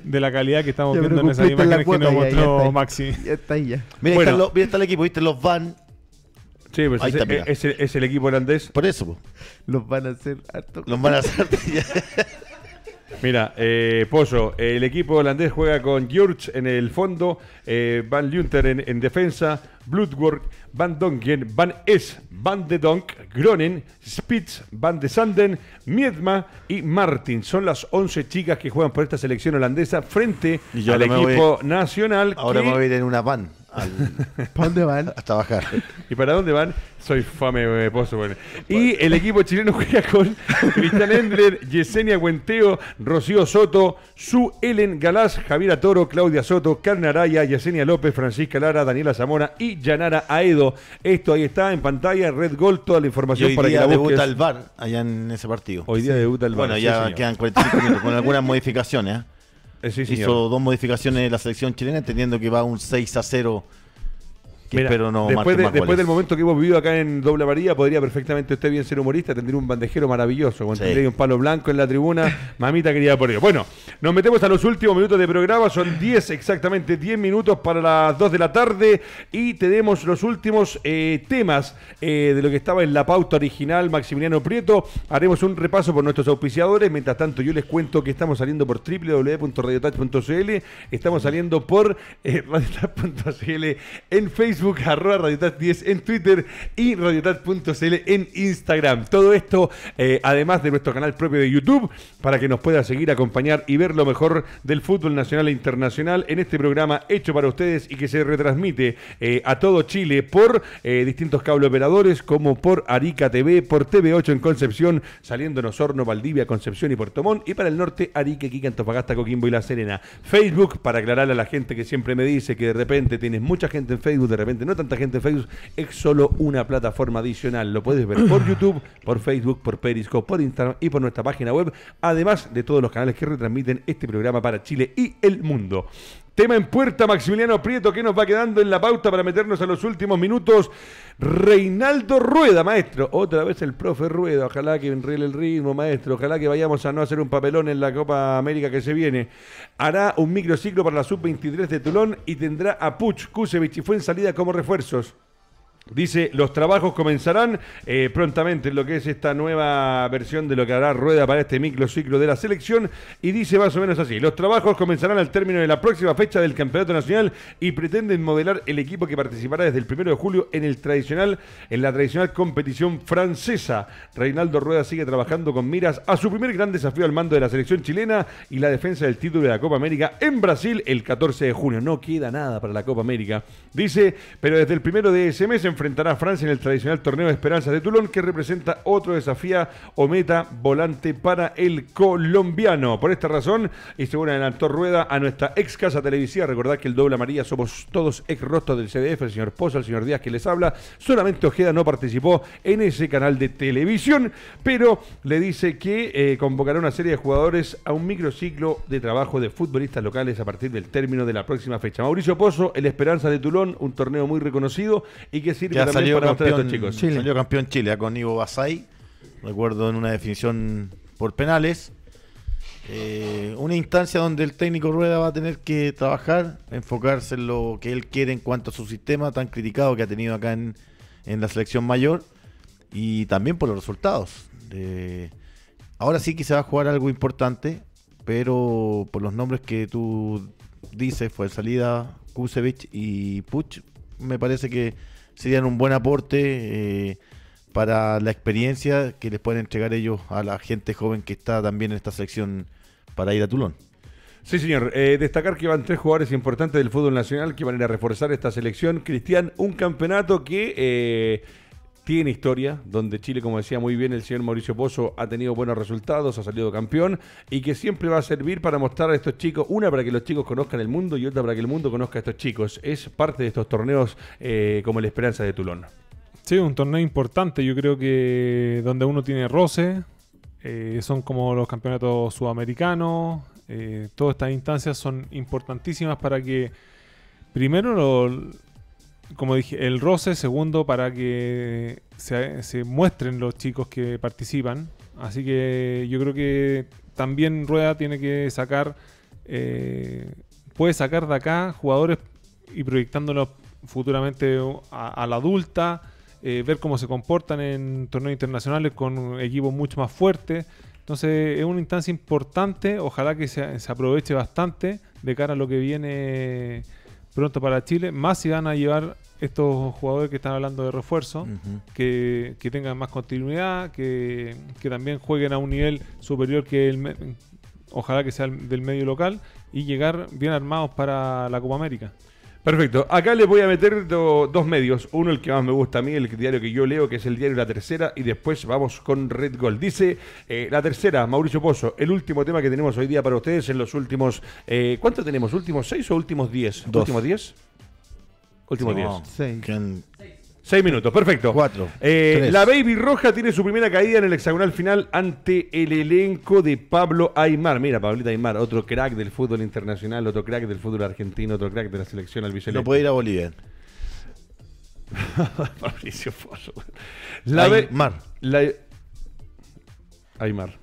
la calidad que estamos viendo en esas imágenes que nos mostró Maxi. Ya está ahí ya. Mira, está, el equipo, ¿viste? Los van. Sí, pues es, el, equipo holandés. Por eso. Los van a hacer harto. Los van a hacer. Mira, eh, Pozo, el equipo holandés juega con George en el fondo, eh, Van Lunter en, defensa, Bloodwork, Van Dongen, Van Es, Van de Donk, Gronen, Spitz, Van de Sanden, Miedma y Martin. Son las 11 chicas que juegan por esta selección holandesa frente al equipo nacional. Ahora me voy a ir en una van. ¿Para dónde van? Hasta bajar. ¿Y para dónde van? Soy fame eh, pozo. Bueno. Y el equipo chileno juega con Cristian Endler, Yesenia Guenteo, Rocío Soto, Su Ellen Galás, Javiera Toro, Claudia Soto, Carmen Araya, Yesenia López, Francisca Lara, Daniela Zamora y Yanara Aedo. Esto ahí está en pantalla, Red Gold, toda la información y para día que debuta el VAR allá en ese partido. Hoy día debuta el VAR. Bueno, ya quedan 45 con algunas modificaciones. ¿eh? Hizo dos modificaciones en la selección chilena, entendiendo que va un 6 a 0 no después, del momento que hemos vivido acá en Doble María, podría perfectamente usted bien ser humorista, tendría un bandejero maravilloso, cuando un palo blanco en la tribuna, mamita querida por Dios. Bueno, nos metemos a los últimos minutos de programa, son 10 exactamente, 10 minutos para las 2 de la tarde y tenemos los últimos eh, temas eh, de lo que estaba en la pauta original Maximiliano Prieto. Haremos un repaso por nuestros auspiciadores, mientras tanto yo les cuento que estamos saliendo por www.radiotach.cl, estamos saliendo por eh, RadioTach.cl en Facebook Facebook, arroba 10 en Twitter y radiotat.cl en Instagram. Todo esto, eh, además de nuestro canal propio de YouTube, para que nos pueda seguir, acompañar y ver lo mejor del fútbol nacional e internacional en este programa hecho para ustedes y que se retransmite eh, a todo Chile por eh, distintos cable operadores, como por Arica TV, por TV8 en Concepción, saliendo en Osorno, Valdivia, Concepción y Puerto Montt, y para el norte, Arique, Quique, Antofagasta, Coquimbo y La Serena. Facebook, para aclarar a la gente que siempre me dice que de repente tienes mucha gente en Facebook, de repente no tanta gente en Facebook, es solo una plataforma adicional. Lo puedes ver por YouTube, por Facebook, por Periscope, por Instagram y por nuestra página web, además de todos los canales que retransmiten este programa para Chile y el mundo. Tema en puerta, Maximiliano Prieto, que nos va quedando en la pauta para meternos a los últimos minutos. Reinaldo Rueda, maestro. Otra vez el profe Rueda. Ojalá que enrele el ritmo, maestro. Ojalá que vayamos a no hacer un papelón en la Copa América que se viene. Hará un microciclo para la Sub-23 de Tulón y tendrá a Puch, Kusevich y fue en salida como refuerzos. Dice, los trabajos comenzarán eh, prontamente en lo que es esta nueva versión de lo que hará Rueda para este microciclo de la selección. Y dice más o menos así, los trabajos comenzarán al término de la próxima fecha del Campeonato Nacional y pretenden modelar el equipo que participará desde el primero de julio en, el tradicional, en la tradicional competición francesa. Reinaldo Rueda sigue trabajando con miras a su primer gran desafío al mando de la selección chilena y la defensa del título de la Copa América en Brasil el 14 de junio. No queda nada para la Copa América. Dice, pero desde el primero de ese mes en enfrentará a Francia en el tradicional torneo de Esperanzas de Toulon, que representa otro desafío o meta volante para el colombiano. Por esta razón, y según adelantó Rueda a nuestra ex casa televisiva, recordad que el doble amarilla somos todos ex rostros del CDF, el señor Pozo, el señor Díaz que les habla, solamente Ojeda no participó en ese canal de televisión, pero le dice que eh, convocará una serie de jugadores a un microciclo de trabajo de futbolistas locales a partir del término de la próxima fecha. Mauricio Pozo, el Esperanza de Tulón, un torneo muy reconocido y que ya salió campeón, Chile. Salió campeón con Ivo Basay, recuerdo en una definición por penales. Eh, una instancia donde el técnico Rueda va a tener que trabajar, enfocarse en lo que él quiere en cuanto a su sistema tan criticado que ha tenido acá en, la selección mayor y también por los resultados. ahora sí que se va a jugar algo importante, pero por los nombres que tú dices, fue salida Kusevich y Puch, me parece que serían un buen aporte eh, para la experiencia que les pueden entregar ellos a la gente joven que está también en esta selección para ir a Tulón. Sí, señor. Eh, destacar que van tres jugadores importantes del fútbol nacional que van a reforzar esta selección. Cristian, un campeonato que... Eh, tiene historia, donde Chile, como decía muy bien el señor Mauricio Pozo, ha tenido buenos resultados, ha salido campeón y que siempre va a servir para mostrar a estos chicos, una para que los chicos conozcan el mundo y otra para que el mundo conozca a estos chicos. Es parte de estos torneos eh, como la Esperanza de Tulón. Sí, un torneo importante, yo creo que donde uno tiene roce, eh, son como los campeonatos sudamericanos, eh, todas estas instancias son importantísimas para que primero lo, como dije, el roce, segundo, para que se, muestren los chicos que participan. Así que yo creo que también Rueda tiene que sacar, eh, puede sacar de acá jugadores y proyectándolos futuramente a, la adulta, eh, ver cómo se comportan en torneos internacionales con equipos mucho más fuertes. Entonces es una instancia importante, ojalá que se aproveche bastante de cara a lo que viene pronto para Chile, más si van a llevar estos jugadores que están hablando de refuerzo, que, tengan más continuidad, que, también jueguen a un nivel superior que el, ojalá que sea del medio local y llegar bien armados para la Copa América. Perfecto. Acá les voy a meter dos medios. Uno, el que más me gusta a mí, el diario que yo leo, que es el diario La Tercera, y después vamos con Red Gold. Dice eh, La Tercera, Mauricio Pozo, el último tema que tenemos hoy día para ustedes en los últimos... Eh, ¿Cuánto tenemos? ¿Últimos seis o últimos diez? Dos. ¿Últimos diez? Último 10. seis. minutos, perfecto. Cuatro. Eh, la Baby Roja tiene su primera caída en el hexagonal final ante el elenco de Pablo Aymar. Mira, Pablita Aymar, otro crack del fútbol internacional, otro crack del fútbol argentino, otro crack de la selección albiceleste. No puede ir a Bolivia. Aymar. Aymar.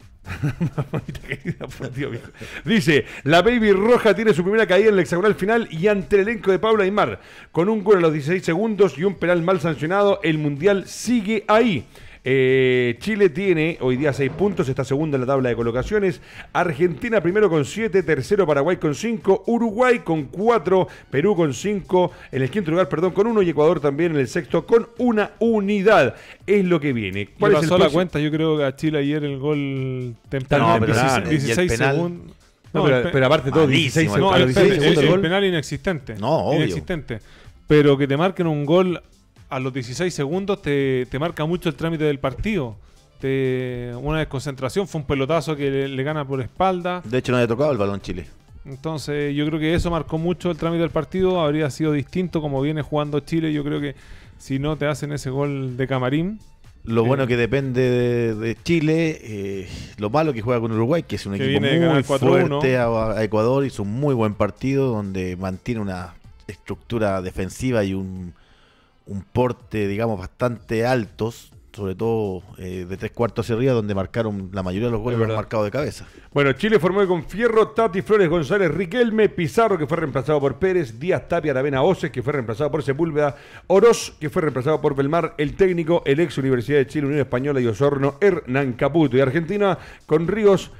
Dice, la Baby Roja tiene su primera caída en el hexagonal final y ante el elenco de Paula Aymar. Con un gol a los 16 segundos y un penal mal sancionado, el Mundial sigue ahí. Eh, Chile tiene hoy día 6 puntos, está segundo en la tabla de colocaciones. Argentina primero con 7, tercero Paraguay con 5, Uruguay con 4, Perú con 5, en el quinto lugar, perdón, con 1 y Ecuador también en el sexto con una unidad. Es lo que viene. ¿Cuál es el la cuenta, yo creo que a Chile ayer el gol temprano, no, 16, 16 segundos. No, pero, aparte todo, 16, no, el, 16 el, el, penal inexistente. No, obvio. Inexistente. Pero que te marquen un gol a los 16 segundos te, marca mucho el trámite del partido. Te, una desconcentración, fue un pelotazo que le, gana por espalda. De hecho, no había tocado el balón Chile. Entonces, yo creo que eso marcó mucho el trámite del partido. Habría sido distinto como viene jugando Chile. Yo creo que si no te hacen ese gol de Camarín. Lo eh, bueno que depende de, Chile, eh, lo malo que juega con Uruguay, que es un equipo muy fuerte a Ecuador, hizo un muy buen partido donde mantiene una estructura defensiva y un, un porte, digamos, bastante altos, sobre todo eh, de tres cuartos hacia arriba, donde marcaron la mayoría de los goles marcados de cabeza. Bueno, Chile formó con Fierro, Tati, Flores, González, Riquelme, Pizarro, que fue reemplazado por Pérez, Díaz Tapia, Aravena Oces, que fue reemplazado por Sepúlveda, Oroz, que fue reemplazado por Belmar, el técnico, el ex Universidad de Chile, Unión Española y Osorno, Hernán Caputo. Y Argentina con Ríos.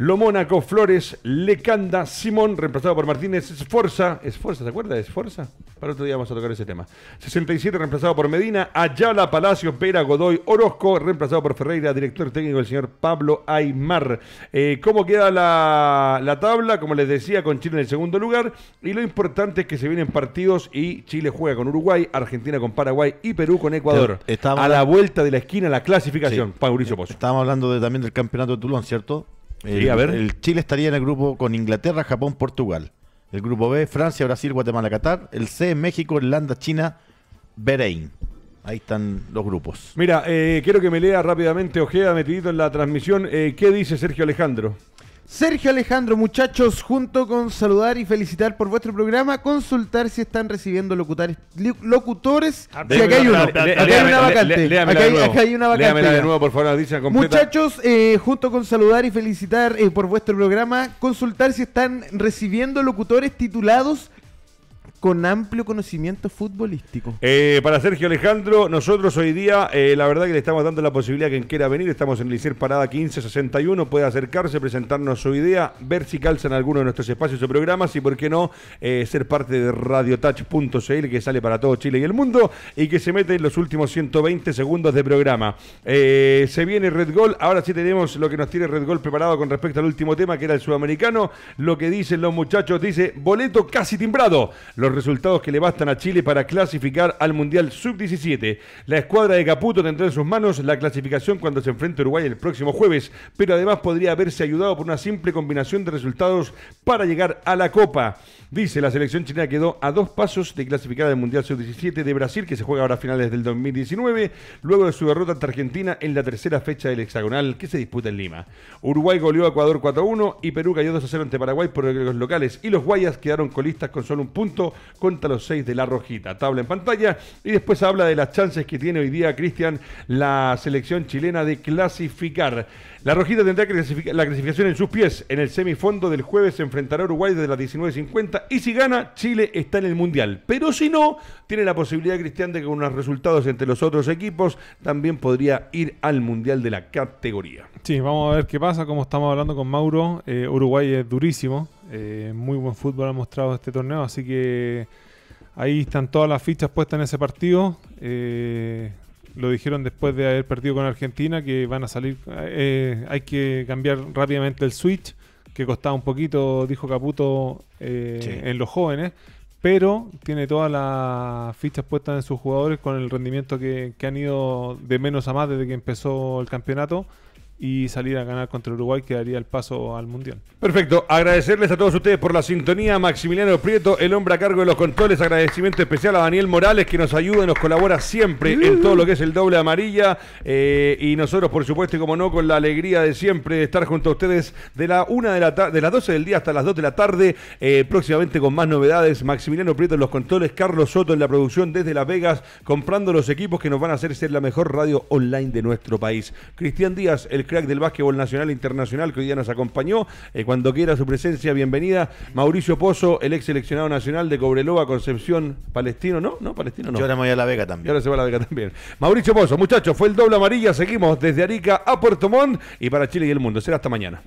Lo Mónaco, Flores, Lecanda, Simón, reemplazado por Martínez, Esforza, Esforza, ¿se acuerda? Esforza. Para otro día vamos a tocar ese tema. 67, reemplazado por Medina, Ayala, Palacio, Vera Godoy, Orozco, reemplazado por Ferreira, director técnico el señor Pablo Aymar. Eh, ¿Cómo queda la, tabla? Como les decía, con Chile en el segundo lugar. Y lo importante es que se vienen partidos y Chile juega con Uruguay, Argentina con Paraguay y Perú con Ecuador. Estamos a la vuelta de la esquina, la clasificación. Sí. Pozo. hablando también del campeonato de Toulon, ¿cierto? El, Chile estaría en el grupo con Inglaterra, Japón, Portugal. El grupo B, Francia, Brasil, Guatemala, Qatar. El C, México, Irlanda, China, Bahrein. Ahí están los grupos. Mira, eh, quiero que me lea rápidamente, Ojea, metidito en la transmisión. Eh, ¿Qué dice Sergio Alejandro? Sergio Alejandro, muchachos, junto con saludar y felicitar por vuestro programa, consultar si están recibiendo locutores. locutores ah, si acá hay uno. Acá hay una vacante. Acá hay una vacante. de nuevo, por favor, Muchachos, eh, junto con saludar y felicitar eh, por vuestro programa, consultar si están recibiendo locutores titulados con amplio conocimiento futbolístico. Eh, para Sergio Alejandro, nosotros hoy día, eh, la verdad que le estamos dando la posibilidad a quien quiera venir. Estamos en el ICER Parada 1561, puede acercarse, presentarnos su idea, ver si calzan alguno de nuestros espacios o programas y, por qué no, eh, ser parte de Radiotouch.cl que sale para todo Chile y el mundo y que se mete en los últimos 120 segundos de programa. se viene Red Gol, ahora sí tenemos lo que nos tiene Red Gol preparado con respecto al último tema que era el sudamericano. Lo que dicen los muchachos, dice boleto casi timbrado los resultados que le bastan a Chile para clasificar al Mundial Sub-17. La escuadra de Caputo tendrá en sus manos la clasificación cuando se enfrente a Uruguay el próximo jueves, pero además podría haberse ayudado por una simple combinación de resultados para llegar a la Copa. Dice, la selección chilena quedó a dos pasos de clasificar al Mundial Sub-17 de Brasil, que se juega ahora a finales del 2019, luego de su derrota ante Argentina en la tercera fecha del hexagonal que se disputa en Lima. Uruguay goleó a Ecuador 4-1 y Perú cayó 2-0 ante Paraguay por los locales y los guayas quedaron colistas con solo un punto contra los seis de La Rojita. Tabla en pantalla y después habla de las chances que tiene hoy día, Cristian, la selección chilena de clasificar. La Rojita tendrá la clasificación en sus pies. En el semifondo del jueves se enfrentará a Uruguay desde las 19.50 y si gana, Chile está en el Mundial. Pero si no, tiene la posibilidad, Cristian, de que con unos resultados entre los otros equipos también podría ir al Mundial de la categoría. Sí, vamos a ver qué pasa, como estamos hablando con Mauro. Eh, Uruguay es durísimo, eh, muy buen fútbol ha mostrado este torneo, así que ahí están todas las fichas puestas en ese partido. Eh, lo dijeron después de haber perdido con Argentina, que van a salir, eh, hay que cambiar rápidamente el switch, que costaba un poquito, dijo Caputo, eh, en los jóvenes, pero tiene todas las fichas puestas en sus jugadores con el rendimiento que, que han ido de menos a más desde que empezó el campeonato y salir a ganar contra Uruguay que daría el paso al Mundial. Perfecto, agradecerles a todos ustedes por la sintonía, Maximiliano Prieto, el hombre a cargo de los controles, agradecimiento especial a Daniel Morales que nos ayuda y nos colabora siempre en todo lo que es el doble amarilla eh, y nosotros por supuesto y como no con la alegría de siempre estar junto a ustedes de la una de la de las 12 del día hasta las 2 de la tarde, eh, próximamente con más novedades, Maximiliano Prieto en los controles, Carlos Soto en la producción desde Las Vegas, comprando los equipos que nos van a hacer ser la mejor radio online de nuestro país. Cristian Díaz, el crack del básquetbol nacional e internacional que hoy día nos acompañó. Eh, cuando quiera su presencia, bienvenida. Mauricio Pozo, el ex seleccionado nacional de Cobreloa, Concepción, Palestino, ¿no? No, Palestino no. Yo ahora me a la Vega también. Y ahora se va a la Vega también. Mauricio Pozo, muchachos, fue el doble amarilla. Seguimos desde Arica a Puerto Montt y para Chile y el mundo. Será hasta mañana.